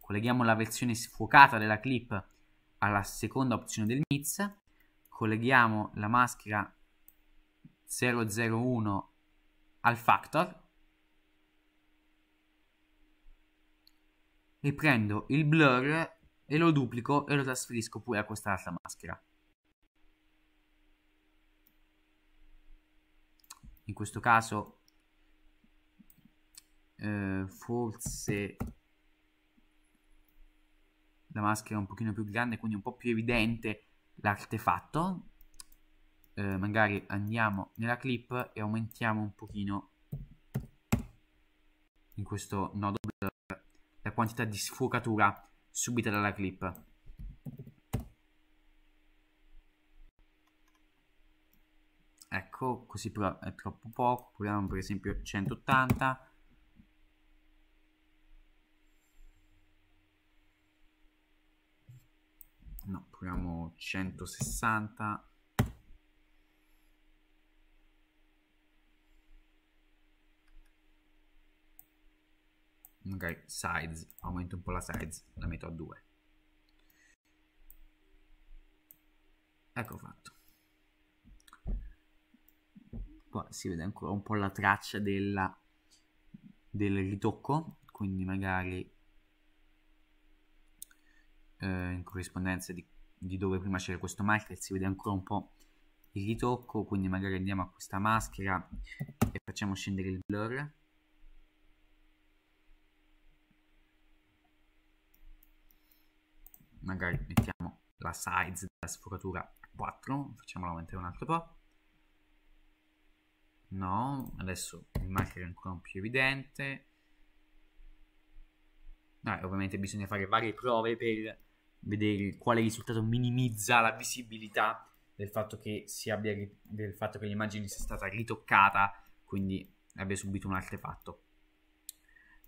colleghiamo la versione sfocata della clip alla seconda opzione del mix, colleghiamo la maschera 001 al factor e prendo il blur e lo duplico e lo trasferisco pure a quest'altra maschera. In questo caso eh, forse la maschera un pochino più grande quindi un po' più evidente l'artefatto eh, magari andiamo nella clip e aumentiamo un pochino in questo nodo blur la quantità di sfocatura subita dalla clip ecco così però è troppo poco proviamo per esempio 180 no, proviamo 160 magari size, aumento un po' la size, la metto a 2 ecco fatto qua si vede ancora un po' la traccia della, del ritocco quindi magari eh, in corrispondenza di, di, dove prima c'era questo marker si vede ancora un po' il ritocco quindi magari andiamo a questa maschera e facciamo scendere il blur magari mettiamo la size della sforatura 4 facciamola aumentare un altro po' no adesso il marker è ancora più evidente No, ovviamente bisogna fare varie prove per vedere quale risultato minimizza la visibilità del fatto che, abbia, del fatto che l'immagine sia stata ritoccata, quindi abbia subito un artefatto.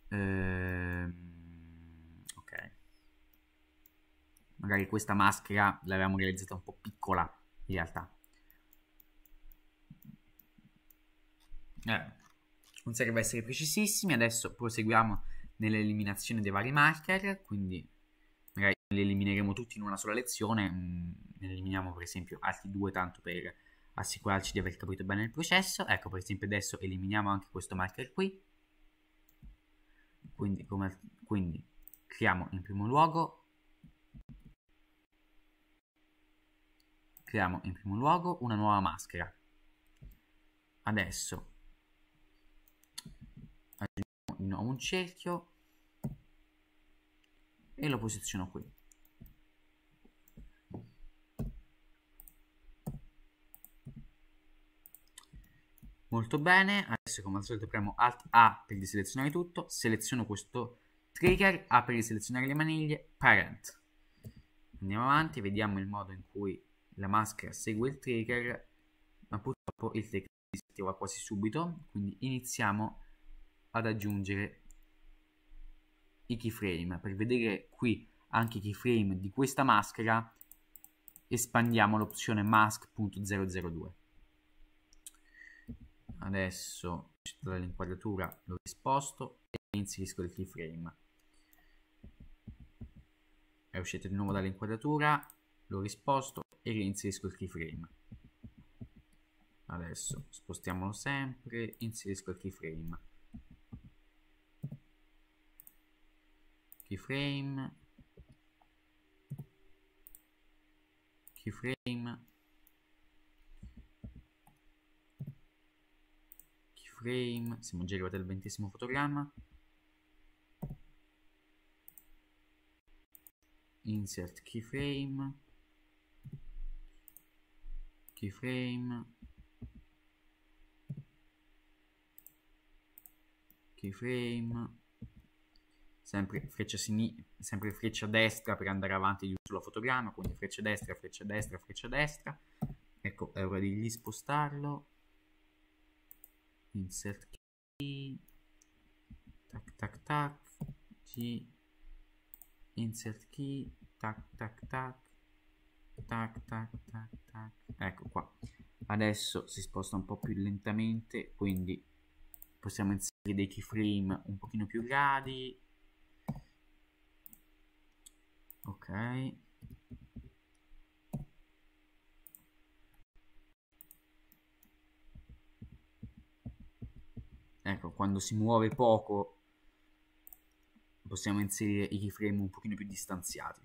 Ehm, ok. Magari questa maschera l'avevamo realizzata un po' piccola in realtà. Eh, non serve essere precisissimi, adesso proseguiamo nell'eliminazione dei vari marker, quindi li elimineremo tutti in una sola lezione, ne mm, eliminiamo per esempio altri due tanto per assicurarci di aver capito bene il processo. Ecco, per esempio adesso eliminiamo anche questo marker qui. Quindi, come, quindi creiamo in primo luogo creiamo in primo luogo una nuova maschera. Adesso aggiungiamo di nuovo un cerchio e lo posiziono qui. Molto bene, adesso come al solito premo Alt A per diselezionare tutto, seleziono questo trigger, A per selezionare le maniglie, Parent. Andiamo avanti, vediamo il modo in cui la maschera segue il trigger, ma purtroppo il trigger si attiva quasi subito, quindi iniziamo ad aggiungere i keyframe. Per vedere qui anche i keyframe di questa maschera espandiamo l'opzione mask.002. Adesso dall'inquadratura lo risposto e inserisco il keyframe. È uscito di nuovo dall'inquadratura, lo risposto e reinserisco il keyframe. Adesso spostiamolo sempre, inserisco il keyframe keyframe keyframe keyframe siamo già arrivati al ventesimo fotogramma insert keyframe keyframe keyframe sempre freccia, sinistra, sempre freccia destra per andare avanti sulla fotogramma, quindi freccia destra, freccia destra, freccia destra. Ecco, è ora di spostarlo. Insert key. Tac tac tac. G. Insert key. Tac tac tac. Tac tac tac tac. Ecco qua. Adesso si sposta un po' più lentamente, quindi possiamo inserire dei keyframe un pochino più gradi, ok ecco quando si muove poco possiamo inserire i keyframe un pochino più distanziati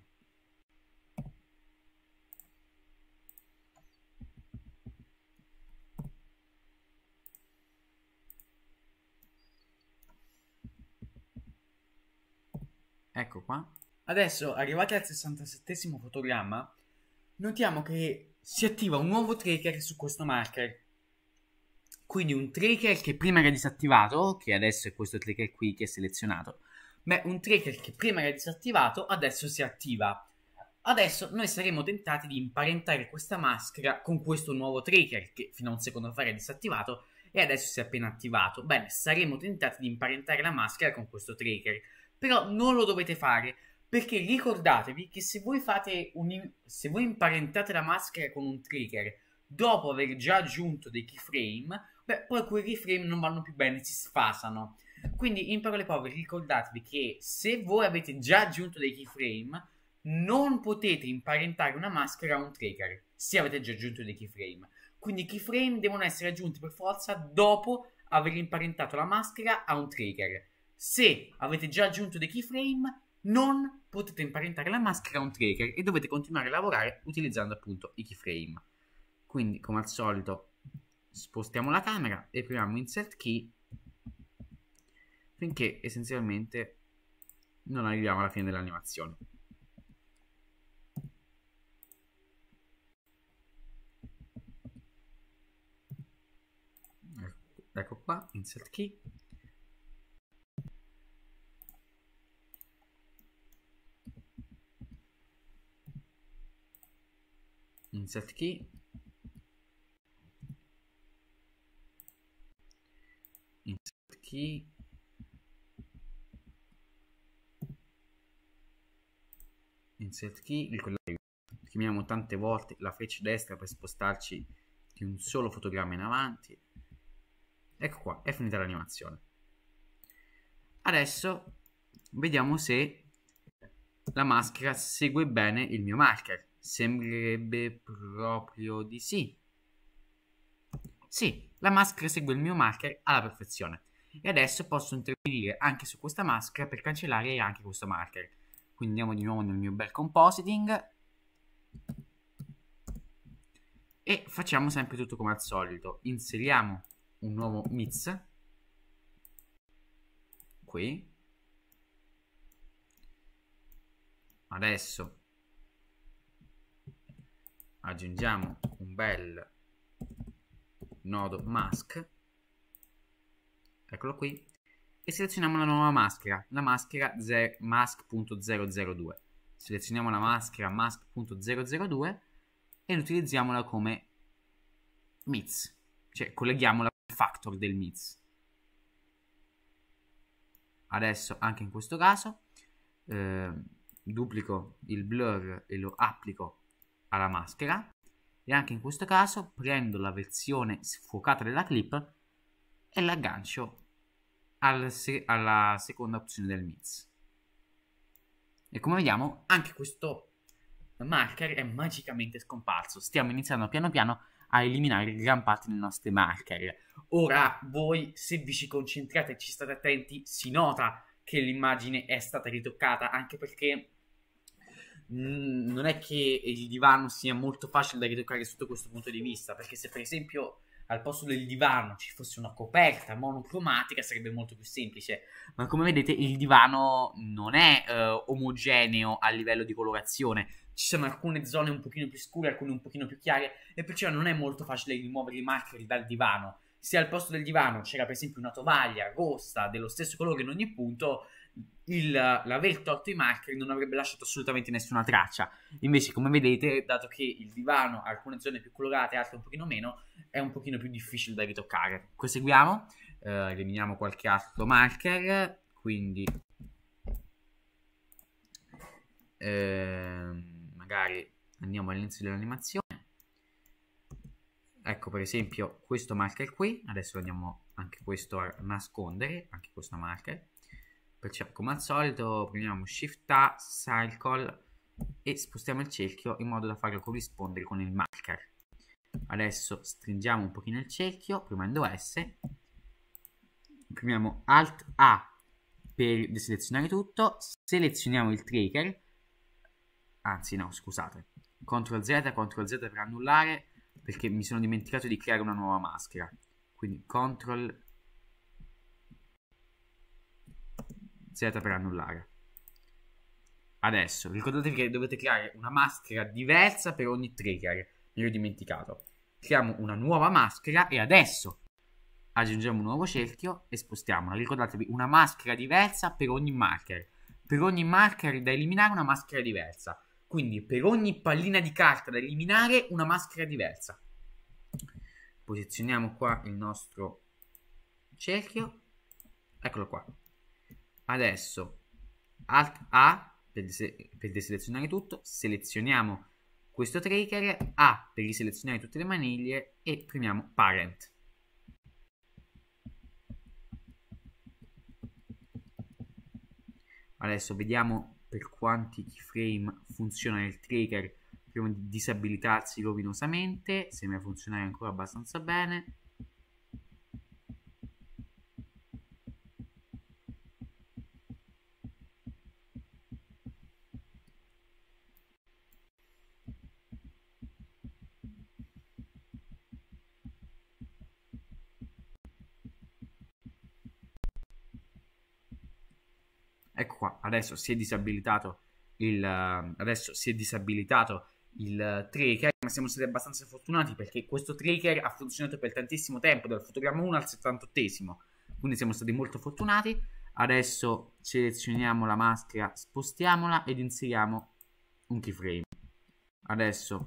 ecco qua Adesso, arrivati al 67 fotogramma, notiamo che si attiva un nuovo tracker su questo marker. Quindi un tracker che prima era disattivato, che adesso è questo tracker qui che è selezionato, ma un tracker che prima era disattivato adesso si attiva. Adesso noi saremo tentati di imparentare questa maschera con questo nuovo tracker che fino a un secondo fa era disattivato e adesso si è appena attivato. Bene, saremo tentati di imparentare la maschera con questo tracker, però non lo dovete fare perché ricordatevi che se voi fate un se voi imparentate la maschera con un trigger dopo aver già aggiunto dei keyframe, beh, poi quei keyframe non vanno più bene, si sfasano. Quindi, in parole povere, ricordatevi che se voi avete già aggiunto dei keyframe, non potete imparentare una maschera a un trigger se avete già aggiunto dei keyframe. Quindi i keyframe devono essere aggiunti per forza dopo aver imparentato la maschera a un trigger. Se avete già aggiunto dei keyframe, non potete imparentare la maschera a un tracker e dovete continuare a lavorare utilizzando appunto i keyframe. Quindi, come al solito, spostiamo la camera e premiamo insert key finché essenzialmente non arriviamo alla fine dell'animazione. Ecco, ecco qua, insert key, insert key insert key insert key chiamiamo tante volte la freccia destra per spostarci di un solo fotogramma in avanti ecco qua è finita l'animazione adesso vediamo se la maschera segue bene il mio marker Sembrerebbe proprio di sì. Sì, la maschera segue il mio marker alla perfezione. E adesso posso intervenire anche su questa maschera per cancellare anche questo marker. Quindi andiamo di nuovo nel mio bel compositing. E facciamo sempre tutto come al solito. Inseriamo un nuovo mix. Qui. Adesso aggiungiamo un bel nodo mask eccolo qui e selezioniamo la nuova maschera la maschera mask.002 selezioniamo la maschera mask.002 e utilizziamola come MITS cioè colleghiamola al factor del MITS adesso anche in questo caso eh, duplico il blur e lo applico alla maschera e anche in questo caso prendo la versione sfocata della clip e l'aggancio al se alla seconda opzione del mix. E come vediamo anche questo marker è magicamente scomparso. Stiamo iniziando piano piano a eliminare gran parte dei nostri marker. Ora voi se vi ci concentrate e ci state attenti si nota che l'immagine è stata ritoccata anche perché non è che il divano sia molto facile da ritoccare sotto questo punto di vista, perché se per esempio al posto del divano ci fosse una coperta monocromatica sarebbe molto più semplice, ma come vedete il divano non è eh, omogeneo a livello di colorazione, ci sono alcune zone un pochino più scure, alcune un pochino più chiare e perciò non è molto facile rimuovere i marker dal divano. Se al posto del divano c'era per esempio una tovaglia rossa dello stesso colore in ogni punto, il, l'aver tolto i marker non avrebbe lasciato assolutamente nessuna traccia. Invece, come vedete, dato che il divano ha alcune zone più colorate, altre un pochino meno, è un pochino più difficile da ritoccare. Proseguiamo, eh, eliminiamo qualche altro marker, quindi eh, magari andiamo all'inizio dell'animazione. Ecco per esempio questo marker qui, adesso andiamo anche questo a nascondere, anche questo marker Perciò, come al solito, prendiamo Shift A, Cycle e spostiamo il cerchio in modo da farlo corrispondere con il marker. Adesso stringiamo un pochino il cerchio, premendo S, imprimiamo Alt A per deselezionare tutto, selezioniamo il trigger, anzi no, scusate, Ctrl Z, Ctrl Z per annullare, perché mi sono dimenticato di creare una nuova maschera. Quindi Ctrl Z per annullare. Adesso, ricordatevi che dovete creare una maschera diversa per ogni trigger. Mi ero dimenticato. Creiamo una nuova maschera e adesso aggiungiamo un nuovo cerchio e spostiamola. Ricordatevi, una maschera diversa per ogni marker. Per ogni marker da eliminare una maschera diversa. Quindi per ogni pallina di carta da eliminare una maschera diversa. Posizioniamo qua il nostro cerchio. Eccolo qua. Adesso Alt A per, per deselezionare tutto, selezioniamo questo trigger, A per riselezionare tutte le maniglie e premiamo Parent. Adesso vediamo per quanti keyframe funziona il trigger prima di disabilitarsi rovinosamente, sembra funzionare ancora abbastanza bene. adesso si è disabilitato il, eh, adesso si è disabilitato il eh, tracker, ma siamo stati abbastanza fortunati perché questo tracker ha funzionato per tantissimo tempo, dal fotogramma 1 al 78esimo, quindi siamo stati molto fortunati. Adesso selezioniamo la maschera, spostiamola ed inseriamo un keyframe. Adesso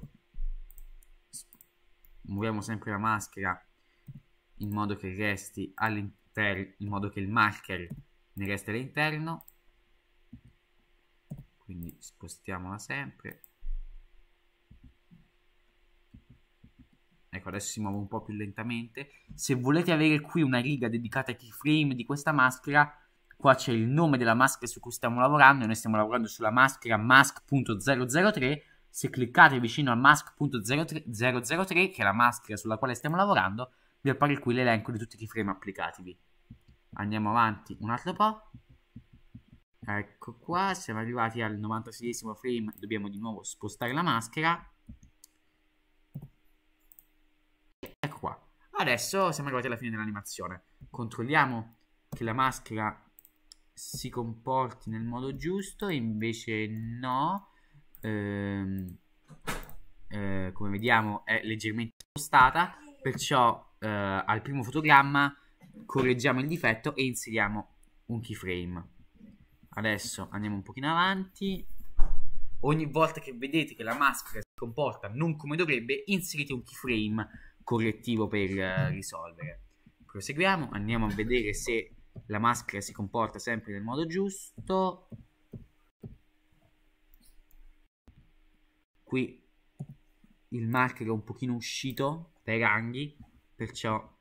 muoviamo sempre la maschera in modo che resti all'interno, in modo che il marker ne resti all'interno quindi spostiamola sempre ecco adesso si muove un po' più lentamente se volete avere qui una riga dedicata ai keyframe di questa maschera qua c'è il nome della maschera su cui stiamo lavorando noi stiamo lavorando sulla maschera mask.003 se cliccate vicino a mask.003 che è la maschera sulla quale stiamo lavorando vi appare qui l'elenco di tutti i keyframe applicativi andiamo avanti un altro po' Ecco qua, siamo arrivati al 96 frame, dobbiamo di nuovo spostare la maschera. Ecco qua. Adesso siamo arrivati alla fine dell'animazione. Controlliamo che la maschera si comporti nel modo giusto, invece no. Ehm, eh, come vediamo è leggermente spostata, perciò eh, al primo fotogramma correggiamo il difetto e inseriamo un keyframe. Adesso andiamo un pochino avanti. Ogni volta che vedete che la maschera si comporta non come dovrebbe, inserite un keyframe correttivo per uh, risolvere. Proseguiamo, andiamo a vedere se la maschera si comporta sempre nel modo giusto. Qui il marker è un pochino uscito dai ranghi, perciò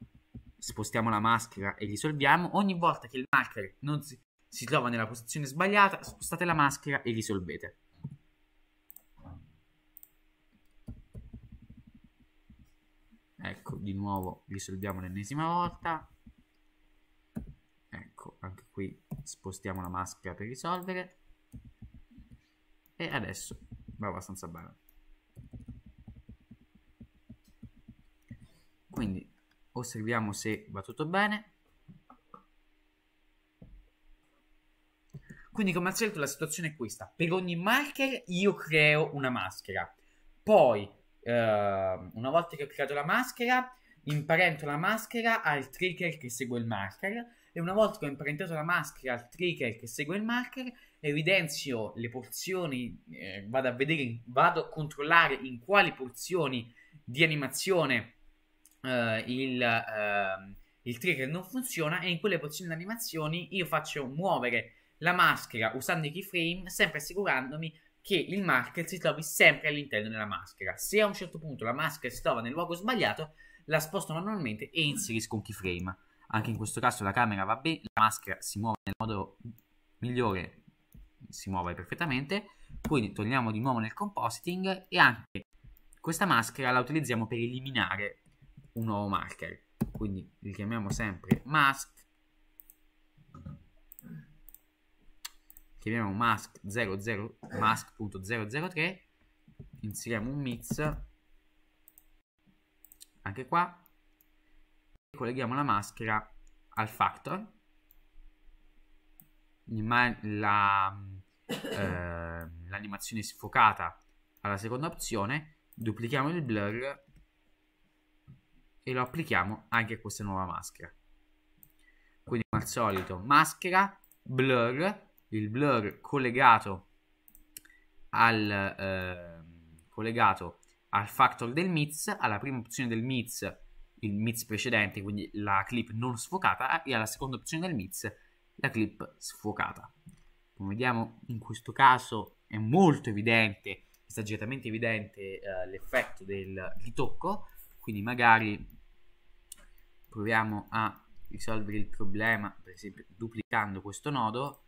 spostiamo la maschera e risolviamo. Ogni volta che il marker non si, si trova nella posizione sbagliata, spostate la maschera e risolvete. Ecco, di nuovo risolviamo l'ennesima volta. Ecco, anche qui spostiamo la maschera per risolvere. E adesso va abbastanza bene. Quindi osserviamo se va tutto bene Quindi, come al solito, la situazione è questa: per ogni marker io creo una maschera. Poi, eh, una volta che ho creato la maschera, imparento la maschera al trigger che segue il marker. E una volta che ho imparentato la maschera al trigger che segue il marker, evidenzio le porzioni, eh, vado a vedere, vado a controllare in quali porzioni di animazione eh, il ehm, il trigger non funziona e in quelle porzioni di animazione io faccio muovere la maschera usando i keyframe, sempre assicurandomi che il marker si trovi sempre all'interno della maschera. Se a un certo punto la maschera si trova nel luogo sbagliato, la sposto manualmente e inserisco un keyframe. Anche in questo caso la camera va bene, la maschera si muove nel modo migliore, si muove perfettamente. Quindi torniamo di nuovo nel compositing e anche questa maschera la utilizziamo per eliminare un nuovo marker. Quindi richiamiamo sempre mask chiamiamo mask 00 mask.003 inseriamo un mix anche qua e colleghiamo la maschera al factor l'animazione la, eh, sfocata alla seconda opzione duplichiamo il blur e lo applichiamo anche a questa nuova maschera quindi come al solito maschera blur il blur collegato al, eh, collegato al factor del mids, alla prima opzione del mids, il mids precedente, quindi la clip non sfocata, e alla seconda opzione del mids, la clip sfocata. Come vediamo in questo caso è molto evidente, esageratamente evidente eh, l'effetto del ritocco, quindi magari proviamo a risolvere il problema, per esempio duplicando questo nodo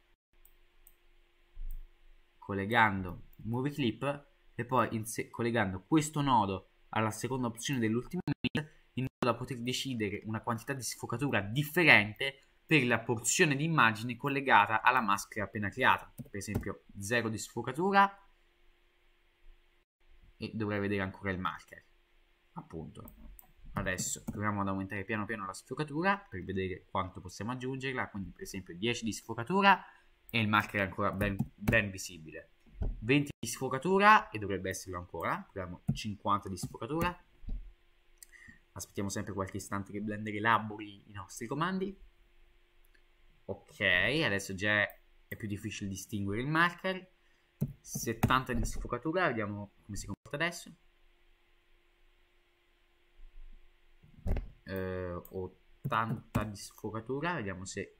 collegando movie clip e poi se- collegando questo nodo alla seconda opzione dell'ultimo mail in modo da poter decidere una quantità di sfocatura differente per la porzione di immagine collegata alla maschera appena creata. Per esempio 0 di sfocatura e dovrei vedere ancora il marker. Appunto. Adesso proviamo ad aumentare piano piano la sfocatura per vedere quanto possiamo aggiungerla, quindi per esempio 10 di sfocatura e il marker è ancora ben, ben visibile. 20 di sfocatura e dovrebbe esserlo ancora, abbiamo 50 di sfocatura. Aspettiamo sempre qualche istante che Blender elabori i nostri comandi. Ok, adesso già è più difficile distinguere il marker. 70 di sfocatura, vediamo come si comporta adesso. Eh, 80 di sfocatura, vediamo se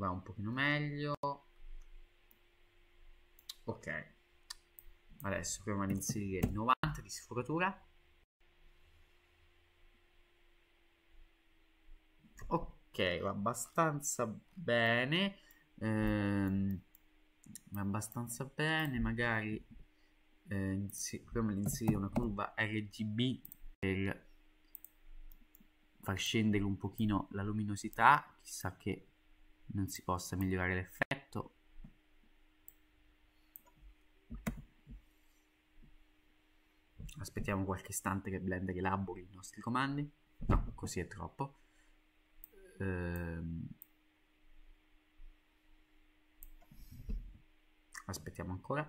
va un pochino meglio ok adesso proviamo ad inserire 90 di sforatura ok va abbastanza bene ehm, va abbastanza bene magari eh, proviamo ad inserire una curva RGB per far scendere un pochino la luminosità chissà che non si possa migliorare l'effetto aspettiamo qualche istante che Blender elabori i nostri comandi no, così è troppo ehm... aspettiamo ancora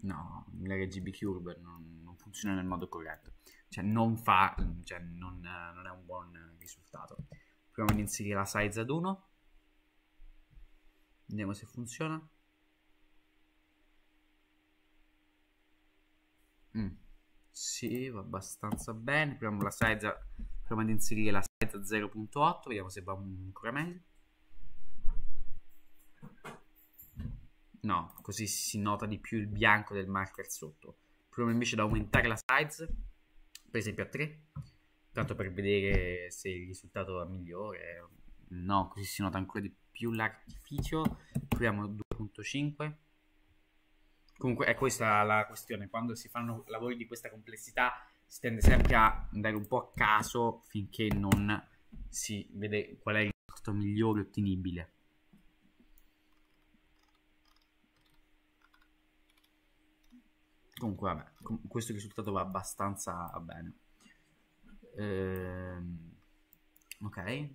no, la GBQ non, non funziona nel modo corretto cioè non fa, cioè non, eh, non è un buon risultato. Proviamo ad inserire la size ad 1. Vediamo se funziona. Mm. Sì, va abbastanza bene. Proviamo, la size, proviamo ad inserire la size 0.8, vediamo se va ancora meglio. No, così si nota di più il bianco del marker sotto. Proviamo invece ad aumentare la size per esempio a 3, tanto per vedere se il risultato è migliore. No, così si nota ancora di più l'artificio. Proviamo 2.5. Comunque è questa la questione, quando si fanno lavori di questa complessità si tende sempre a andare un po' a caso finché non si vede qual è il risultato migliore ottenibile. Comunque, vabbè, com- questo risultato va abbastanza bene. Ehm, ok.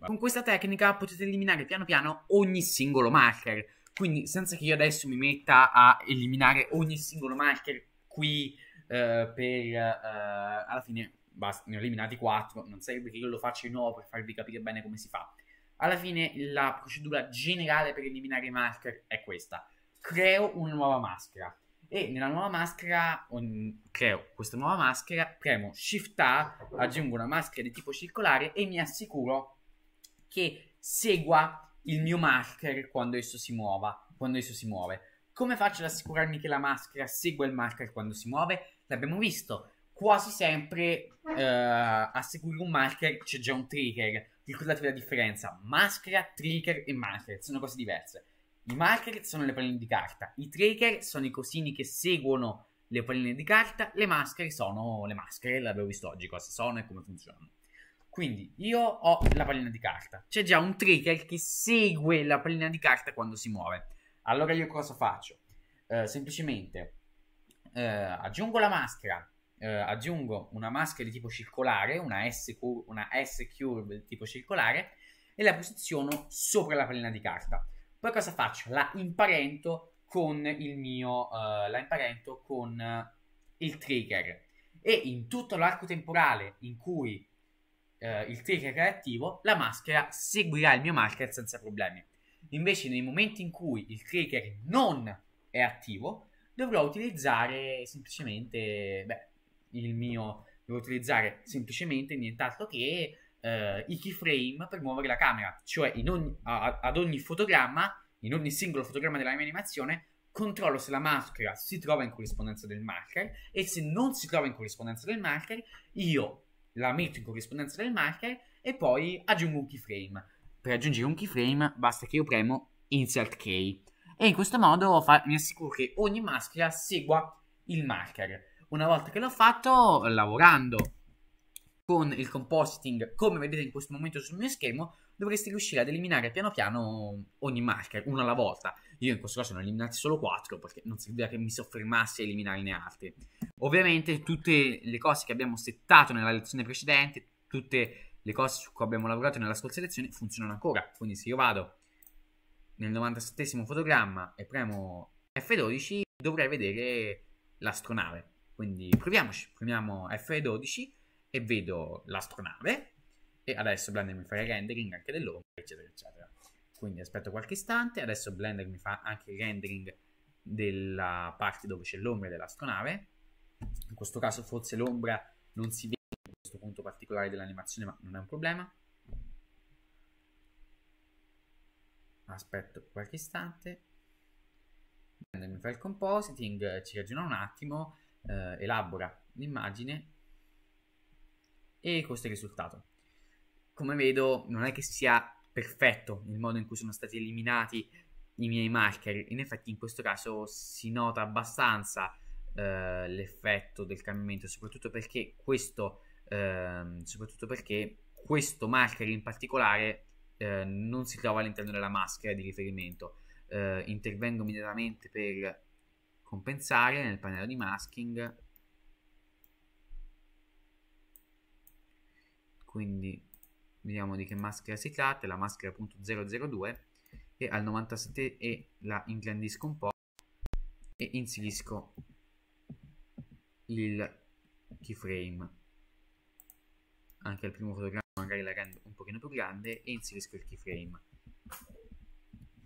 Con questa tecnica potete eliminare piano piano ogni singolo marker. Quindi, senza che io adesso mi metta a eliminare ogni singolo marker qui eh, per... Eh, alla fine, basta, ne ho eliminati 4. Non serve che io lo faccia di nuovo per farvi capire bene come si fa. Alla fine, la procedura generale per eliminare i marker è questa. Creo una nuova maschera e nella nuova maschera on, creo questa nuova maschera, premo Shift A, aggiungo una maschera di tipo circolare e mi assicuro che segua il mio marker quando esso si muova, quando esso si muove. Come faccio ad assicurarmi che la maschera segua il marker quando si muove? L'abbiamo visto, quasi sempre eh, a seguire un marker c'è già un trigger. Ricordatevi la differenza, maschera, trigger e marker, sono cose diverse i marker sono le palline di carta, i tracker sono i cosini che seguono le palline di carta, le maschere sono le maschere, l'abbiamo visto oggi cosa sono e come funzionano. Quindi io ho la pallina di carta, c'è già un tracker che segue la pallina di carta quando si muove. Allora io cosa faccio? Eh, semplicemente eh, aggiungo la maschera, eh, aggiungo una maschera di tipo circolare, una S, una S curve di tipo circolare e la posiziono sopra la pallina di carta. Poi cosa faccio? La imparento con il mio, uh, la imparento con uh, il trigger. E in tutto l'arco temporale in cui uh, il trigger è attivo, la maschera seguirà il mio marker senza problemi. Invece nei momenti in cui il trigger non è attivo, dovrò utilizzare semplicemente, beh, il mio, devo utilizzare semplicemente nient'altro che eh, i keyframe per muovere la camera, cioè ogni, a, ad ogni fotogramma, in ogni singolo fotogramma della mia animazione, controllo se la maschera si trova in corrispondenza del marker e se non si trova in corrispondenza del marker, io la metto in corrispondenza del marker e poi aggiungo un keyframe. Per aggiungere un keyframe basta che io premo Insert Key e in questo modo fa- mi assicuro che ogni maschera segua il marker. Una volta che l'ho fatto, lavorando con il compositing, come vedete in questo momento sul mio schermo, dovreste riuscire ad eliminare piano piano ogni marker, uno alla volta. Io in questo caso ne ho eliminati solo 4 perché non serviva che mi soffermassi a eliminarne altri. Ovviamente tutte le cose che abbiamo settato nella lezione precedente, tutte le cose su cui abbiamo lavorato nella scorsa lezione funzionano ancora. Quindi se io vado nel 97 fotogramma e premo F12 dovrei vedere l'astronave. Quindi proviamoci, premiamo F12 e vedo l'astronave e adesso Blender mi fa il rendering anche dell'ombra, eccetera, eccetera. Quindi aspetto qualche istante, adesso Blender mi fa anche il rendering della parte dove c'è l'ombra dell'astronave. In questo caso forse l'ombra non si vede in questo punto particolare dell'animazione, ma non è un problema. Aspetto qualche istante. Blender mi fa il compositing, ci ragiona un attimo, eh, elabora l'immagine e questo è il risultato. Come vedo non è che sia perfetto il modo in cui sono stati eliminati i miei marker, in effetti in questo caso si nota abbastanza eh, l'effetto del cambiamento, soprattutto perché questo, eh, soprattutto perché questo marker in particolare eh, non si trova all'interno della maschera di riferimento. Eh, intervengo immediatamente per compensare nel pannello di masking quindi vediamo di che maschera si tratta, la maschera .002 e al 97 e la ingrandisco un po' e inserisco il keyframe anche al primo fotogramma magari la rendo un pochino più grande e inserisco il keyframe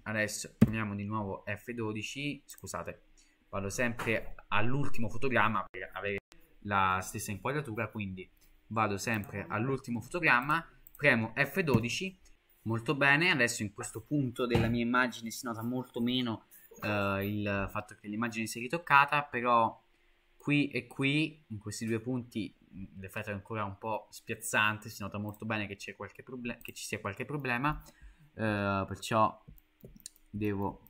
adesso proviamo di nuovo F12 scusate vado sempre all'ultimo fotogramma per avere la stessa inquadratura quindi vado sempre all'ultimo fotogramma, premo F12, molto bene, adesso in questo punto della mia immagine si nota molto meno eh, il fatto che l'immagine si è ritoccata, però qui e qui, in questi due punti, l'effetto è ancora un po' spiazzante, si nota molto bene che, che ci sia qualche problema, eh, perciò devo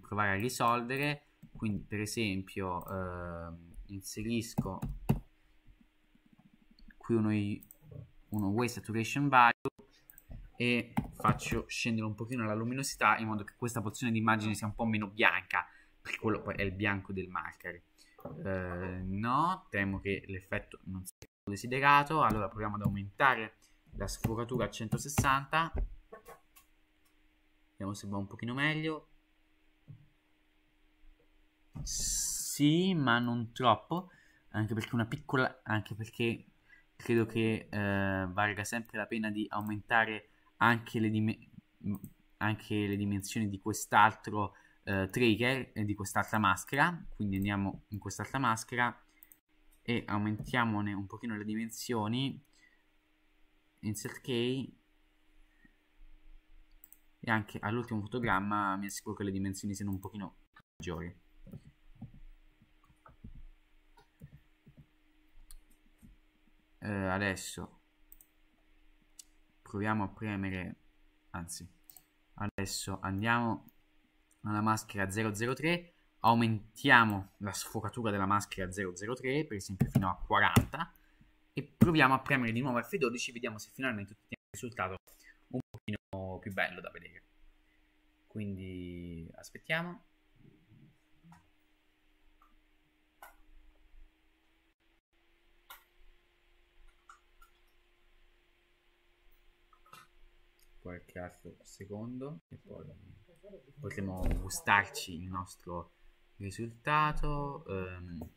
provare a risolvere, quindi per esempio eh, inserisco qui uno, uno Way Saturation Value e faccio scendere un pochino la luminosità in modo che questa porzione di immagine sia un po' meno bianca, perché quello poi è il bianco del marker. Eh, no, temo che l'effetto non sia desiderato, allora proviamo ad aumentare la sforatura a 160, vediamo se va un pochino meglio. Sì, ma non troppo, anche perché una piccola, anche perché credo che eh, valga sempre la pena di aumentare anche le, dim- anche le dimensioni di quest'altro eh, trigger e di quest'altra maschera quindi andiamo in quest'altra maschera e aumentiamone un pochino le dimensioni insert key e anche all'ultimo fotogramma mi assicuro che le dimensioni siano un pochino maggiori eh, adesso proviamo a premere anzi adesso andiamo alla maschera 003 aumentiamo la sfocatura della maschera 003 per esempio fino a 40 e proviamo a premere di nuovo F12 vediamo se finalmente otteniamo un risultato un pochino più bello da vedere quindi aspettiamo qualche altro secondo e poi potremo gustarci il nostro risultato ehm,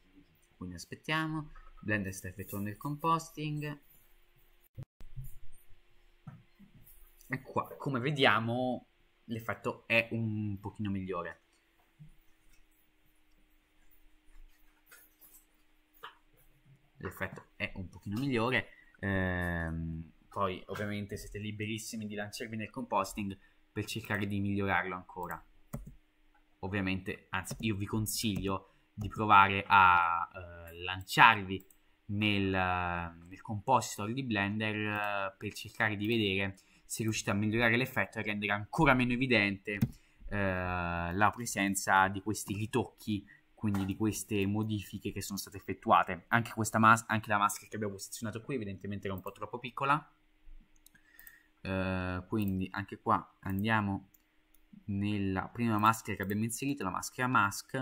quindi aspettiamo Blender sta effettuando il composting e qua come vediamo l'effetto è un pochino migliore l'effetto è un pochino migliore ehm, poi ovviamente siete liberissimi di lanciarvi nel composting per cercare di migliorarlo ancora. Ovviamente, anzi, io vi consiglio di provare a eh, lanciarvi nel, eh, nel compositor di Blender eh, per cercare di vedere se riuscite a migliorare l'effetto e rendere ancora meno evidente eh, la presenza di questi ritocchi, quindi di queste modifiche che sono state effettuate. Anche, anche la maschera che abbiamo posizionato qui evidentemente era un po' troppo piccola, eh, quindi anche qua andiamo nella prima maschera che abbiamo inserito la maschera mask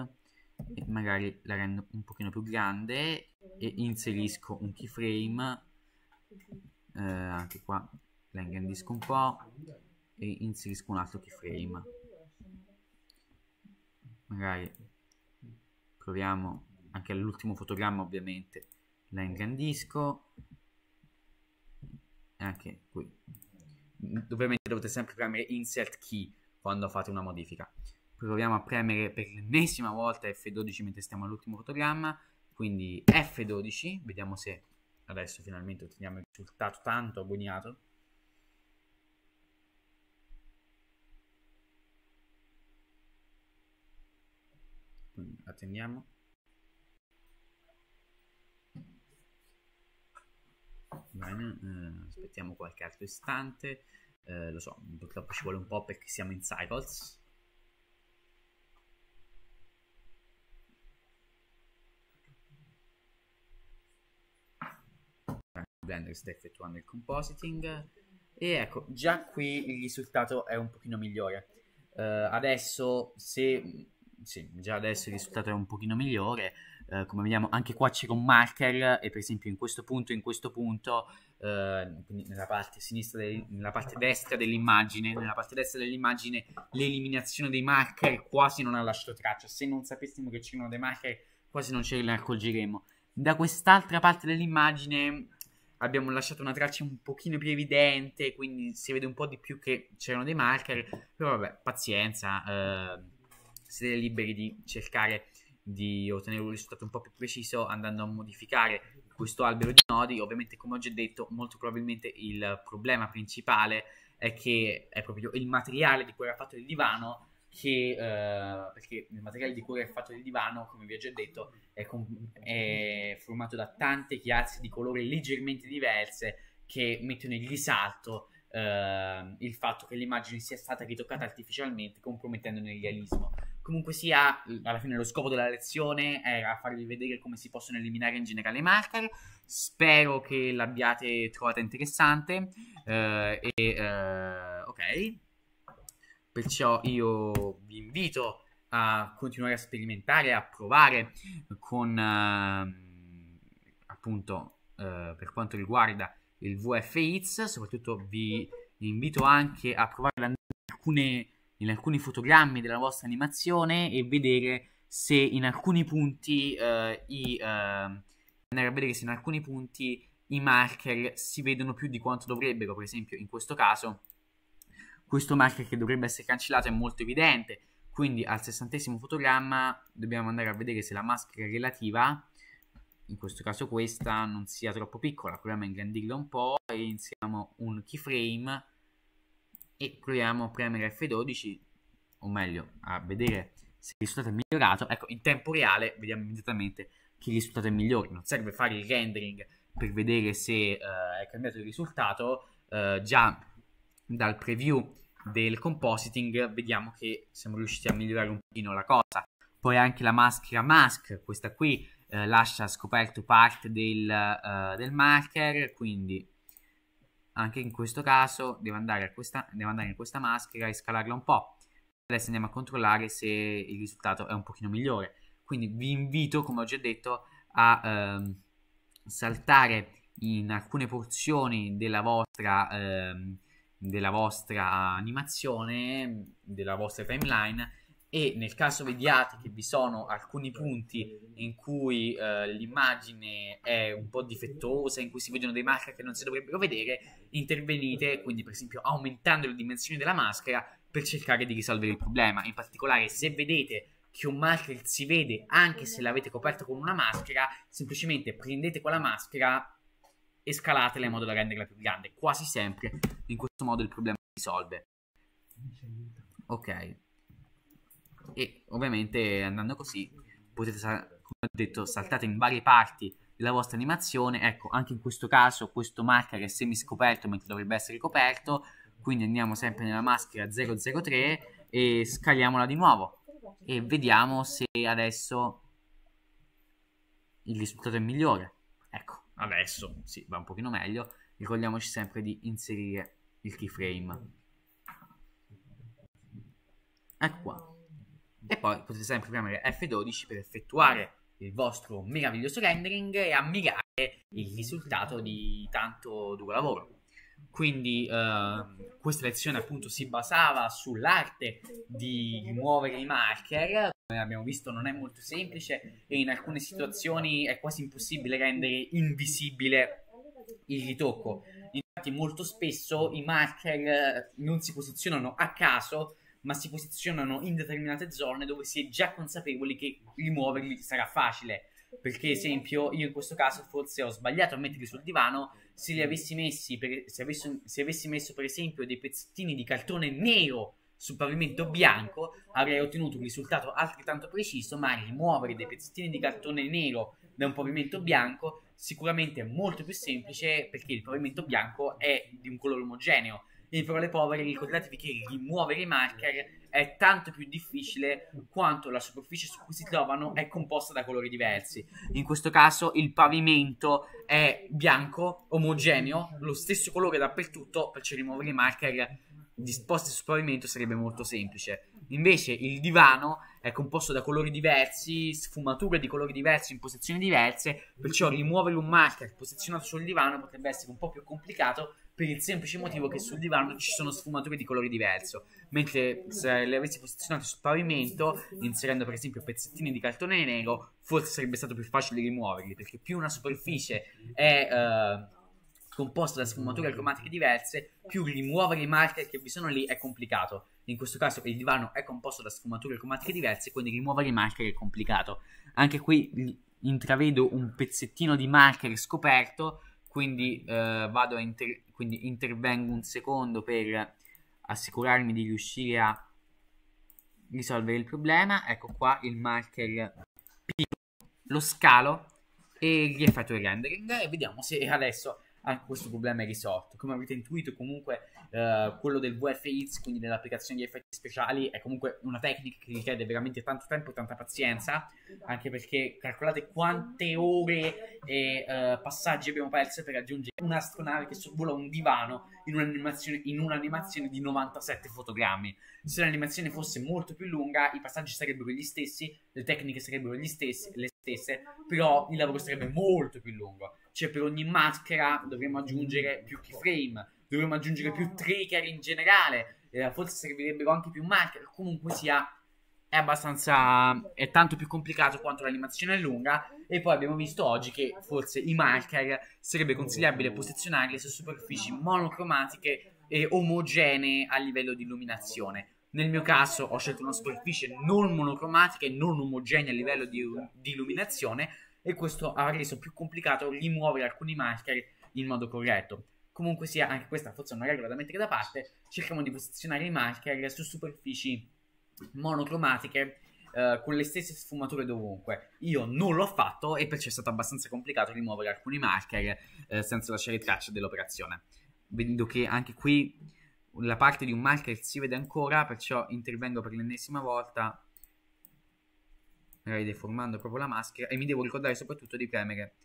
e magari la rendo un pochino più grande e inserisco un keyframe eh, anche qua la ingrandisco un po' e inserisco un altro keyframe magari proviamo anche all'ultimo fotogramma ovviamente la ingrandisco anche qui ovviamente dovete sempre premere insert key quando fate una modifica proviamo a premere per l'ennesima volta F12 mentre stiamo all'ultimo fotogramma quindi F12 vediamo se adesso finalmente otteniamo il risultato tanto agognato quindi attendiamo bene, eh, aspettiamo qualche altro istante. Eh, lo so, purtroppo ci vuole un po' perché siamo in cycles. Blender sta effettuando il compositing e ecco, già qui il risultato è un pochino migliore. Uh, adesso se sì, già adesso il risultato è un pochino migliore, eh, come vediamo anche qua c'era un marker e per esempio in questo punto, in questo punto, eh, nella, parte del, nella parte destra dell'immagine, nella parte destra dell'immagine l'eliminazione dei marker quasi non ha lasciato traccia, se non sapessimo che c'erano dei marker quasi non ce ne accorgeremmo. Da quest'altra parte dell'immagine abbiamo lasciato una traccia un pochino più evidente, quindi si vede un po' di più che c'erano dei marker, però vabbè, pazienza, eh, siete liberi di cercare di ottenere un risultato un po' più preciso andando a modificare questo albero di nodi. Ovviamente, come ho già detto, molto probabilmente il problema principale è che è proprio il materiale di cui era fatto il divano. Che, eh, perché il materiale di cui è fatto il divano, come vi ho già detto, è, com- è formato da tante chiazze di colore leggermente diverse che mettono in risalto eh, il fatto che l'immagine sia stata ritoccata artificialmente, compromettendone il realismo. Comunque sia, alla fine lo scopo della lezione era farvi vedere come si possono eliminare in generale i marker. Spero che l'abbiate trovata interessante. Eh, e, eh, ok, perciò io vi invito a continuare a sperimentare, a provare con eh, appunto eh, per quanto riguarda il VFX, soprattutto vi invito anche a provare ad andare in, alcune, in alcuni fotogrammi della vostra animazione e vedere se in alcuni punti eh, i, eh, andare a vedere se in alcuni punti i marker si vedono più di quanto dovrebbero, per esempio in questo caso questo marker che dovrebbe essere cancellato è molto evidente, quindi al sessantesimo fotogramma dobbiamo andare a vedere se la maschera relativa in questo caso questa non sia troppo piccola, proviamo a ingrandirla un po' e iniziamo un keyframe e proviamo a premere F12 o meglio a vedere se il risultato è migliorato ecco in tempo reale vediamo immediatamente che il risultato è migliore non serve fare il rendering per vedere se uh, è cambiato il risultato uh, già dal preview del compositing vediamo che siamo riusciti a migliorare un pochino la cosa poi anche la maschera mask questa qui eh, lascia scoperto parte del, uh, del, marker, quindi anche in questo caso devo andare, questa, devo andare in questa maschera e scalarla un po'. Adesso andiamo a controllare se il risultato è un pochino migliore. Quindi vi invito, come ho già detto, a ehm, saltare in alcune porzioni della vostra, ehm, della vostra animazione, della vostra timeline, e nel caso vediate che vi sono alcuni punti in cui eh, l'immagine è un po' difettosa, in cui si vedono dei marker che non si dovrebbero vedere, intervenite, quindi per esempio aumentando le dimensioni della maschera per cercare di risolvere il problema. In particolare se vedete che un marker si vede anche se l'avete coperto con una maschera, semplicemente prendete quella maschera e scalatela in modo da renderla più grande. Quasi sempre in questo modo il problema si risolve. Ok e ovviamente andando così potete, come ho detto, saltate in varie parti della vostra animazione. Ecco, anche in questo caso questo marker è semiscoperto mentre dovrebbe essere coperto, quindi andiamo sempre nella maschera 003 e scaliamola di nuovo e vediamo se adesso il risultato è migliore. Ecco, adesso sì, va un pochino meglio. Ricordiamoci sempre di inserire il keyframe. Ecco qua. E poi potete sempre premere F12 per effettuare il vostro meraviglioso rendering e ammirare il risultato di tanto duro lavoro. Quindi eh, questa lezione appunto si basava sull'arte di muovere i marker, come abbiamo visto non è molto semplice e in alcune situazioni è quasi impossibile rendere invisibile il ritocco. Infatti molto spesso i marker non si posizionano a caso ma si posizionano in determinate zone dove si è già consapevoli che rimuoverli sarà facile. Perché, esempio, io in questo caso forse ho sbagliato a metterli sul divano. Se li avessi messi, per, se, avessi, se avessi messo, per esempio, dei pezzettini di cartone nero sul pavimento bianco, avrei ottenuto un risultato altrettanto preciso. Ma rimuovere dei pezzettini di cartone nero da un pavimento bianco sicuramente è molto più semplice perché il pavimento bianco è di un colore omogeneo dei prole povere, ricordatevi che rimuovere i marker è tanto più difficile quanto la superficie su cui si trovano è composta da colori diversi. In questo caso il pavimento è bianco, omogeneo, lo stesso colore dappertutto, perciò rimuovere i marker disposti sul pavimento sarebbe molto semplice. Invece il divano è composto da colori diversi, sfumature di colori diversi in posizioni diverse, perciò rimuovere un marker posizionato sul divano potrebbe essere un po' più complicato per il semplice motivo che sul divano ci sono sfumature di colori diversi. Mentre se le avessi posizionate sul pavimento, inserendo per esempio pezzettini di cartone nero, forse sarebbe stato più facile rimuoverli, perché più una superficie è eh, composta da sfumature aromatiche diverse, più rimuovere i marker che vi sono lì è complicato. In questo caso il divano è composto da sfumature aromatiche diverse, quindi rimuovere i marker è complicato. Anche qui intravedo un pezzettino di marker scoperto quindi, eh, vado a inter- quindi intervengo un secondo per assicurarmi di riuscire a risolvere il problema. Ecco qua il marker lo scalo e gli effetto il rendering e vediamo se adesso anche questo problema è risolto. Come avete intuito comunque eh, quello del VFX, quindi dell'applicazione di effetti speciali, è comunque una tecnica che richiede veramente tanto tempo e tanta pazienza, anche perché calcolate quante ore e eh, passaggi abbiamo perso per raggiungere un'astronave che sorvola un divano in un'animazione, in un'animazione di 97 fotogrammi. Se l'animazione fosse molto più lunga, i passaggi sarebbero gli stessi, le tecniche sarebbero gli stessi, le stesse, però il lavoro sarebbe molto più lungo. Cioè, per ogni maschera dovremmo aggiungere più keyframe dovremmo aggiungere no. più trigger in generale, eh, forse servirebbero anche più marker, comunque sia è abbastanza è tanto più complicato quanto l'animazione è lunga e poi abbiamo visto oggi che forse i marker sarebbe consigliabile posizionarli su superfici monocromatiche e omogenee a livello di illuminazione nel mio caso ho scelto una superficie non monocromatica e non omogenea a livello di, di illuminazione e questo ha reso più complicato rimuovere alcuni marker in modo corretto comunque sia, anche questa forse è una regola da mettere da parte, cerchiamo di posizionare i marker su superfici monocromatiche eh, con le stesse sfumature dovunque. Io non l'ho fatto e perciò è stato abbastanza complicato rimuovere alcuni marker eh, senza lasciare traccia dell'operazione. Vedo che anche qui la parte di un marker si vede ancora, perciò intervengo per l'ennesima volta, magari deformando proprio la maschera, e mi devo ricordare soprattutto di premere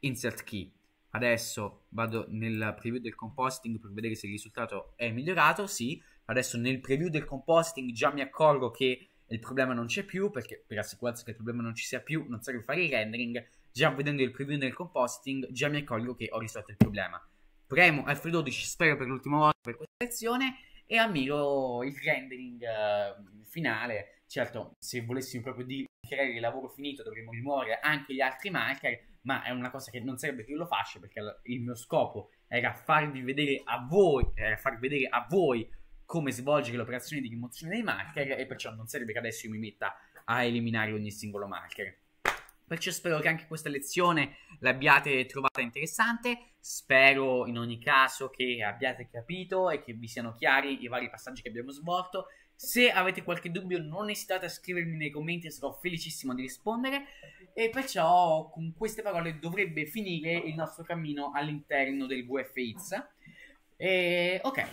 Insert Key Adesso vado nel preview del composting per vedere se il risultato è migliorato. Sì, adesso nel preview del composting già mi accorgo che il problema non c'è più perché per assicurarsi che il problema non ci sia più non serve fare il rendering. Già vedendo il preview del composting già mi accorgo che ho risolto il problema. Premo F12 spero per l'ultima volta per questa lezione e ammiro il rendering uh, finale. Certo, se volessimo proprio dire che il lavoro finito dovremmo rimuovere anche gli altri marker ma è una cosa che non sarebbe che io lo faccia perché il mio scopo era farvi vedere a voi, era far vedere a voi come svolgere l'operazione di rimozione dei marker e perciò non sarebbe che adesso io mi metta a eliminare ogni singolo marker. Perciò spero che anche questa lezione l'abbiate trovata interessante, spero in ogni caso che abbiate capito e che vi siano chiari i vari passaggi che abbiamo svolto se avete qualche dubbio non esitate a scrivermi nei commenti, sarò felicissimo di rispondere. E perciò con queste parole dovrebbe finire il nostro cammino all'interno del VFX. E, ok,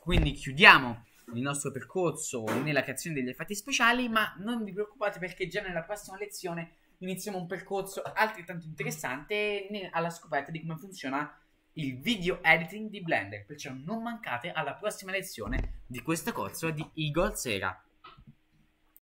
quindi chiudiamo il nostro percorso nella creazione degli effetti speciali, ma non vi preoccupate perché già nella prossima lezione iniziamo un percorso altrettanto interessante alla scoperta di come funziona il il video editing di Blender, perciò non mancate alla prossima lezione di questo corso di Eagle Sera.